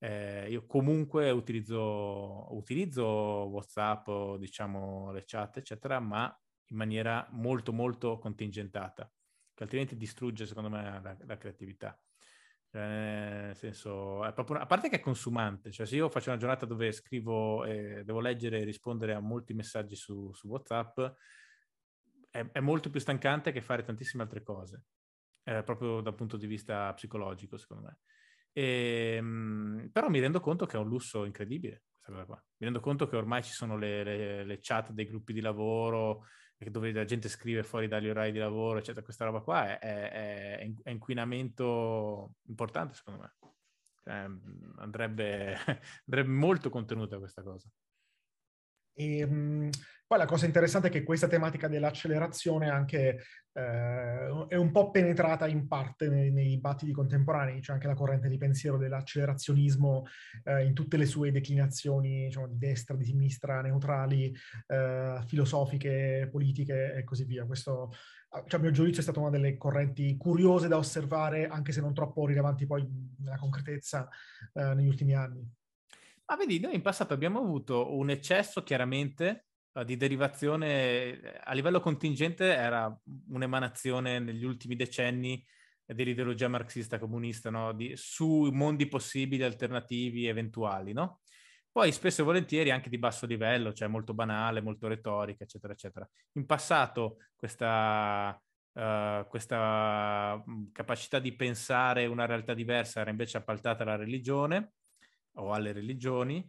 eh, io comunque utilizzo, utilizzo WhatsApp, diciamo le chat, eccetera, ma in maniera molto, molto contingentata, che altrimenti distrugge, secondo me, la, la creatività. Cioè, nel senso, proprio, a parte che è consumante, cioè se io faccio una giornata dove scrivo, eh, devo leggere e rispondere a molti messaggi su, su WhatsApp, è, è, molto più stancante che fare tantissime altre cose, eh, proprio dal punto di vista psicologico, secondo me. E, ehm, però mi rendo conto che è un lusso incredibile questa cosa qua. Mi rendo conto che ormai ci sono le, le, le chat dei gruppi di lavoro dove la gente scrive fuori dagli orari di lavoro, eccetera. Questa roba qua è, è, è inquinamento importante secondo me. Cioè, mm, andrebbe, andrebbe molto contenuta questa cosa. E, ehm, mh, poi la cosa interessante è che questa tematica dell'accelerazione anche, eh, è un po' penetrata in parte nei, nei dibattiti contemporanei, c'è cioè anche la corrente di pensiero dell'accelerazionismo eh, in tutte le sue declinazioni, diciamo, di destra, di sinistra, neutrali, eh, filosofiche, politiche e così via. Questo, cioè, a mio giudizio è stata una delle correnti curiose da osservare, anche se non troppo rilevanti poi nella concretezza eh, negli ultimi anni. Ma vedi, noi in passato abbiamo avuto un eccesso chiaramente eh, di derivazione eh, a livello contingente era un'emanazione negli ultimi decenni dell'ideologia marxista comunista no? su mondi possibili, alternativi, eventuali. No? Poi spesso e volentieri anche di basso livello, cioè molto banale, molto retorica, eccetera, eccetera. In passato questa, uh, questa mm, capacità di pensare una realtà diversa era invece appaltata alla religione o alle religioni.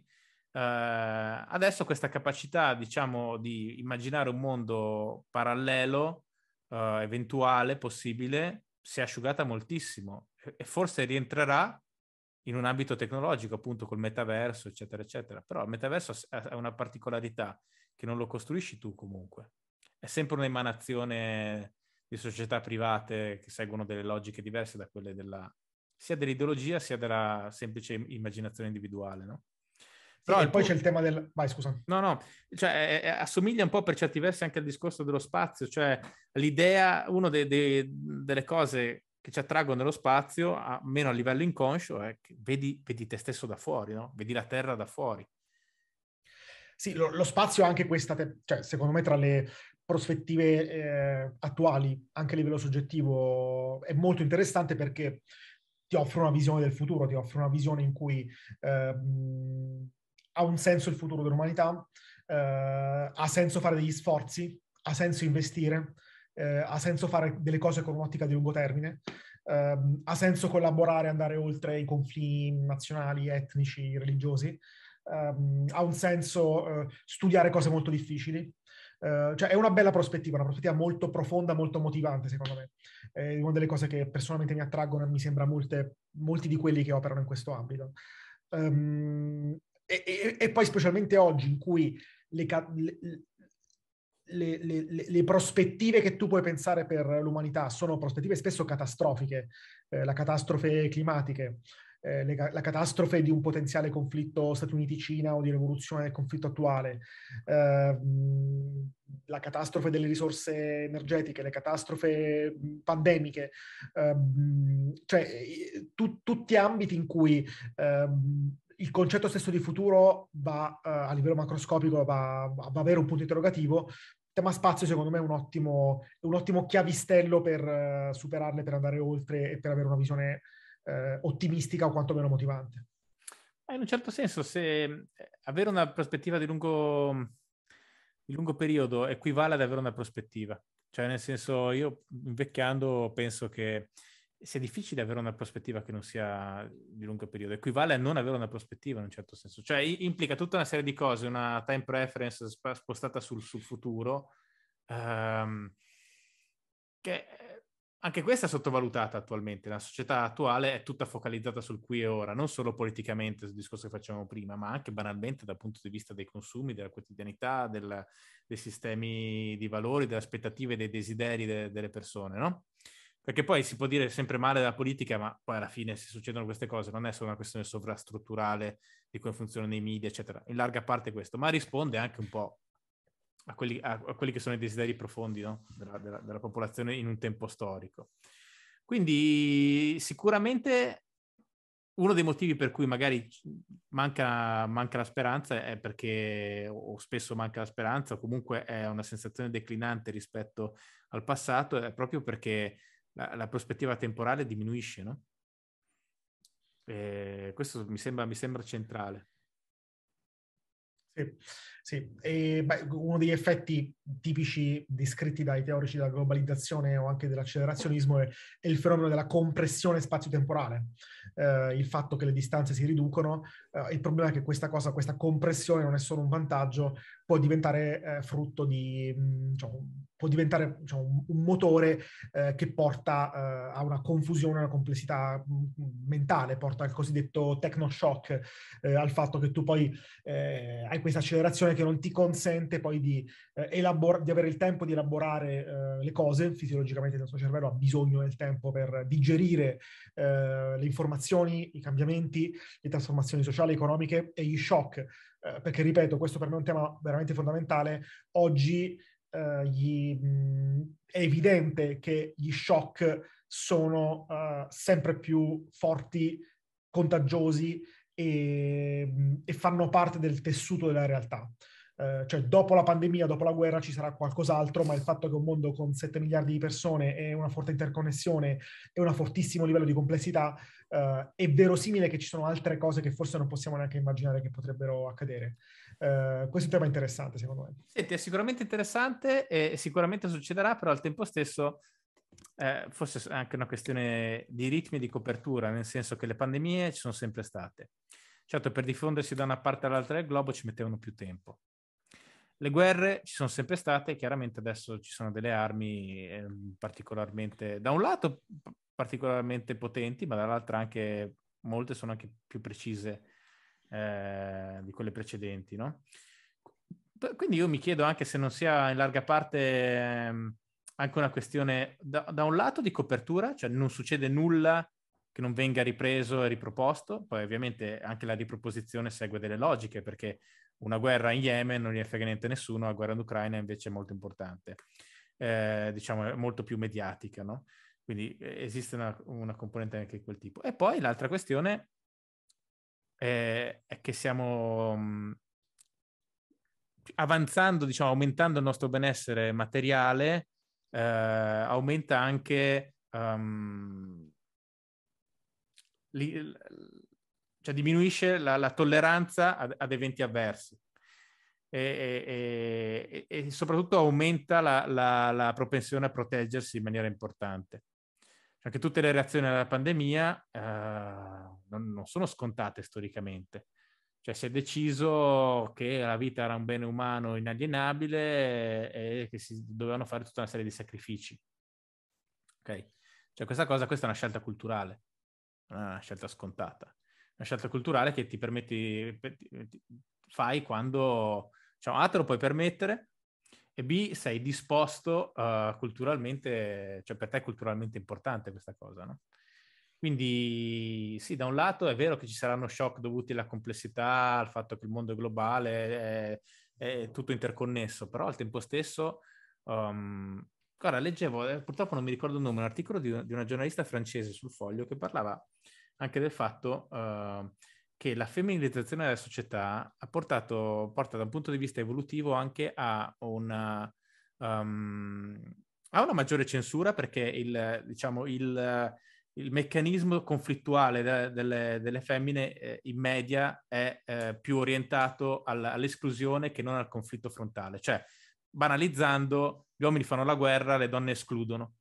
Eh, adesso questa capacità, diciamo, di immaginare un mondo parallelo, eh, eventuale, possibile, si è asciugata moltissimo e forse rientrerà in un ambito tecnologico, appunto col metaverso, eccetera, eccetera. Però il metaverso ha una particolarità che non lo costruisci tu comunque. È sempre un'emanazione di società private che seguono delle logiche diverse da quelle della, sia dell'ideologia sia della semplice immaginazione individuale, no? Però sì, poi po- c'è il tema del... Vai, scusa. No, no, cioè, eh, assomiglia un po' per certi versi anche al discorso dello spazio, cioè l'idea, una de- de- delle cose che ci attraggono nello spazio, a, meno a livello inconscio, è che vedi, vedi te stesso da fuori, no? Vedi la Terra da fuori. Sì, lo, lo spazio ha anche questa, te- cioè, secondo me tra le prospettive eh, attuali, anche a livello soggettivo, è molto interessante perché ti offre una visione del futuro, ti offre una visione in cui eh, ha un senso il futuro dell'umanità, eh, ha senso fare degli sforzi, ha senso investire, eh, ha senso fare delle cose con un'ottica di lungo termine, ehm, ha senso collaborare, andare oltre i confini nazionali, etnici, religiosi, ehm, ha un senso eh, studiare cose molto difficili, eh, cioè è una bella prospettiva, una prospettiva molto profonda, molto motivante secondo me. È una delle cose che personalmente mi attraggono, e mi sembra molte, molti di quelli che operano in questo ambito. Um, e, e, e, poi specialmente oggi in cui le, le, le, le, le, prospettive che tu puoi pensare per l'umanità sono prospettive spesso catastrofiche, eh, la catastrofe climatiche, eh, le, la catastrofe di un potenziale conflitto Stati Uniti-Cina o di rivoluzione del conflitto attuale, eh, la catastrofe delle risorse energetiche, le catastrofe pandemiche, eh, cioè tu, tutti ambiti in cui ehm, il concetto stesso di futuro va eh, a livello macroscopico, va, va ad avere un punto interrogativo, tema spazio secondo me è un ottimo, un ottimo chiavistello per uh, superarle, per andare oltre e per avere una visione eh, ottimistica o quantomeno motivante. In un certo senso, se eh, avere una prospettiva di lungo, di lungo periodo equivale ad avere una prospettiva, cioè nel senso io invecchiando penso che sia difficile avere una prospettiva che non sia di lungo periodo, equivale a non avere una prospettiva in un certo senso, cioè implica tutta una serie di cose, una time preference spostata sul, sul futuro, um, che anche questa è sottovalutata attualmente. La società attuale è tutta focalizzata sul qui e ora, non solo politicamente, sul discorso che facevamo prima, ma anche banalmente dal punto di vista dei consumi, della quotidianità, del, dei sistemi di valori, delle aspettative, dei desideri de, delle persone, no? Perché poi si può dire sempre male della politica, ma poi alla fine se succedono queste cose non è solo una questione sovrastrutturale di come funzionano i media, eccetera. In larga parte questo, ma risponde anche un po' a quelli, a, a quelli, che sono i desideri profondi no? della, della, della, popolazione in un tempo storico. Quindi sicuramente uno dei motivi per cui magari manca, manca la speranza è perché, o spesso manca la speranza, o comunque è una sensazione declinante rispetto al passato, è proprio perché la, la prospettiva temporale diminuisce. No? questo mi sembra, mi sembra centrale. Sì, sì. E, beh, uno degli effetti tipici descritti dai teorici della globalizzazione o anche dell'accelerazionismo è, è il fenomeno della compressione spazio-temporale, eh, il fatto che le distanze si riducono, eh, il problema è che questa cosa, questa compressione non è solo un vantaggio, può diventare eh, frutto di, diciamo, può diventare diciamo, un motore eh, che porta eh, a una confusione, a una complessità mm, mentale, porta al cosiddetto techno shock, eh, al fatto che tu poi hai questa accelerazione che non ti consente poi di elaborare elabor- di avere il tempo di elaborare eh, le cose, fisiologicamente il nostro cervello ha bisogno del tempo per digerire eh, le informazioni, i cambiamenti, le trasformazioni sociali, economiche e gli shock, eh, perché ripeto, questo per me è un tema veramente fondamentale, oggi eh, gli, mh, è evidente che gli shock sono uh, sempre più forti, contagiosi e, e, fanno parte del tessuto della realtà. Eh, cioè dopo la pandemia, dopo la guerra ci sarà qualcos'altro, ma il fatto che un mondo con 7 miliardi di persone e una forte interconnessione e un fortissimo livello di complessità eh, è verosimile che ci sono altre cose che forse non possiamo neanche immaginare che potrebbero accadere. Eh, questo è un tema interessante secondo me. Senti, è sicuramente interessante e sicuramente succederà, però al tempo stesso... Eh, forse è anche una questione di ritmi e di copertura, nel senso che le pandemie ci sono sempre state. Certo, per diffondersi da una parte all'altra del globo ci mettevano più tempo le guerre ci sono sempre state, chiaramente adesso ci sono delle armi ehm, particolarmente, da un lato particolarmente potenti, ma dall'altro anche molte sono anche più precise eh, di quelle precedenti, no? Quindi io mi chiedo anche se non sia in larga parte ehm, anche una questione, da, da un lato, di copertura, cioè non succede nulla che non venga ripreso e riproposto, poi ovviamente anche la riproposizione segue delle logiche, perché una guerra in Yemen non gli frega niente nessuno, la guerra in Ucraina invece è molto importante, eh, diciamo è molto più mediatica, no? Quindi eh, esiste una, una, componente anche di quel tipo. E poi l'altra questione è, eh, è che siamo mm, avanzando, diciamo, aumentando il nostro benessere materiale, eh, aumenta anche um, cioè diminuisce la, la tolleranza ad, ad, eventi avversi e, e, e, e soprattutto aumenta la, la, la, propensione a proteggersi in maniera importante. Cioè, anche tutte le reazioni alla pandemia eh, non, non, sono scontate storicamente. Cioè si è deciso che la vita era un bene umano inalienabile e che si dovevano fare tutta una serie di sacrifici. Ok? Cioè questa cosa, questa è una scelta culturale, una scelta scontata una scelta culturale che ti permetti, eh, fai quando, diciamo, A, te lo puoi permettere e B, sei disposto uh, culturalmente, cioè per te è culturalmente importante questa cosa, no? Quindi sì, da un lato è vero che ci saranno shock dovuti alla complessità, al fatto che il mondo è globale, è, è tutto interconnesso, però al tempo stesso, um, guarda, leggevo, eh, purtroppo non mi ricordo il nome, un articolo di, di, una giornalista francese sul foglio che parlava anche del fatto uh, che la femminilizzazione della società ha portato, porta da un punto di vista evolutivo anche a una, um, ehm, a una maggiore censura perché il, diciamo, il, il meccanismo conflittuale de, delle, delle, femmine eh, in media è eh, più orientato all, all'esclusione che non al conflitto frontale. Cioè, banalizzando, gli uomini fanno la guerra, le donne escludono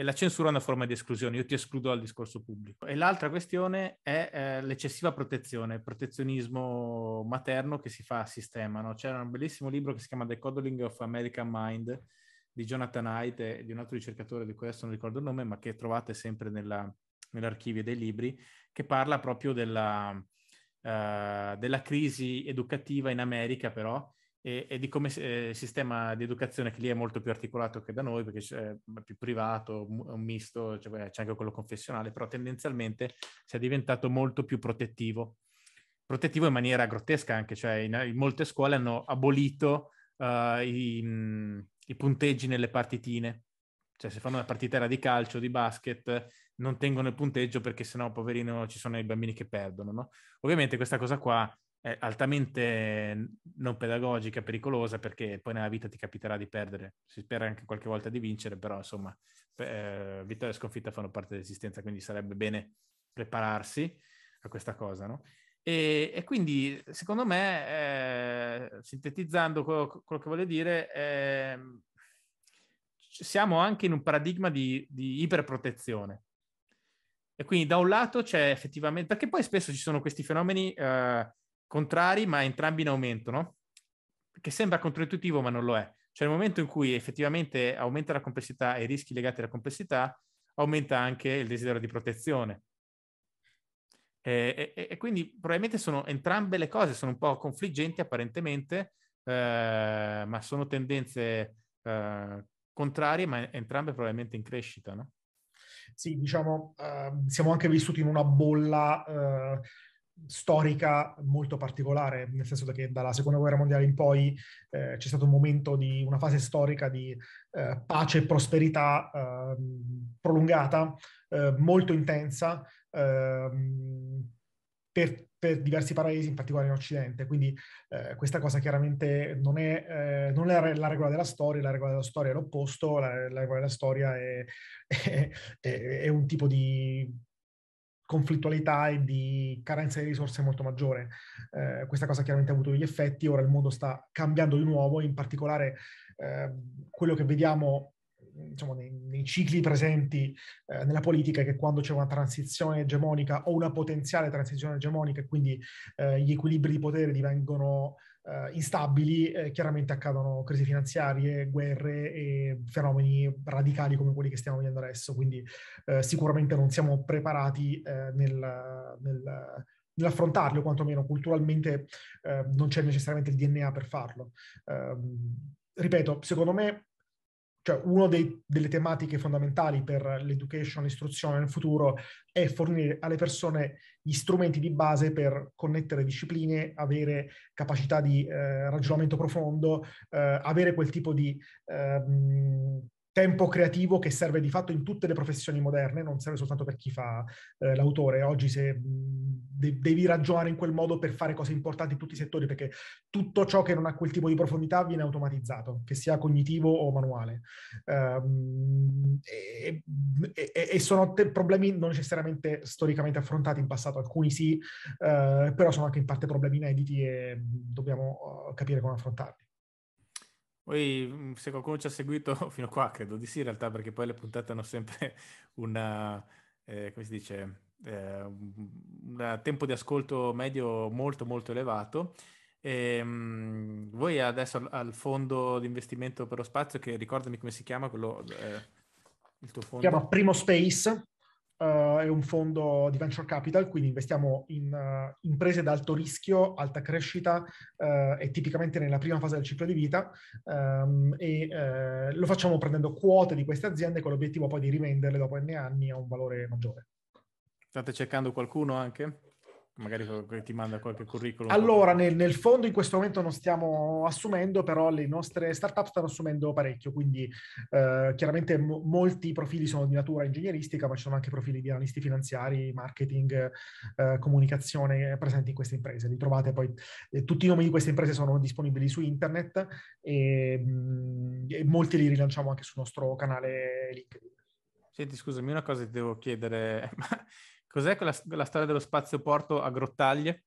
e la censura è una forma di esclusione, io ti escludo dal discorso pubblico. E l'altra questione è eh, l'eccessiva protezione, il protezionismo materno che si fa a sistema. No? C'era un bellissimo libro che si chiama The Coddling of American Mind di Jonathan Haidt e di un altro ricercatore di cui adesso non ricordo il nome, ma che trovate sempre nella, nell'archivio dei libri, che parla proprio della, uh, della crisi educativa in America però, e, e di come eh, sistema di educazione che lì è molto più articolato che da noi perché cioè, è più privato, è un misto, cioè, c'è anche quello confessionale, però tendenzialmente si è diventato molto più protettivo. Protettivo in maniera grottesca anche, cioè in, in molte scuole hanno abolito uh, i, mh, i punteggi nelle partitine cioè se fanno una partitera di calcio, di basket, non tengono il punteggio perché sennò, poverino, ci sono i bambini che perdono, no? Ovviamente questa cosa qua è altamente non pedagogica, pericolosa, perché poi nella vita ti capiterà di perdere. Si spera anche qualche volta di vincere, però insomma, eh, vittoria e sconfitta fanno parte dell'esistenza, quindi sarebbe bene prepararsi a questa cosa, no? E, e quindi, secondo me, eh, sintetizzando quello, quello, che voglio dire, eh, siamo anche in un paradigma di, di iperprotezione. E quindi da un lato c'è effettivamente, perché poi spesso ci sono questi fenomeni eh, contrari, ma entrambi in aumento, no? Che sembra controintuitivo, ma non lo è. Cioè nel momento in cui effettivamente aumenta la complessità e i rischi legati alla complessità, aumenta anche il desiderio di protezione. E, e, e quindi probabilmente sono entrambe le cose, sono un po' confliggenti apparentemente, eh, ma sono tendenze eh, contrarie, ma entrambe probabilmente in crescita, no? Sì, diciamo, eh, siamo anche vissuti in una bolla Eh storica molto particolare, nel senso che dalla seconda guerra mondiale in poi eh, c'è stato un momento di una fase storica di eh, pace e prosperità ehm, eh, prolungata, molto intensa ehm, per, per, diversi paesi, in particolare in Occidente. Quindi eh, questa cosa chiaramente non è, eh, non è, la regola della storia, la regola della storia è l'opposto, la, la regola della storia è, è, è un tipo di conflittualità e di carenza di risorse molto maggiore. Eh, questa cosa chiaramente ha avuto degli effetti, ora il mondo sta cambiando di nuovo, in particolare eh, quello che vediamo diciamo, nei, nei, cicli presenti eh, nella politica è che quando c'è una transizione egemonica o una potenziale transizione egemonica e quindi eh, gli equilibri di potere divengono eh, instabili, eh, chiaramente accadono crisi finanziarie, guerre e fenomeni radicali come quelli che stiamo vedendo adesso, quindi eh, sicuramente non siamo preparati eh, nel, nel, nell'affrontarli o quantomeno culturalmente eh, non c'è necessariamente il DNA per farlo. Ehm, ripeto, secondo me cioè una delle tematiche fondamentali per l'education, l'istruzione nel futuro è fornire alle persone gli strumenti di base per connettere discipline, avere capacità di eh, ragionamento profondo, eh, avere quel tipo di eh, tempo creativo che serve di fatto in tutte le professioni moderne, non serve soltanto per chi fa eh, l'autore. Oggi se de- devi ragionare in quel modo per fare cose importanti in tutti i settori, perché tutto ciò che non ha quel tipo di profondità viene automatizzato, che sia cognitivo o manuale. Um, e, e, e, sono te- problemi non necessariamente storicamente affrontati in passato, alcuni sì, uh, però sono anche in parte problemi inediti e dobbiamo uh, capire come affrontarli. Poi mhmm, se qualcuno ci ha seguito fino a qua, credo di sì in realtà, perché poi le puntate hanno sempre una, eh, come si dice, eh, un tempo di ascolto medio molto molto elevato. E, ehm, mh, voi adesso al, al, fondo di investimento per lo spazio, che ricordami come si chiama quello... Eh, il tuo fondo? Si chiama Primo Space. Uh, è un fondo di venture capital, quindi investiamo in uh, imprese ad alto rischio, alta crescita uh, e tipicamente nella prima fase del ciclo di vita um, e lo facciamo prendendo quote di queste aziende con l'obiettivo poi di rivenderle dopo N anni a un valore maggiore. State cercando qualcuno anche? magari ti manda qualche curriculum. Allora, nel, nel, fondo in questo momento non stiamo assumendo, però le nostre startup stanno assumendo parecchio, quindi eh, chiaramente mo- molti profili sono di natura ingegneristica, ma ci sono anche profili di analisti finanziari, marketing, eh, comunicazione presenti in queste imprese. Li trovate poi, eh, tutti i nomi di queste imprese sono disponibili su internet e, mh, mm, e molti li rilanciamo anche sul nostro canale LinkedIn. Senti, scusami, una cosa ti devo chiedere, Cos'è quella, la storia dello spazio porto a Grottaglie?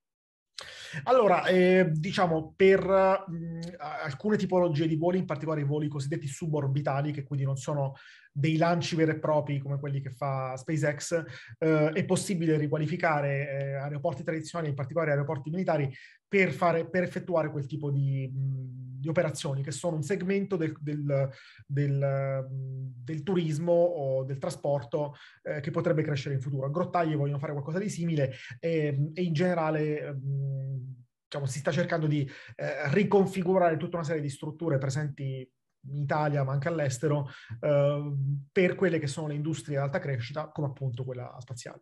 Allora, eh, diciamo, per mh, mhmm, alcune tipologie di voli, in particolare i voli cosiddetti suborbitali, che quindi non sono dei lanci veri e propri come quelli che fa SpaceX, eh, è possibile riqualificare eh, aeroporti tradizionali, in particolare aeroporti militari, per, fare, per effettuare quel tipo di, di, operazioni che sono un segmento del, del, del, del turismo o del trasporto eh, che potrebbe crescere in futuro. Grottaglie vogliono fare qualcosa di simile e, e in generale... Mh, diciamo, si sta cercando di eh, riconfigurare tutta una serie di strutture presenti in Italia ma anche all'estero eh, per quelle che sono le industrie ad alta crescita come appunto quella spaziale.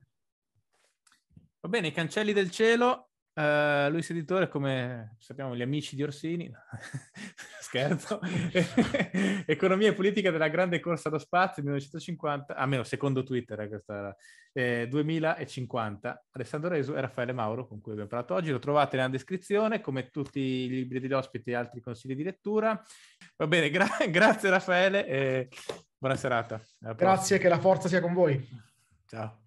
Va bene, i cancelli del cielo Uh, Luis Editore, come sappiamo, gli amici di Orsini, scherzo, economia e politica della grande corsa allo spazio 1950, almeno ah, secondo Twitter, eh, questa eh, 2050. Alessandro Resu e Raffaele Mauro, con cui abbiamo parlato oggi, lo trovate nella descrizione, come tutti i libri degli ospiti e altri consigli di lettura. Va bene, gra- grazie Raffaele e buona serata. Grazie, che la forza sia con voi. Ciao.